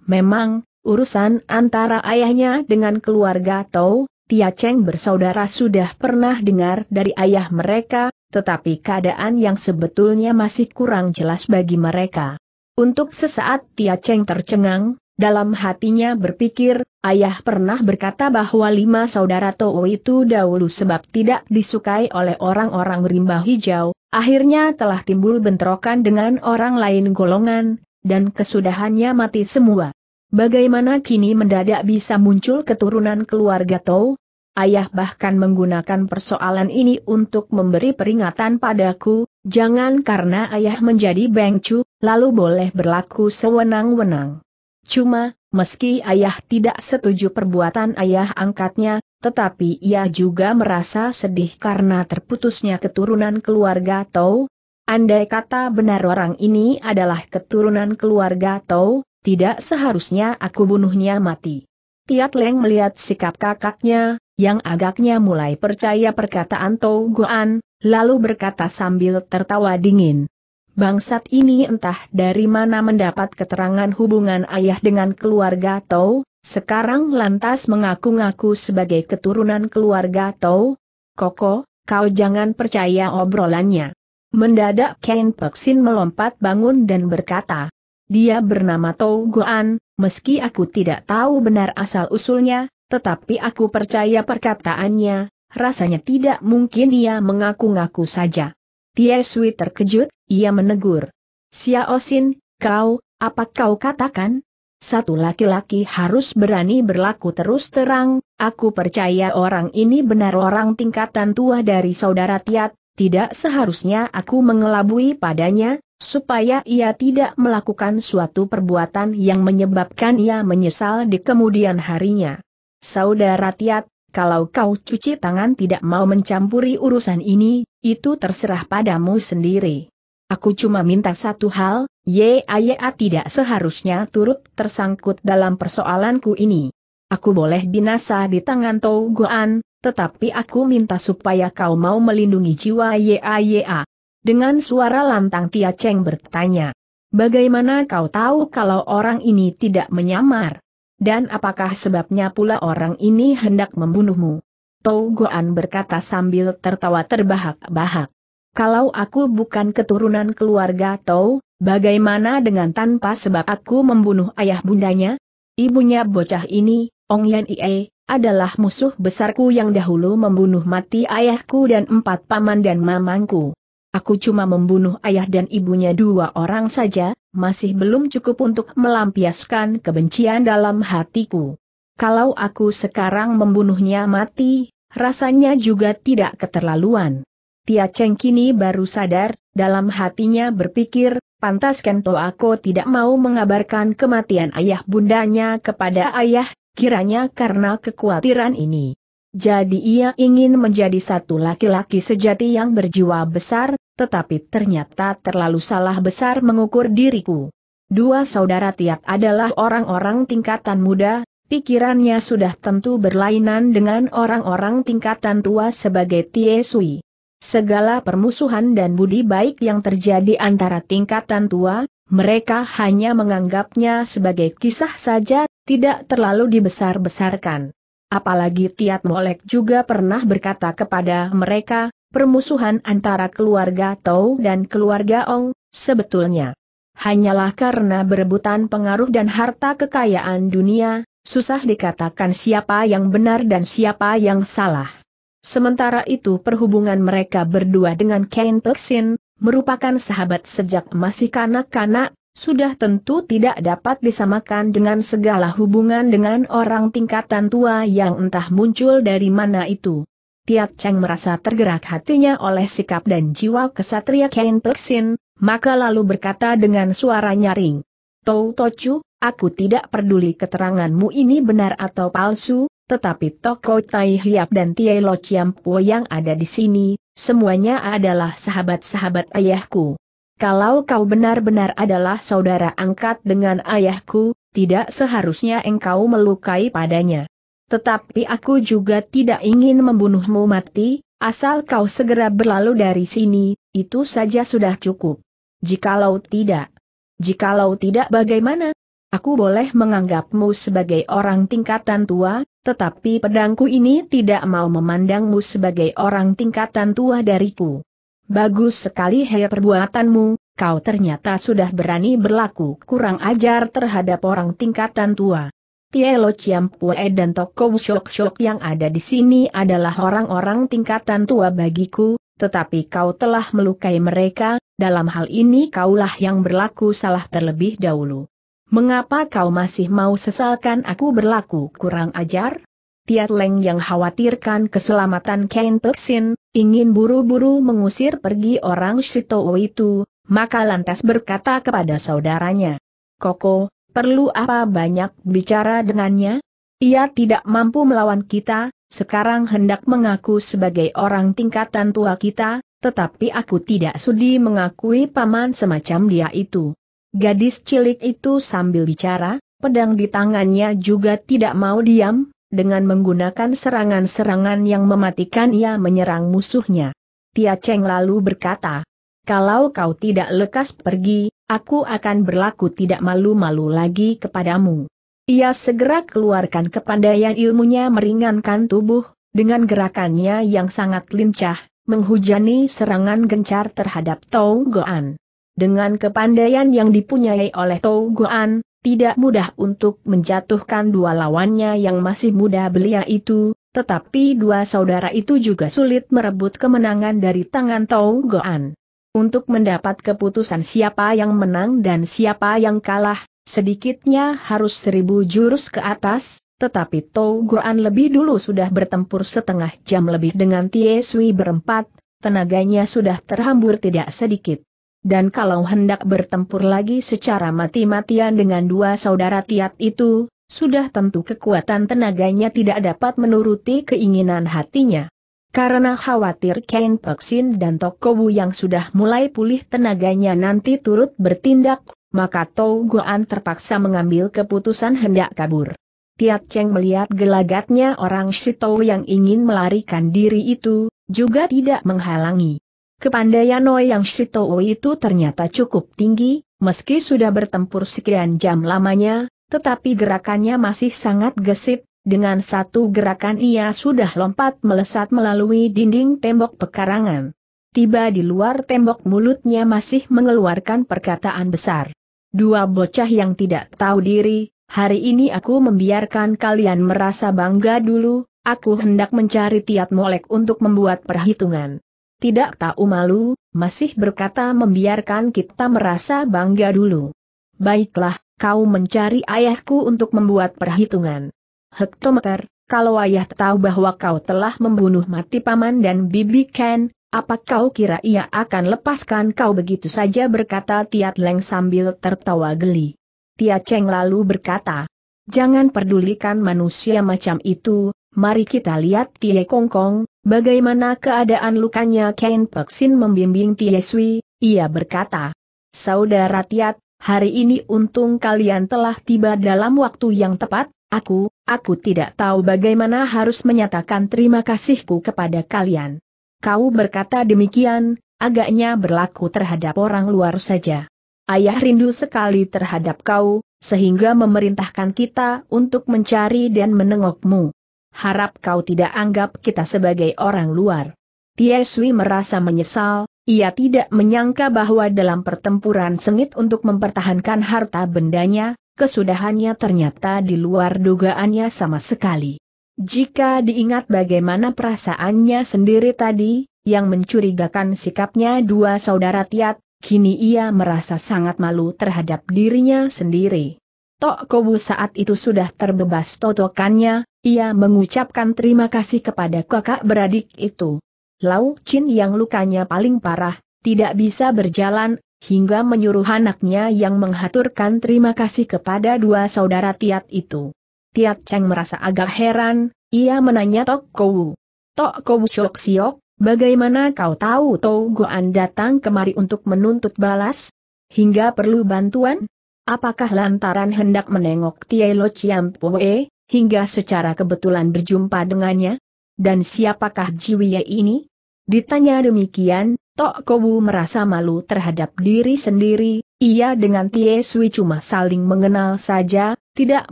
A: Memang, urusan antara ayahnya dengan keluarga Tau, Tia Cheng bersaudara sudah pernah dengar dari ayah mereka, tetapi keadaan yang sebetulnya masih kurang jelas bagi mereka. Untuk sesaat Tia Cheng tercengang, dalam hatinya berpikir, ayah pernah berkata bahwa lima saudara Tou itu dahulu sebab tidak disukai oleh orang-orang rimba hijau, akhirnya telah timbul bentrokan dengan orang lain golongan, dan kesudahannya mati semua. Bagaimana kini mendadak bisa muncul keturunan keluarga Tou? Ayah bahkan menggunakan persoalan ini untuk memberi peringatan padaku, jangan karena ayah menjadi bengcu, lalu boleh berlaku sewenang-wenang. Cuma, meski ayah tidak setuju perbuatan ayah angkatnya, tetapi ia juga merasa sedih karena terputusnya keturunan keluarga Tau. Andai kata benar orang ini adalah keturunan keluarga Tau, tidak seharusnya aku bunuhnya mati. Tiat Leng melihat sikap kakaknya, yang agaknya mulai percaya perkataan Tou Goan, lalu berkata sambil tertawa dingin. Bangsat ini entah dari mana mendapat keterangan hubungan ayah dengan keluarga Tou, sekarang lantas mengaku-ngaku sebagai keturunan keluarga Tou. Koko, kau jangan percaya obrolannya. Mendadak Ken Peksin melompat bangun dan berkata, dia bernama Tou Goan, meski aku tidak tahu benar asal-usulnya, tetapi aku percaya perkataannya, rasanya tidak mungkin ia mengaku-ngaku saja. Tie Sui terkejut, ia menegur. Xiaosin, kau, apa kau katakan? Satu laki-laki harus berani berlaku terus terang, aku percaya orang ini benar orang tingkatan tua dari saudara Tiat, tidak seharusnya aku mengelabui padanya, supaya ia tidak melakukan suatu perbuatan yang menyebabkan ia menyesal di kemudian harinya. Saudara Tiat, kalau kau cuci tangan tidak mau mencampuri urusan ini, itu terserah padamu sendiri. Aku cuma minta satu hal, YAYA tidak seharusnya turut tersangkut dalam persoalanku ini. Aku boleh binasa di tangan Goan, tetapi aku minta supaya kau mau melindungi jiwa YAYA. Dengan suara lantang Tia Cheng bertanya, bagaimana kau tahu kalau orang ini tidak menyamar? Dan apakah sebabnya pula orang ini hendak membunuhmu? Tou Goan berkata sambil tertawa terbahak-bahak. Kalau aku bukan keturunan keluarga Tou, bagaimana dengan tanpa sebab aku membunuh ayah bundanya? Ibunya bocah ini, Ong Yan Ie, adalah musuh besarku yang dahulu membunuh mati ayahku dan empat paman dan mamanku. Aku cuma membunuh ayah dan ibunya dua orang saja, masih belum cukup untuk melampiaskan kebencian dalam hatiku. Kalau aku sekarang membunuhnya mati, rasanya juga tidak keterlaluan. Tia Cheng kini baru sadar, dalam hatinya berpikir, pantas Kento aku tidak mau mengabarkan kematian ayah bundanya kepada ayah, kiranya karena kekhawatiran ini. Jadi ia ingin menjadi satu laki-laki sejati yang berjiwa besar, tetapi ternyata terlalu salah besar mengukur diriku. Dua saudara tiap adalah orang-orang tingkatan muda, pikirannya sudah tentu berlainan dengan orang-orang tingkatan tua sebagai Tie Sui. Segala permusuhan dan budi baik yang terjadi antara tingkatan tua, mereka hanya menganggapnya sebagai kisah saja, tidak terlalu dibesar-besarkan. Apalagi Tiat Molek juga pernah berkata kepada mereka, permusuhan antara keluarga Tau dan keluarga Ong, sebetulnya. Hanyalah karena berebutan pengaruh dan harta kekayaan dunia, susah dikatakan siapa yang benar dan siapa yang salah. Sementara itu perhubungan mereka berdua dengan Ken Peksin, merupakan sahabat sejak masih kanak-kanak, sudah tentu tidak dapat disamakan dengan segala hubungan dengan orang tingkatan tua yang entah muncul dari mana itu. Tiat Cheng merasa tergerak hatinya oleh sikap dan jiwa kesatria Kain Pleksin, maka lalu berkata dengan suara nyaring. Tau Tochu, aku tidak peduli keteranganmu ini benar atau palsu, tetapi Toko Tai Hiap dan Tie Lo Po yang ada di sini, semuanya adalah sahabat-sahabat ayahku. Kalau kau benar-benar adalah saudara angkat dengan ayahku, tidak seharusnya engkau melukai padanya. Tetapi aku juga tidak ingin membunuhmu mati, asal kau segera berlalu dari sini, itu saja sudah cukup. Jikalau tidak. Jikalau tidak bagaimana? Aku boleh menganggapmu sebagai orang tingkatan tua, tetapi pedangku ini tidak mau memandangmu sebagai orang tingkatan tua dariku. Bagus sekali hei perbuatanmu, kau ternyata sudah berani berlaku kurang ajar terhadap orang tingkatan tua. Tielo Chiampue dan Toko Shok-Shok yang ada di sini adalah orang-orang tingkatan tua bagiku, tetapi kau telah melukai mereka, dalam hal ini kaulah yang berlaku salah terlebih dahulu. Mengapa kau masih mau sesalkan aku berlaku kurang ajar? Tiat Leng yang khawatirkan keselamatan Ken Peksin, ingin buru-buru mengusir pergi orang Shito itu, maka lantas berkata kepada saudaranya. Koko, perlu apa banyak bicara dengannya? Ia tidak mampu melawan kita, sekarang hendak mengaku sebagai orang tingkatan tua kita, tetapi aku tidak sudi mengakui paman semacam dia itu. Gadis cilik itu sambil bicara, pedang di tangannya juga tidak mau diam, dengan menggunakan serangan-serangan yang mematikan ia menyerang musuhnya. Tia Cheng lalu berkata, kalau kau tidak lekas pergi, aku akan berlaku tidak malu-malu lagi kepadamu. Ia segera keluarkan kepandaian ilmunya meringankan tubuh, dengan gerakannya yang sangat lincah, menghujani serangan gencar terhadap Tau Goan. Dengan kepandaian yang dipunyai oleh Tau Goan, tidak mudah untuk menjatuhkan dua lawannya yang masih muda belia itu, tetapi dua saudara itu juga sulit merebut kemenangan dari tangan Tau Goan untuk mendapat keputusan siapa yang menang dan siapa yang kalah, sedikitnya harus seribu jurus ke atas, tetapi Tou Guan lebih dulu sudah bertempur setengah jam lebih dengan Tie Sui berempat, tenaganya sudah terhambur tidak sedikit. Dan kalau hendak bertempur lagi secara mati-matian dengan dua saudara Tiat itu, sudah tentu kekuatan tenaganya tidak dapat menuruti keinginan hatinya. Karena khawatir Ken Peksin dan Tokobu yang sudah mulai pulih tenaganya nanti turut bertindak, maka Tou Goan terpaksa mengambil keputusan hendak kabur. Tiat Cheng melihat gelagatnya orang Shitou yang ingin melarikan diri itu, juga tidak menghalangi. Kepandaian Noi yang Shitou itu ternyata cukup tinggi, meski sudah bertempur sekian jam lamanya, tetapi gerakannya masih sangat gesit, dengan satu gerakan ia sudah lompat melesat melalui dinding tembok pekarangan. Tiba di luar tembok mulutnya masih mengeluarkan perkataan besar. Dua bocah yang tidak tahu diri, hari ini aku membiarkan kalian merasa bangga dulu, aku hendak mencari tiat molek untuk membuat perhitungan. Tidak tahu malu, masih berkata membiarkan kita merasa bangga dulu. Baiklah, kau mencari ayahku untuk membuat perhitungan hektometer, kalau ayah tahu bahwa kau telah membunuh mati paman dan bibi Ken, apa kau kira ia akan lepaskan kau begitu saja berkata Tiat Leng sambil tertawa geli. Tia Cheng lalu berkata, Jangan pedulikan manusia macam itu, mari kita lihat Kong Kongkong, bagaimana keadaan lukanya Ken Peksin membimbing Tia Sui, ia berkata. Saudara Tiat, hari ini untung kalian telah tiba dalam waktu yang tepat, aku, aku tidak tahu bagaimana harus menyatakan terima kasihku kepada kalian. Kau berkata demikian, agaknya berlaku terhadap orang luar saja. Ayah rindu sekali terhadap kau, sehingga memerintahkan kita untuk mencari dan menengokmu. Harap kau tidak anggap kita sebagai orang luar. Tieswi merasa menyesal, ia tidak menyangka bahwa dalam pertempuran sengit untuk mempertahankan harta bendanya, kesudahannya ternyata di luar dugaannya sama sekali. Jika diingat bagaimana perasaannya sendiri tadi, yang mencurigakan sikapnya dua saudara Tiat, kini ia merasa sangat malu terhadap dirinya sendiri. Tok Kobu saat itu sudah terbebas totokannya, ia mengucapkan terima kasih kepada kakak beradik itu. Lau Chin yang lukanya paling parah, tidak bisa berjalan, hingga menyuruh anaknya yang menghaturkan terima kasih kepada dua saudara Tiat itu. Tiat Cheng merasa agak heran, ia menanya Tok Kou. Tok Kou Syok Siok, bagaimana kau tahu Tau Goan datang kemari untuk menuntut balas? Hingga perlu bantuan? Apakah lantaran hendak menengok Lo Tielo Pue, hingga secara kebetulan berjumpa dengannya? Dan siapakah Jiwiye ini? Ditanya demikian, Tok Kobu merasa malu terhadap diri sendiri, ia dengan Tie Sui cuma saling mengenal saja, tidak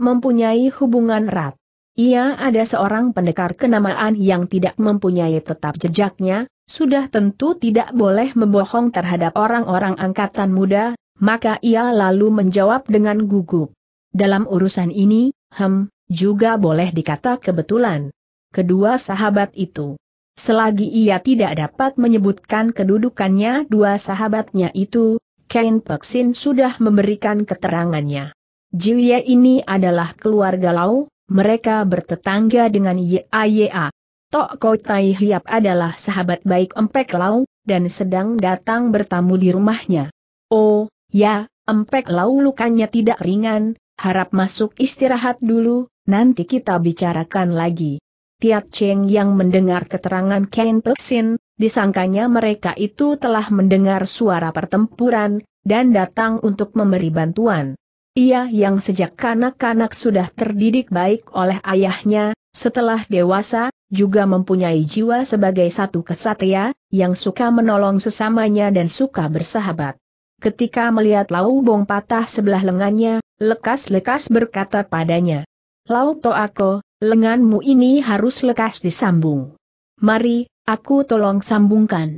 A: mempunyai hubungan erat. Ia ada seorang pendekar kenamaan yang tidak mempunyai tetap jejaknya, sudah tentu tidak boleh membohong terhadap orang-orang angkatan muda, maka ia lalu menjawab dengan gugup. Dalam urusan ini, hem, juga boleh dikata kebetulan. Kedua sahabat itu Selagi ia tidak dapat menyebutkan kedudukannya dua sahabatnya itu, Kain Peksin sudah memberikan keterangannya. Jiwia ini adalah keluarga Lau, mereka bertetangga dengan YAYA. Tok Tai Hiap adalah sahabat baik Empek Lau, dan sedang datang bertamu di rumahnya. Oh, ya, Empek Lau lukanya tidak ringan, harap masuk istirahat dulu, nanti kita bicarakan lagi. Tiat Cheng yang mendengar keterangan Ken Pesin, disangkanya mereka itu telah mendengar suara pertempuran, dan datang untuk memberi bantuan. Ia yang sejak kanak-kanak sudah terdidik baik oleh ayahnya, setelah dewasa, juga mempunyai jiwa sebagai satu kesatria, yang suka menolong sesamanya dan suka bersahabat. Ketika melihat Lau Bong patah sebelah lengannya, lekas-lekas berkata padanya, Lau Toako, Lenganmu ini harus lekas disambung. Mari, aku tolong sambungkan.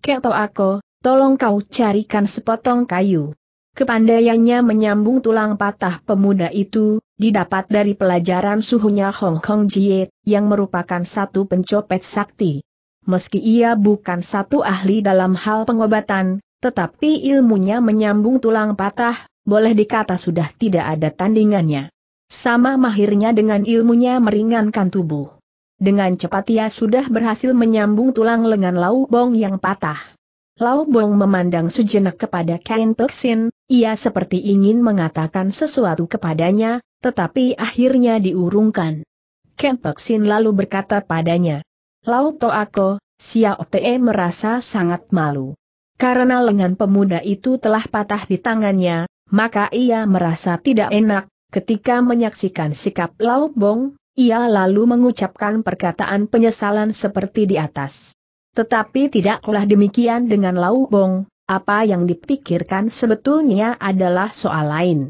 A: Keto aku, tolong kau carikan sepotong kayu. Kepandaiannya menyambung tulang patah pemuda itu, didapat dari pelajaran suhunya Hong Kong Jie, yang merupakan satu pencopet sakti. Meski ia bukan satu ahli dalam hal pengobatan, tetapi ilmunya menyambung tulang patah, boleh dikata sudah tidak ada tandingannya. Sama mahirnya dengan ilmunya meringankan tubuh. Dengan cepat ia sudah berhasil menyambung tulang lengan Lau Bong yang patah. Lau Bong memandang sejenak kepada Kain Peksin, ia seperti ingin mengatakan sesuatu kepadanya, tetapi akhirnya diurungkan. Ken Peksin lalu berkata padanya, Lau To Ako, Xiao Te merasa sangat malu. Karena lengan pemuda itu telah patah di tangannya, maka ia merasa tidak enak, Ketika menyaksikan sikap Lau Bong, ia lalu mengucapkan perkataan penyesalan seperti di atas. Tetapi tidaklah demikian dengan Lau Bong, apa yang dipikirkan sebetulnya adalah soal lain.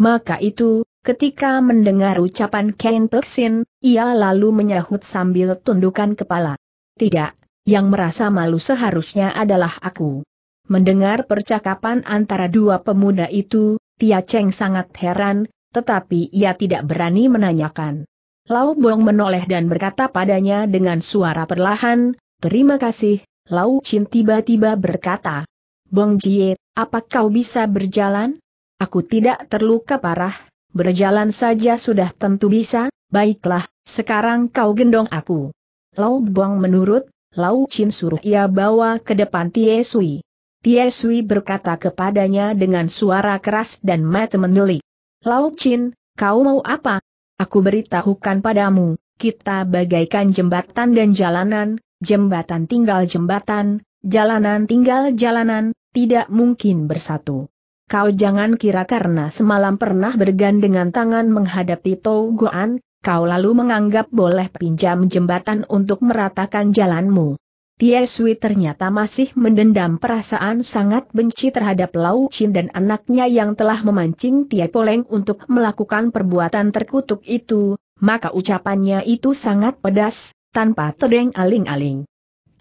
A: Maka itu, ketika mendengar ucapan Ken Peksin, ia lalu menyahut sambil tundukkan kepala. Tidak, yang merasa malu seharusnya adalah aku. Mendengar percakapan antara dua pemuda itu, Tia Cheng sangat heran, tetapi ia tidak berani menanyakan. Lau Bong menoleh dan berkata padanya dengan suara perlahan, Terima kasih, Lau Chin tiba-tiba berkata. Bong Jie, apa kau bisa berjalan? Aku tidak terluka parah, berjalan saja sudah tentu bisa, baiklah, sekarang kau gendong aku. Lau Bong menurut, Lau Chin suruh ia bawa ke depan Tie Sui. Tie Sui berkata kepadanya dengan suara keras dan mata menelik. Lau Chin, kau mau apa? Aku beritahukan padamu, kita bagaikan jembatan dan jalanan, jembatan tinggal jembatan, jalanan tinggal jalanan, tidak mungkin bersatu. Kau jangan kira karena semalam pernah bergandengan tangan menghadapi Tou Goan, kau lalu menganggap boleh pinjam jembatan untuk meratakan jalanmu. Tie Sui ternyata masih mendendam perasaan sangat benci terhadap Lau Chin dan anaknya yang telah memancing Tie Poleng untuk melakukan perbuatan terkutuk itu, maka ucapannya itu sangat pedas, tanpa terdeng aling-aling.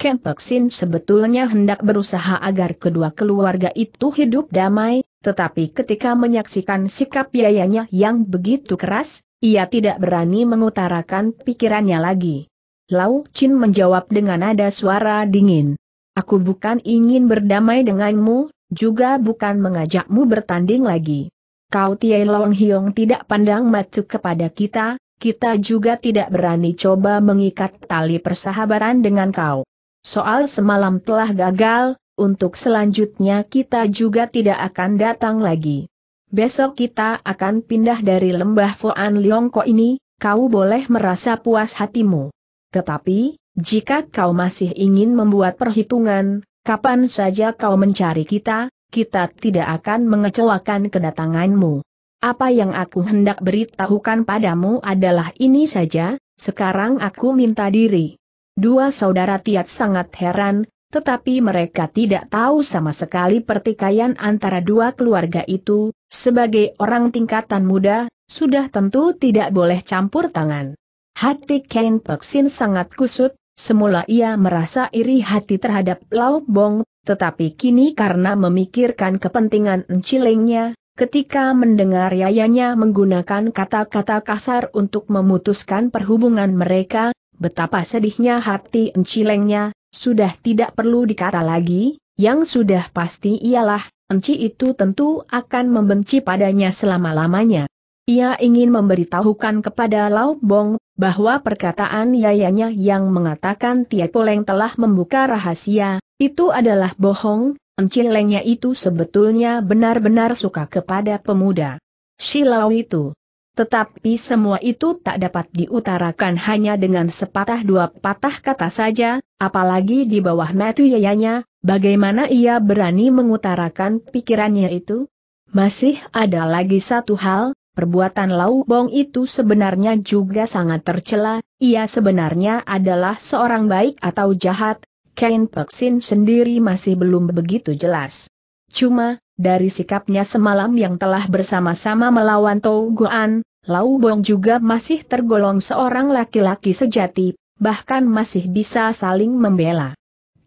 A: Ken Sin sebetulnya hendak berusaha agar kedua keluarga itu hidup damai, tetapi ketika menyaksikan sikap biayanya yang begitu keras, ia tidak berani mengutarakan pikirannya lagi. Lau Chin menjawab dengan nada suara dingin. Aku bukan ingin berdamai denganmu, juga bukan mengajakmu bertanding lagi. Kau Tiai Long Hiong tidak pandang macu kepada kita, kita juga tidak berani coba mengikat tali persahabatan dengan kau. Soal semalam telah gagal, untuk selanjutnya kita juga tidak akan datang lagi. Besok kita akan pindah dari lembah Foan Liongko ini, kau boleh merasa puas hatimu. Tetapi, jika kau masih ingin membuat perhitungan, kapan saja kau mencari kita, kita tidak akan mengecewakan kedatanganmu. Apa yang aku hendak beritahukan padamu adalah ini saja, sekarang aku minta diri. Dua saudara Tiat sangat heran, tetapi mereka tidak tahu sama sekali pertikaian antara dua keluarga itu, sebagai orang tingkatan muda, sudah tentu tidak boleh campur tangan. Hati Ken Peksin sangat kusut, semula ia merasa iri hati terhadap Lau Bong, tetapi kini karena memikirkan kepentingan encilengnya, ketika mendengar yayanya menggunakan kata-kata kasar untuk memutuskan perhubungan mereka, betapa sedihnya hati encilengnya, sudah tidak perlu dikata lagi, yang sudah pasti ialah, enci itu tentu akan membenci padanya selama-lamanya. Ia ingin memberitahukan kepada Lau Bong, bahwa perkataan yayanya yang mengatakan Tia Poleng telah membuka rahasia, itu adalah bohong, encilengnya itu sebetulnya benar-benar suka kepada pemuda. Silau itu. Tetapi semua itu tak dapat diutarakan hanya dengan sepatah dua patah kata saja, apalagi di bawah mati yayanya, bagaimana ia berani mengutarakan pikirannya itu? Masih ada lagi satu hal, Perbuatan Lau Bong itu sebenarnya juga sangat tercela, ia sebenarnya adalah seorang baik atau jahat, Ken Peksin sendiri masih belum begitu jelas. Cuma, dari sikapnya semalam yang telah bersama-sama melawan Tou Guan, Lau Bong juga masih tergolong seorang laki-laki sejati, bahkan masih bisa saling membela.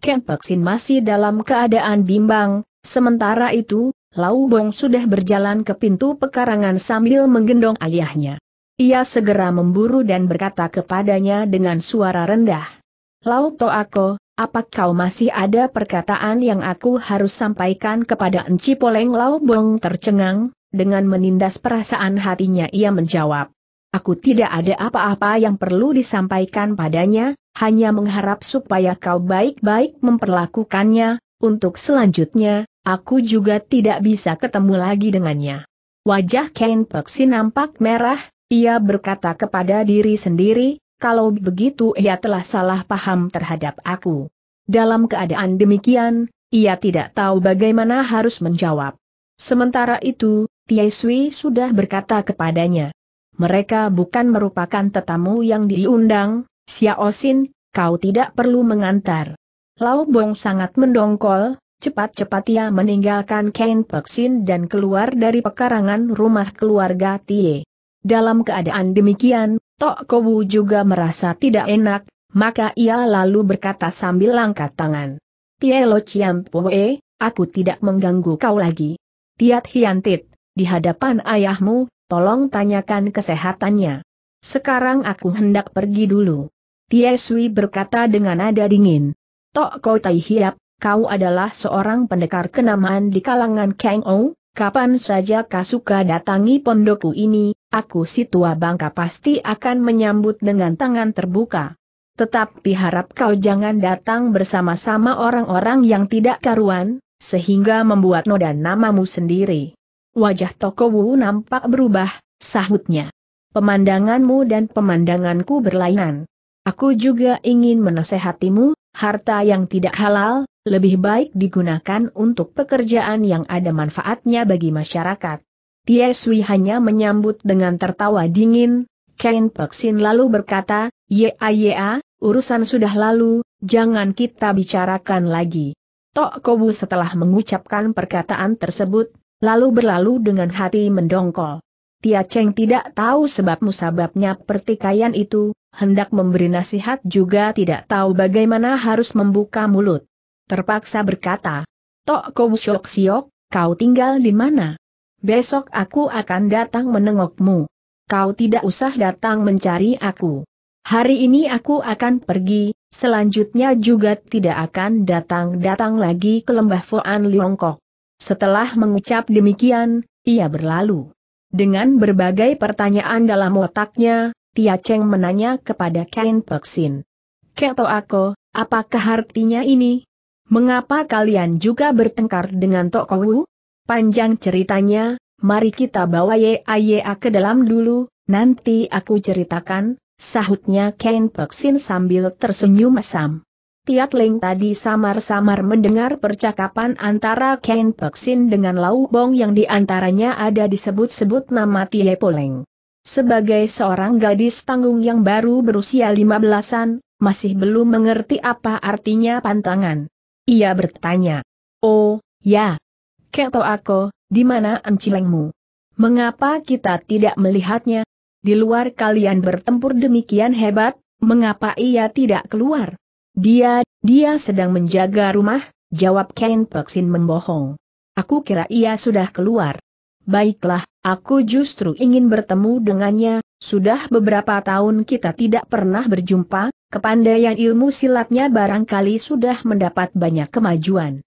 A: Ken Peksin masih dalam keadaan bimbang, sementara itu, Lau Bong sudah berjalan ke pintu pekarangan sambil menggendong ayahnya. Ia segera memburu dan berkata kepadanya dengan suara rendah. Lau Toako, apa kau masih ada perkataan yang aku harus sampaikan kepada Enci Poleng Lau Bong tercengang, dengan menindas perasaan hatinya ia menjawab. Aku tidak ada apa-apa yang perlu disampaikan padanya, hanya mengharap supaya kau baik-baik memperlakukannya, untuk selanjutnya, aku juga tidak bisa ketemu lagi dengannya. Wajah Ken Peksi nampak merah, ia berkata kepada diri sendiri, kalau begitu ia telah salah paham terhadap aku. Dalam keadaan demikian, ia tidak tahu bagaimana harus menjawab. Sementara itu, Tiai Sui sudah berkata kepadanya. Mereka bukan merupakan tetamu yang diundang, Xiao Xin, kau tidak perlu mengantar. Lau Bong sangat mendongkol, cepat-cepat ia meninggalkan Kain Peksin dan keluar dari pekarangan rumah keluarga Tie. Dalam keadaan demikian, Tok Kowu juga merasa tidak enak, maka ia lalu berkata sambil angkat tangan. Tie Lo Chiam Poe, aku tidak mengganggu kau lagi. Tiat Hiantit, di hadapan ayahmu, tolong tanyakan kesehatannya. Sekarang aku hendak pergi dulu. Tie Sui berkata dengan nada dingin. Tok kau Tai Hiap, kau adalah seorang pendekar kenamaan di kalangan Kang Ou, kapan saja kau suka datangi pondokku ini, aku si tua bangka pasti akan menyambut dengan tangan terbuka. Tetapi harap kau jangan datang bersama-sama orang-orang yang tidak karuan, sehingga membuat noda namamu sendiri. Wajah Toko Wu nampak berubah, sahutnya. Pemandanganmu dan pemandanganku berlainan. Aku juga ingin menasehatimu, Harta yang tidak halal, lebih baik digunakan untuk pekerjaan yang ada manfaatnya bagi masyarakat. Sui hanya menyambut dengan tertawa dingin, Ken Peksin lalu berkata, Ya ya, urusan sudah lalu, jangan kita bicarakan lagi. Tok Kobu setelah mengucapkan perkataan tersebut, lalu berlalu dengan hati mendongkol. Tia Cheng tidak tahu sebab musababnya pertikaian itu, hendak memberi nasihat juga tidak tahu bagaimana harus membuka mulut. Terpaksa berkata, Tok Kou Syok Siok, kau tinggal di mana? Besok aku akan datang menengokmu. Kau tidak usah datang mencari aku. Hari ini aku akan pergi, selanjutnya juga tidak akan datang-datang lagi ke lembah Foan Liongkok. Setelah mengucap demikian, ia berlalu. Dengan berbagai pertanyaan dalam otaknya, Tia Cheng menanya kepada Kain Peksin. Keto aku, apakah artinya ini? Mengapa kalian juga bertengkar dengan Tok Kowu? Panjang ceritanya, mari kita bawa Ye A ke dalam dulu, nanti aku ceritakan, sahutnya Kain Peksin sambil tersenyum mesam. Tiat Ling tadi samar-samar mendengar percakapan antara Kain Peksin dengan Lau Bong yang diantaranya ada disebut-sebut nama Tie Poleng. Sebagai seorang gadis tanggung yang baru berusia lima belasan, masih belum mengerti apa artinya pantangan. Ia bertanya, Oh, ya. Keto aku, di mana encilengmu? Mengapa kita tidak melihatnya? Di luar kalian bertempur demikian hebat, mengapa ia tidak keluar? Dia, dia sedang menjaga rumah, jawab Ken Peksin membohong. Aku kira ia sudah keluar. Baiklah, Aku justru ingin bertemu dengannya, sudah beberapa tahun kita tidak pernah berjumpa, kepandaian ilmu silatnya barangkali sudah mendapat banyak kemajuan.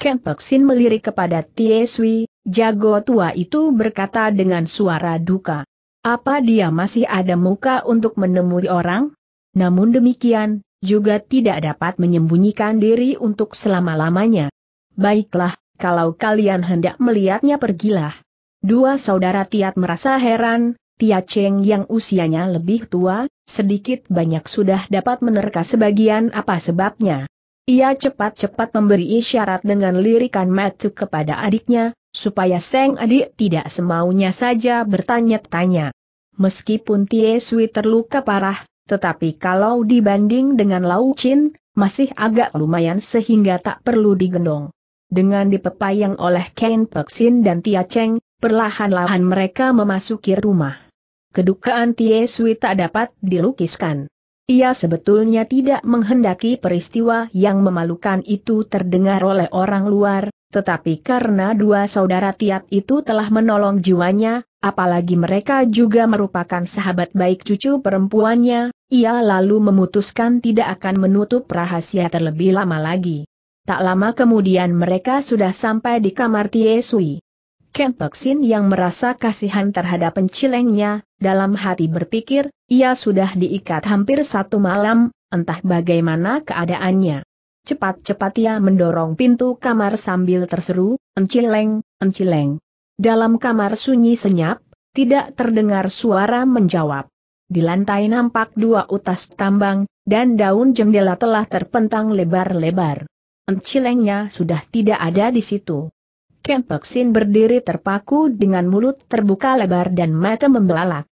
A: Kempeksin melirik kepada Tieswi, jago tua itu berkata dengan suara duka. Apa dia masih ada muka untuk menemui orang? Namun demikian, juga tidak dapat menyembunyikan diri untuk selama-lamanya. Baiklah, kalau kalian hendak melihatnya pergilah. Dua saudara Tiat merasa heran, Tia Cheng yang usianya lebih tua, sedikit banyak sudah dapat menerka sebagian apa sebabnya. Ia cepat-cepat memberi isyarat dengan lirikan matuk kepada adiknya, supaya Seng adik tidak semaunya saja bertanya-tanya. Meskipun Tie Sui terluka parah, tetapi kalau dibanding dengan Lau Chin, masih agak lumayan sehingga tak perlu digendong. Dengan dipepayang oleh Ken Peksin dan Tia Cheng, Perlahan-lahan mereka memasuki rumah. Kedukaan Tie Sui tak dapat dilukiskan. Ia sebetulnya tidak menghendaki peristiwa yang memalukan itu terdengar oleh orang luar, tetapi karena dua saudara Tiat itu telah menolong jiwanya, apalagi mereka juga merupakan sahabat baik cucu perempuannya, ia lalu memutuskan tidak akan menutup rahasia terlebih lama lagi. Tak lama kemudian mereka sudah sampai di kamar Tie Sui. Sin yang merasa kasihan terhadap pencilengnya, dalam hati berpikir, ia sudah diikat hampir satu malam, entah bagaimana keadaannya. Cepat-cepat ia mendorong pintu kamar sambil terseru, encileng, encileng. Dalam kamar sunyi senyap, tidak terdengar suara menjawab. Di lantai nampak dua utas tambang, dan daun jendela telah terpentang lebar-lebar. Encilengnya sudah tidak ada di situ. Kempek Sin berdiri terpaku dengan mulut terbuka lebar dan mata membelalak.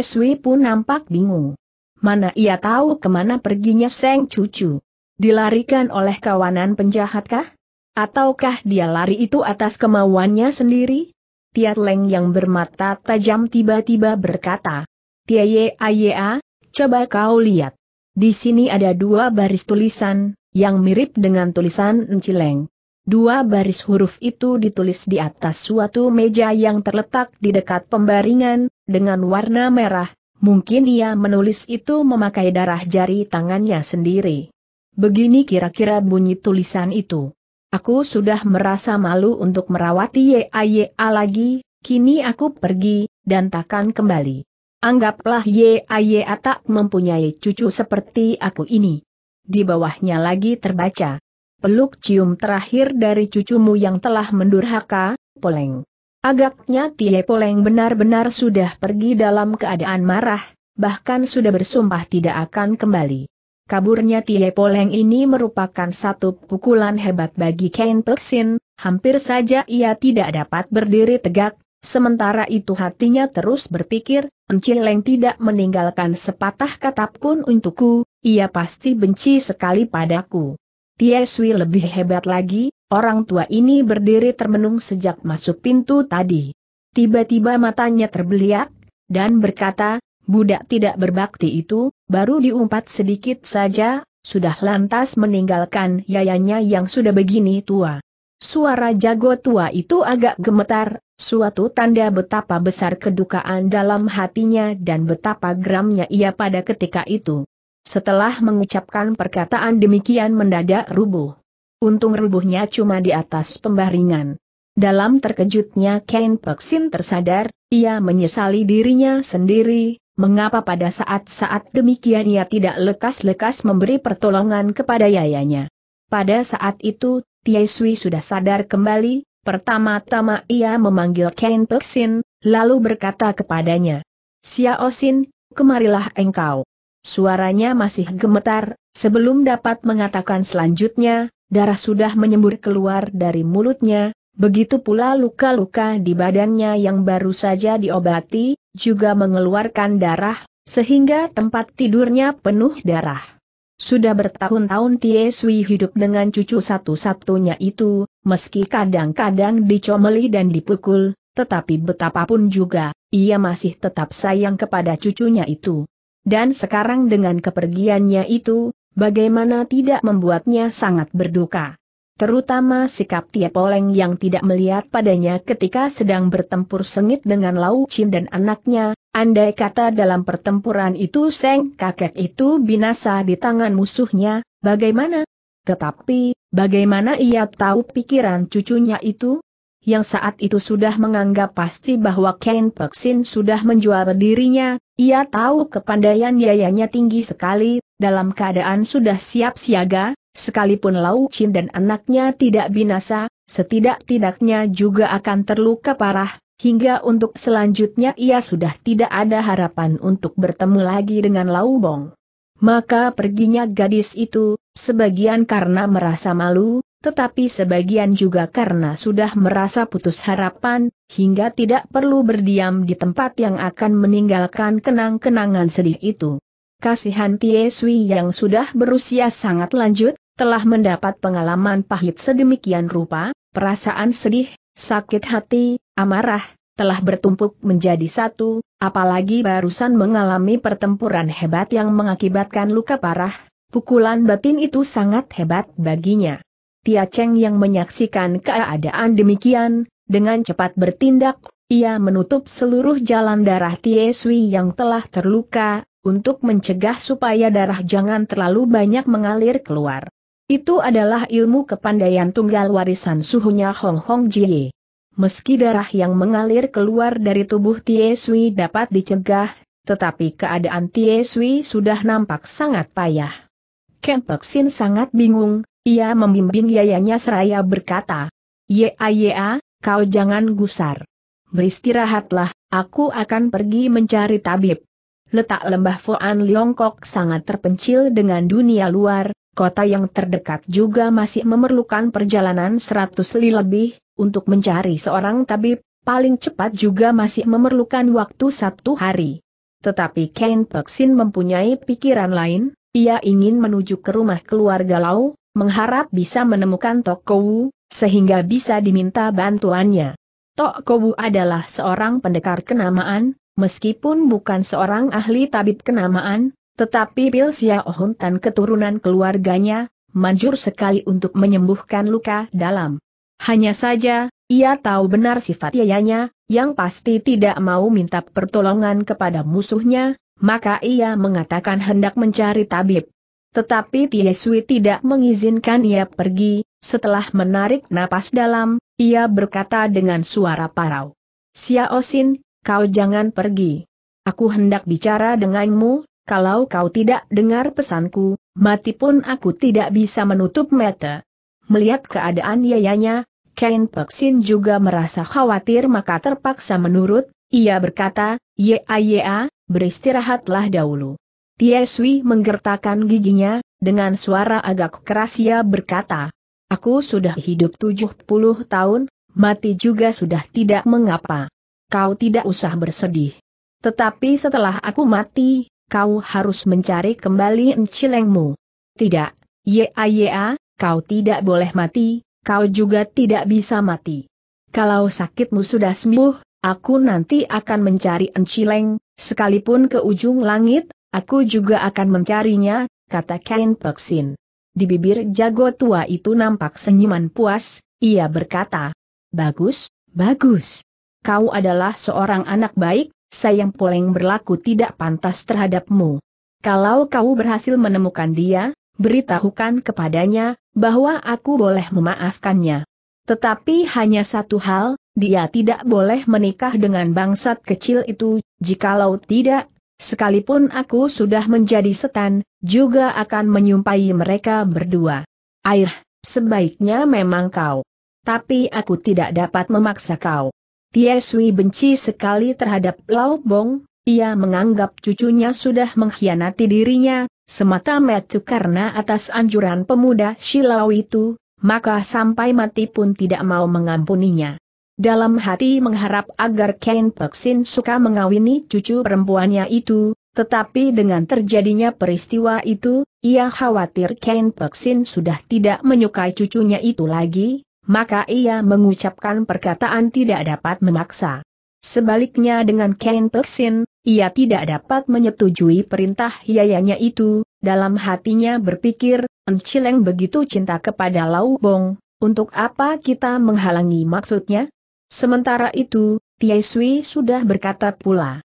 A: Sui pun nampak bingung. Mana ia tahu kemana perginya Seng Cucu? Dilarikan oleh kawanan penjahatkah? Ataukah dia lari itu atas kemauannya sendiri? Tiat Leng yang bermata tajam tiba-tiba berkata. Tiaye Ayea, coba kau lihat. Di sini ada dua baris tulisan, yang mirip dengan tulisan Encileng. Dua baris huruf itu ditulis di atas suatu meja yang terletak di dekat pembaringan, dengan warna merah, mungkin ia menulis itu memakai darah jari tangannya sendiri. Begini kira-kira bunyi tulisan itu. Aku sudah merasa malu untuk merawati YAYA lagi, kini aku pergi, dan takkan kembali. Anggaplah YAYA tak mempunyai cucu seperti aku ini. Di bawahnya lagi terbaca peluk cium terakhir dari cucumu yang telah mendurhaka, Poleng. Agaknya Tie Poleng benar-benar sudah pergi dalam keadaan marah, bahkan sudah bersumpah tidak akan kembali. Kaburnya Tie Poleng ini merupakan satu pukulan hebat bagi Ken Peksin, hampir saja ia tidak dapat berdiri tegak, sementara itu hatinya terus berpikir, Encileng tidak meninggalkan sepatah kata pun untukku, ia pasti benci sekali padaku. Sui lebih hebat lagi, orang tua ini berdiri termenung sejak masuk pintu tadi. Tiba-tiba matanya terbeliak, dan berkata, budak tidak berbakti itu, baru diumpat sedikit saja, sudah lantas meninggalkan yayanya yang sudah begini tua. Suara jago tua itu agak gemetar, suatu tanda betapa besar kedukaan dalam hatinya dan betapa geramnya ia pada ketika itu. Setelah mengucapkan perkataan demikian mendadak rubuh. Untung rubuhnya cuma di atas pembaringan. Dalam terkejutnya Ken Peksin tersadar, ia menyesali dirinya sendiri, mengapa pada saat-saat demikian ia tidak lekas-lekas memberi pertolongan kepada yayanya. Pada saat itu, Tia Sui sudah sadar kembali, pertama-tama ia memanggil Ken Peksin, lalu berkata kepadanya, Xiao Xin, kemarilah engkau. Suaranya masih gemetar, sebelum dapat mengatakan selanjutnya, darah sudah menyembur keluar dari mulutnya, begitu pula luka-luka di badannya yang baru saja diobati, juga mengeluarkan darah, sehingga tempat tidurnya penuh darah. Sudah bertahun-tahun Tie Sui hidup dengan cucu satu-satunya itu, meski kadang-kadang dicomeli dan dipukul, tetapi betapapun juga, ia masih tetap sayang kepada cucunya itu dan sekarang dengan kepergiannya itu, bagaimana tidak membuatnya sangat berduka. Terutama sikap Tia Poleng yang tidak melihat padanya ketika sedang bertempur sengit dengan Lau Chin dan anaknya, andai kata dalam pertempuran itu Seng kakek itu binasa di tangan musuhnya, bagaimana? Tetapi, bagaimana ia tahu pikiran cucunya itu? Yang saat itu sudah menganggap pasti bahwa Ken Peksin sudah menjual dirinya, ia tahu kepandaian yayanya tinggi sekali, dalam keadaan sudah siap siaga, sekalipun Lau Chin dan anaknya tidak binasa, setidak-tidaknya juga akan terluka parah, hingga untuk selanjutnya ia sudah tidak ada harapan untuk bertemu lagi dengan Lau Bong. Maka perginya gadis itu, sebagian karena merasa malu, tetapi sebagian juga karena sudah merasa putus harapan, hingga tidak perlu berdiam di tempat yang akan meninggalkan kenang-kenangan sedih itu. Kasihan Tie Sui yang sudah berusia sangat lanjut, telah mendapat pengalaman pahit sedemikian rupa, perasaan sedih, sakit hati, amarah, telah bertumpuk menjadi satu, apalagi barusan mengalami pertempuran hebat yang mengakibatkan luka parah, pukulan batin itu sangat hebat baginya. Tia Cheng yang menyaksikan keadaan demikian, dengan cepat bertindak, ia menutup seluruh jalan darah Tie Sui yang telah terluka, untuk mencegah supaya darah jangan terlalu banyak mengalir keluar. Itu adalah ilmu kepandaian tunggal warisan suhunya Hong Hong Jie. Meski darah yang mengalir keluar dari tubuh Tie Sui dapat dicegah, tetapi keadaan Tie Sui sudah nampak sangat payah. Kempeksin sangat bingung, ia membimbing yayanya seraya berkata, Ya, kau jangan gusar. Beristirahatlah, aku akan pergi mencari tabib. Letak lembah Foan Liongkok sangat terpencil dengan dunia luar, kota yang terdekat juga masih memerlukan perjalanan 100 li lebih, untuk mencari seorang tabib, paling cepat juga masih memerlukan waktu satu hari. Tetapi Ken Peksin mempunyai pikiran lain, ia ingin menuju ke rumah keluarga Lau, mengharap bisa menemukan Tok Kowu, sehingga bisa diminta bantuannya. Tok Kowu adalah seorang pendekar kenamaan, meskipun bukan seorang ahli tabib kenamaan, tetapi Pil Xiaohun dan keturunan keluarganya, manjur sekali untuk menyembuhkan luka dalam. Hanya saja, ia tahu benar sifat yayanya, yang pasti tidak mau minta pertolongan kepada musuhnya, maka ia mengatakan hendak mencari tabib. Tetapi Tia Sui tidak mengizinkan ia pergi, setelah menarik napas dalam, ia berkata dengan suara parau. Xiaosin, kau jangan pergi. Aku hendak bicara denganmu, kalau kau tidak dengar pesanku, mati pun aku tidak bisa menutup mata. Melihat keadaan yayanya, Ken Peksin juga merasa khawatir maka terpaksa menurut, ia berkata, Ya ya, beristirahatlah dahulu. Tie Sui menggertakkan giginya, dengan suara agak keras ia berkata, Aku sudah hidup 70 tahun, mati juga sudah tidak mengapa. Kau tidak usah bersedih. Tetapi setelah aku mati, kau harus mencari kembali encilengmu. Tidak, ya, kau tidak boleh mati, kau juga tidak bisa mati. Kalau sakitmu sudah sembuh, aku nanti akan mencari encileng, sekalipun ke ujung langit, Aku juga akan mencarinya, kata Kain Peksin. Di bibir jago tua itu nampak senyuman puas, ia berkata. Bagus, bagus. Kau adalah seorang anak baik, sayang poleng berlaku tidak pantas terhadapmu. Kalau kau berhasil menemukan dia, beritahukan kepadanya, bahwa aku boleh memaafkannya. Tetapi hanya satu hal, dia tidak boleh menikah dengan bangsat kecil itu, jikalau tidak, Sekalipun aku sudah menjadi setan, juga akan menyumpahi mereka berdua. Air, sebaiknya memang kau. Tapi aku tidak dapat memaksa kau. Tieswi benci sekali terhadap Lao Bong, ia menganggap cucunya sudah mengkhianati dirinya, semata-mata karena atas anjuran pemuda Silau itu, maka sampai mati pun tidak mau mengampuninya. Dalam hati mengharap agar Ken Peksin suka mengawini cucu perempuannya itu, tetapi dengan terjadinya peristiwa itu, ia khawatir Ken Peksin sudah tidak menyukai cucunya itu lagi, maka ia mengucapkan perkataan tidak dapat memaksa. Sebaliknya dengan Ken Peksin, ia tidak dapat menyetujui perintah yayanya itu, dalam hatinya berpikir, Encileng begitu cinta kepada Lau Bong, untuk apa kita menghalangi maksudnya? Sementara itu, Tiai Sui sudah berkata pula.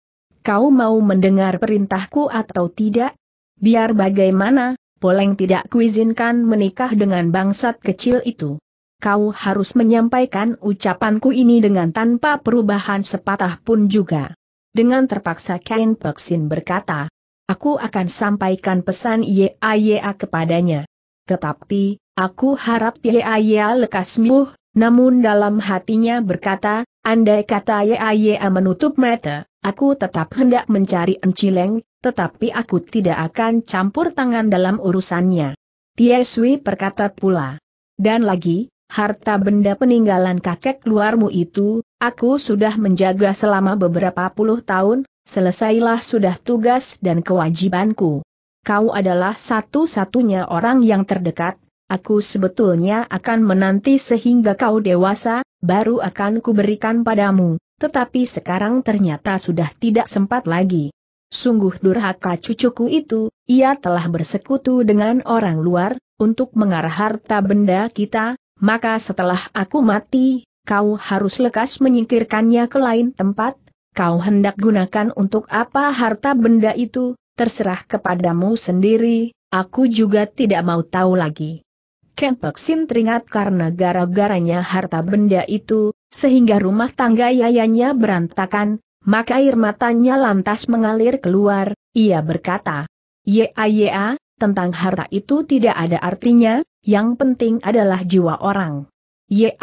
A: Kau mau mendengar perintahku atau tidak? Biar bagaimana, Poleng tidak kuizinkan menikah dengan bangsat kecil itu. Kau harus menyampaikan ucapanku ini dengan tanpa perubahan sepatah pun juga. Dengan terpaksa Kain Peksin berkata, Aku akan sampaikan pesan Yaya kepadanya. Tetapi, aku harap Yaya lekas muh namun dalam hatinya berkata, andai kata YAYA menutup mata, aku tetap hendak mencari Encileng, tetapi aku tidak akan campur tangan dalam urusannya. Sui berkata pula. Dan lagi, harta benda peninggalan kakek keluarmu itu, aku sudah menjaga selama beberapa puluh tahun, selesailah sudah tugas dan kewajibanku. Kau adalah satu-satunya orang yang terdekat, aku sebetulnya akan menanti sehingga kau dewasa, baru akan kuberikan padamu, tetapi sekarang ternyata sudah tidak sempat lagi. Sungguh durhaka cucuku itu, ia telah bersekutu dengan orang luar, untuk mengarah harta benda kita, maka setelah aku mati, kau harus lekas menyingkirkannya ke lain tempat, kau hendak gunakan untuk apa harta benda itu, terserah kepadamu sendiri, aku juga tidak mau tahu lagi. Ken Peksin teringat karena gara-garanya harta benda itu, sehingga rumah tangga yayanya berantakan, maka air matanya lantas mengalir keluar, ia berkata, Ya, ya, tentang harta itu tidak ada artinya, yang penting adalah jiwa orang. Ya,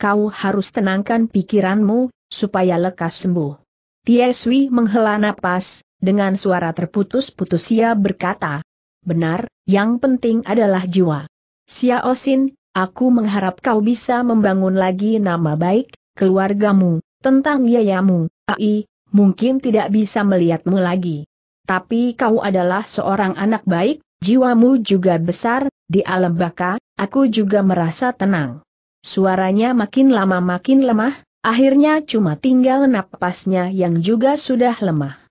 A: kau harus tenangkan pikiranmu, supaya lekas sembuh. Tieswi menghela napas, dengan suara terputus-putus ia berkata, Benar, yang penting adalah jiwa. Xiaosin, aku mengharap kau bisa membangun lagi nama baik, keluargamu, tentang yayamu, ai, mungkin tidak bisa melihatmu lagi. Tapi kau adalah seorang anak baik, jiwamu juga besar, di alam baka, aku juga merasa tenang. Suaranya makin lama makin lemah, akhirnya cuma tinggal napasnya yang juga sudah lemah.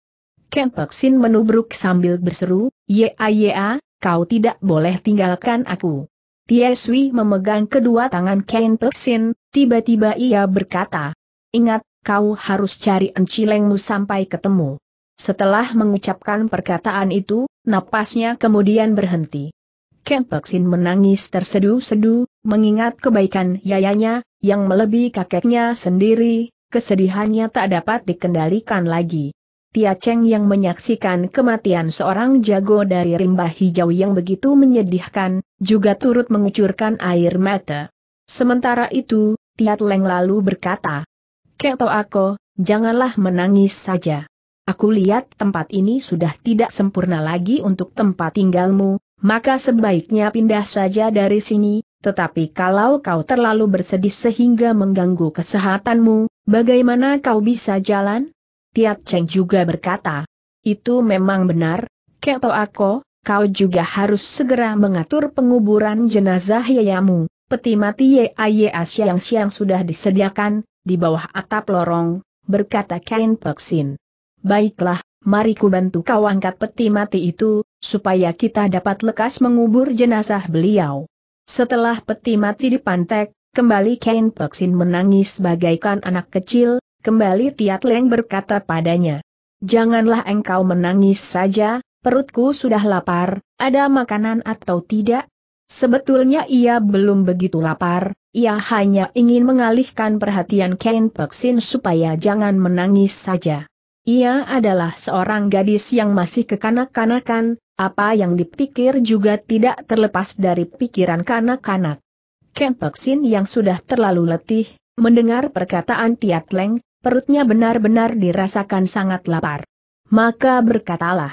A: Ken menubruk sambil berseru, ya ya, kau tidak boleh tinggalkan aku. Tie Sui memegang kedua tangan Ken Peksin, tiba-tiba ia berkata. Ingat, kau harus cari encilengmu sampai ketemu. Setelah mengucapkan perkataan itu, napasnya kemudian berhenti. Ken Peksin menangis tersedu-sedu, mengingat kebaikan yayanya, yang melebihi kakeknya sendiri, kesedihannya tak dapat dikendalikan lagi. Tia Cheng yang menyaksikan kematian seorang jago dari rimba hijau yang begitu menyedihkan, juga turut mengucurkan air mata. Sementara itu, Tia Leng lalu berkata, Keto aku, janganlah menangis saja. Aku lihat tempat ini sudah tidak sempurna lagi untuk tempat tinggalmu, maka sebaiknya pindah saja dari sini, tetapi kalau kau terlalu bersedih sehingga mengganggu kesehatanmu, bagaimana kau bisa jalan? Tiat Cheng juga berkata, itu memang benar, Keto Ako, kau juga harus segera mengatur penguburan jenazah yayamu. Peti mati Asia yang siang sudah disediakan, di bawah atap lorong, berkata Kain Peksin. Baiklah, mari ku bantu kau angkat peti mati itu, supaya kita dapat lekas mengubur jenazah beliau. Setelah peti mati dipantek, kembali Kain Peksin menangis bagaikan anak kecil, Kembali Tiat Leng berkata padanya. Janganlah engkau menangis saja, perutku sudah lapar, ada makanan atau tidak? Sebetulnya ia belum begitu lapar, ia hanya ingin mengalihkan perhatian Ken Peksin supaya jangan menangis saja. Ia adalah seorang gadis yang masih kekanak-kanakan, apa yang dipikir juga tidak terlepas dari pikiran kanak-kanak. Ken Peksin yang sudah terlalu letih, mendengar perkataan Tiat Leng, perutnya benar-benar dirasakan sangat lapar. Maka berkatalah,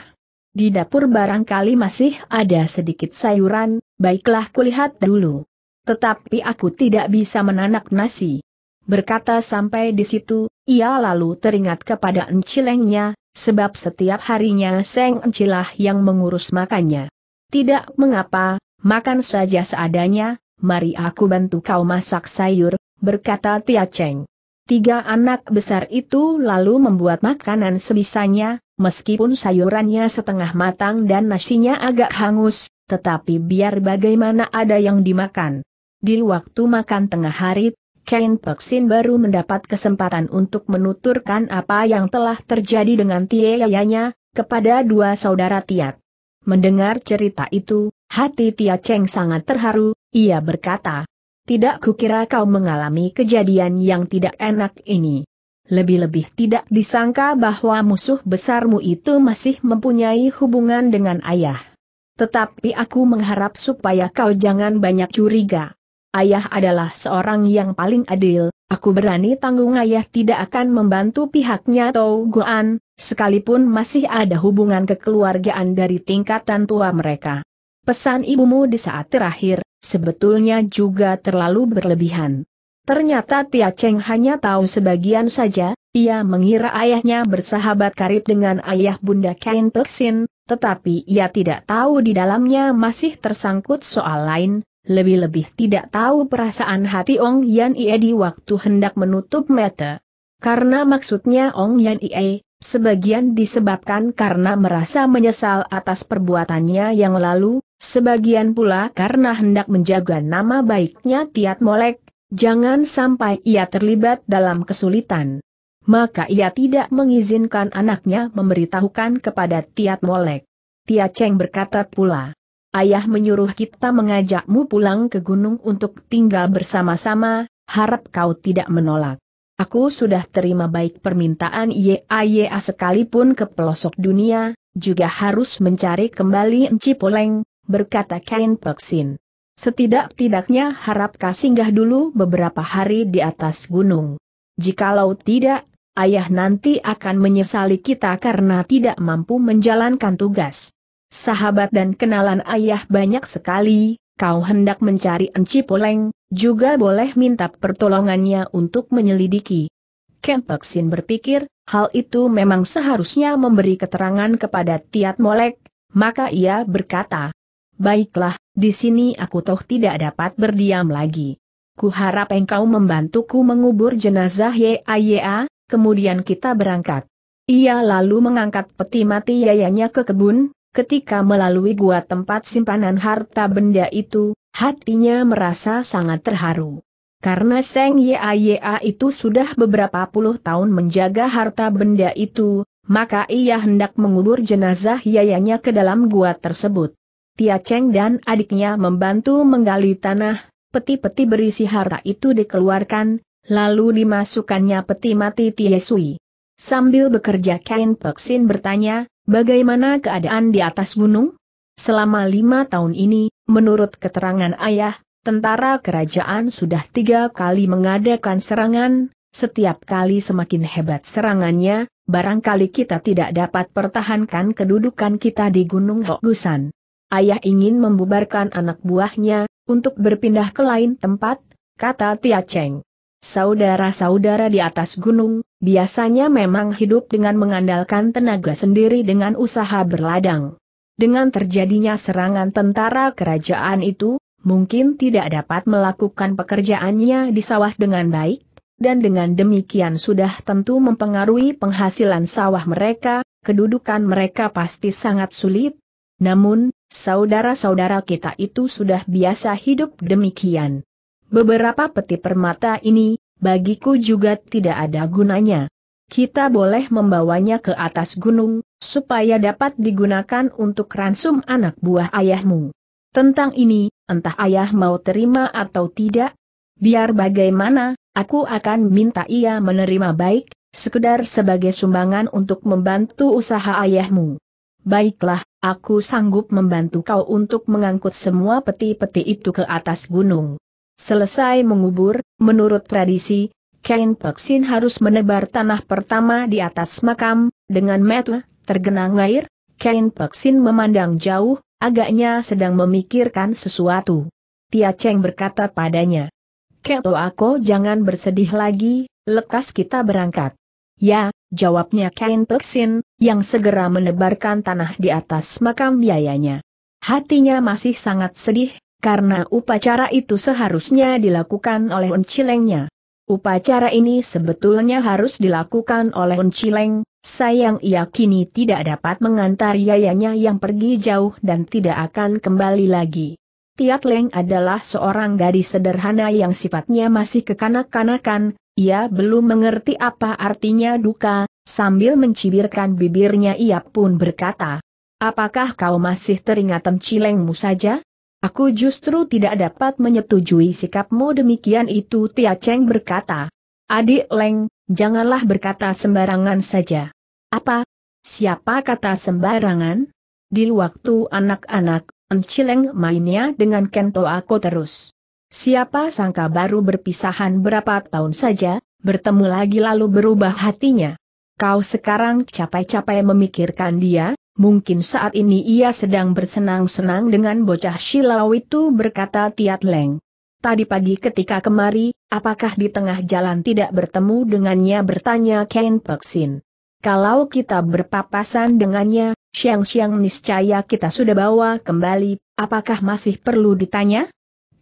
A: di dapur barangkali masih ada sedikit sayuran, baiklah kulihat dulu. Tetapi aku tidak bisa menanak nasi. Berkata sampai di situ, ia lalu teringat kepada encilengnya, sebab setiap harinya Seng Encilah yang mengurus makannya. Tidak mengapa, makan saja seadanya, mari aku bantu kau masak sayur, berkata Tia Cheng. Tiga anak besar itu lalu membuat makanan sebisanya, meskipun sayurannya setengah matang dan nasinya agak hangus, tetapi biar bagaimana ada yang dimakan. Di waktu makan tengah hari, Ken Peksin baru mendapat kesempatan untuk menuturkan apa yang telah terjadi dengan Tieyayanya, kepada dua saudara Tiat. Mendengar cerita itu, hati Tia Cheng sangat terharu, ia berkata, tidak kukira kau mengalami kejadian yang tidak enak ini. Lebih-lebih tidak disangka bahwa musuh besarmu itu masih mempunyai hubungan dengan ayah. Tetapi aku mengharap supaya kau jangan banyak curiga. Ayah adalah seorang yang paling adil, aku berani tanggung ayah tidak akan membantu pihaknya atau Guan, sekalipun masih ada hubungan kekeluargaan dari tingkatan tua mereka. Pesan ibumu di saat terakhir, sebetulnya juga terlalu berlebihan. Ternyata Tia Cheng hanya tahu sebagian saja, ia mengira ayahnya bersahabat karib dengan ayah Bunda Kain Peksin, tetapi ia tidak tahu di dalamnya masih tersangkut soal lain, lebih-lebih tidak tahu perasaan hati Ong Yan Ie di waktu hendak menutup mata. Karena maksudnya Ong Yan Ie, sebagian disebabkan karena merasa menyesal atas perbuatannya yang lalu, Sebagian pula karena hendak menjaga nama baiknya Tiat Molek, jangan sampai ia terlibat dalam kesulitan. Maka ia tidak mengizinkan anaknya memberitahukan kepada Tiat Molek. Tiat Cheng berkata pula, Ayah menyuruh kita mengajakmu pulang ke gunung untuk tinggal bersama-sama, harap kau tidak menolak. Aku sudah terima baik permintaan YAYA sekalipun ke pelosok dunia, juga harus mencari kembali Enci Poleng, berkata Kain Peksin. Setidak-tidaknya harap kasinggah singgah dulu beberapa hari di atas gunung. Jikalau tidak, ayah nanti akan menyesali kita karena tidak mampu menjalankan tugas. Sahabat dan kenalan ayah banyak sekali, kau hendak mencari Enci Poleng, juga boleh minta pertolongannya untuk menyelidiki. Ken Peksin berpikir, hal itu memang seharusnya memberi keterangan kepada Tiat Molek, maka ia berkata, Baiklah, di sini aku toh tidak dapat berdiam lagi. Kuharap engkau membantuku mengubur jenazah YAYA, kemudian kita berangkat. Ia lalu mengangkat peti mati yayanya ke kebun, ketika melalui gua tempat simpanan harta benda itu, hatinya merasa sangat terharu. Karena Seng YAYA itu sudah beberapa puluh tahun menjaga harta benda itu, maka ia hendak mengubur jenazah yayanya ke dalam gua tersebut. Tia Cheng dan adiknya membantu menggali tanah, peti-peti berisi harta itu dikeluarkan, lalu dimasukkannya peti mati Tia Sui. Sambil bekerja Kain Peksin bertanya, bagaimana keadaan di atas gunung? Selama lima tahun ini, menurut keterangan ayah, tentara kerajaan sudah tiga kali mengadakan serangan, setiap kali semakin hebat serangannya, barangkali kita tidak dapat pertahankan kedudukan kita di Gunung Hokusan ayah ingin membubarkan anak buahnya, untuk berpindah ke lain tempat, kata Tia Cheng. Saudara-saudara di atas gunung, biasanya memang hidup dengan mengandalkan tenaga sendiri dengan usaha berladang. Dengan terjadinya serangan tentara kerajaan itu, mungkin tidak dapat melakukan pekerjaannya di sawah dengan baik, dan dengan demikian sudah tentu mempengaruhi penghasilan sawah mereka, kedudukan mereka pasti sangat sulit. Namun, saudara-saudara kita itu sudah biasa hidup demikian. Beberapa peti permata ini, bagiku juga tidak ada gunanya. Kita boleh membawanya ke atas gunung, supaya dapat digunakan untuk ransum anak buah ayahmu. Tentang ini, entah ayah mau terima atau tidak, biar bagaimana, aku akan minta ia menerima baik, sekedar sebagai sumbangan untuk membantu usaha ayahmu baiklah, aku sanggup membantu kau untuk mengangkut semua peti-peti itu ke atas gunung. Selesai mengubur, menurut tradisi, Kain Peksin harus menebar tanah pertama di atas makam, dengan metel, tergenang air, Kain Peksin memandang jauh, agaknya sedang memikirkan sesuatu. Tia Cheng berkata padanya, Keto aku jangan bersedih lagi, lekas kita berangkat. Ya, jawabnya Kain Peksin, yang segera menebarkan tanah di atas makam biayanya. Hatinya masih sangat sedih, karena upacara itu seharusnya dilakukan oleh Uncilengnya. Upacara ini sebetulnya harus dilakukan oleh Uncileng, sayang ia kini tidak dapat mengantar yayanya yang pergi jauh dan tidak akan kembali lagi. Tiat Leng adalah seorang gadis sederhana yang sifatnya masih kekanak-kanakan, ia belum mengerti apa artinya duka, sambil mencibirkan bibirnya ia pun berkata, Apakah kau masih teringat cilengmu saja? Aku justru tidak dapat menyetujui sikapmu demikian itu Tia Cheng berkata. Adik Leng, janganlah berkata sembarangan saja. Apa? Siapa kata sembarangan? Di waktu anak-anak, Encileng mainnya dengan kento aku terus. Siapa sangka baru berpisahan berapa tahun saja, bertemu lagi lalu berubah hatinya. Kau sekarang capai-capai memikirkan dia, mungkin saat ini ia sedang bersenang-senang dengan bocah silau itu berkata Tiat Leng. Tadi pagi ketika kemari, apakah di tengah jalan tidak bertemu dengannya bertanya Ken Peksin. Kalau kita berpapasan dengannya, siang-siang niscaya kita sudah bawa kembali, apakah masih perlu ditanya?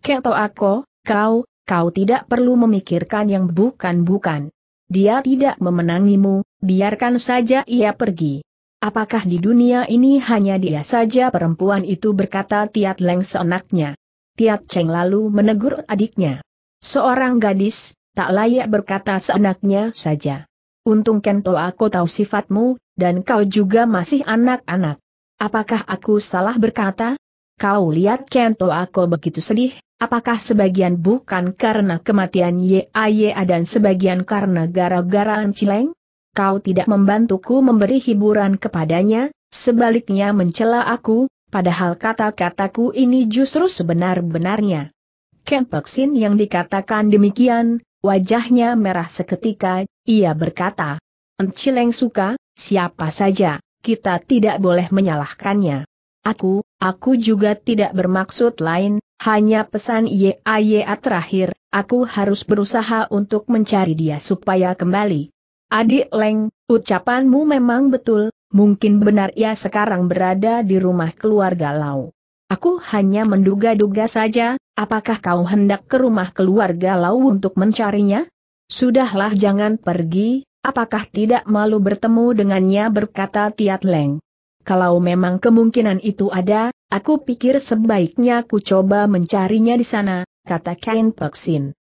A: Keto Ako, kau, kau tidak perlu memikirkan yang bukan-bukan. Dia tidak memenangimu, biarkan saja ia pergi. Apakah di dunia ini hanya dia saja perempuan itu berkata Tiat Leng seenaknya. Tiat Cheng lalu menegur adiknya. Seorang gadis, tak layak berkata seenaknya saja. Untung Kento aku tahu sifatmu, dan kau juga masih anak-anak. Apakah aku salah berkata? Kau lihat Kento aku begitu sedih, apakah sebagian bukan karena kematian Yaya dan sebagian karena gara gara Cileng? Kau tidak membantuku memberi hiburan kepadanya, sebaliknya mencela aku, padahal kata-kataku ini justru sebenar-benarnya. Kempeksin yang dikatakan demikian, wajahnya merah seketika, ia berkata, Encileng suka, siapa saja, kita tidak boleh menyalahkannya. Aku, aku juga tidak bermaksud lain, hanya pesan YAYA terakhir, aku harus berusaha untuk mencari dia supaya kembali. Adik Leng, ucapanmu memang betul, mungkin benar ia sekarang berada di rumah keluarga Lau. Aku hanya menduga-duga saja, apakah kau hendak ke rumah keluarga Lau untuk mencarinya? Sudahlah jangan pergi, apakah tidak malu bertemu dengannya berkata Tiat Leng. Kalau memang kemungkinan itu ada, aku pikir sebaiknya ku coba mencarinya di sana, kata Kain Peksin.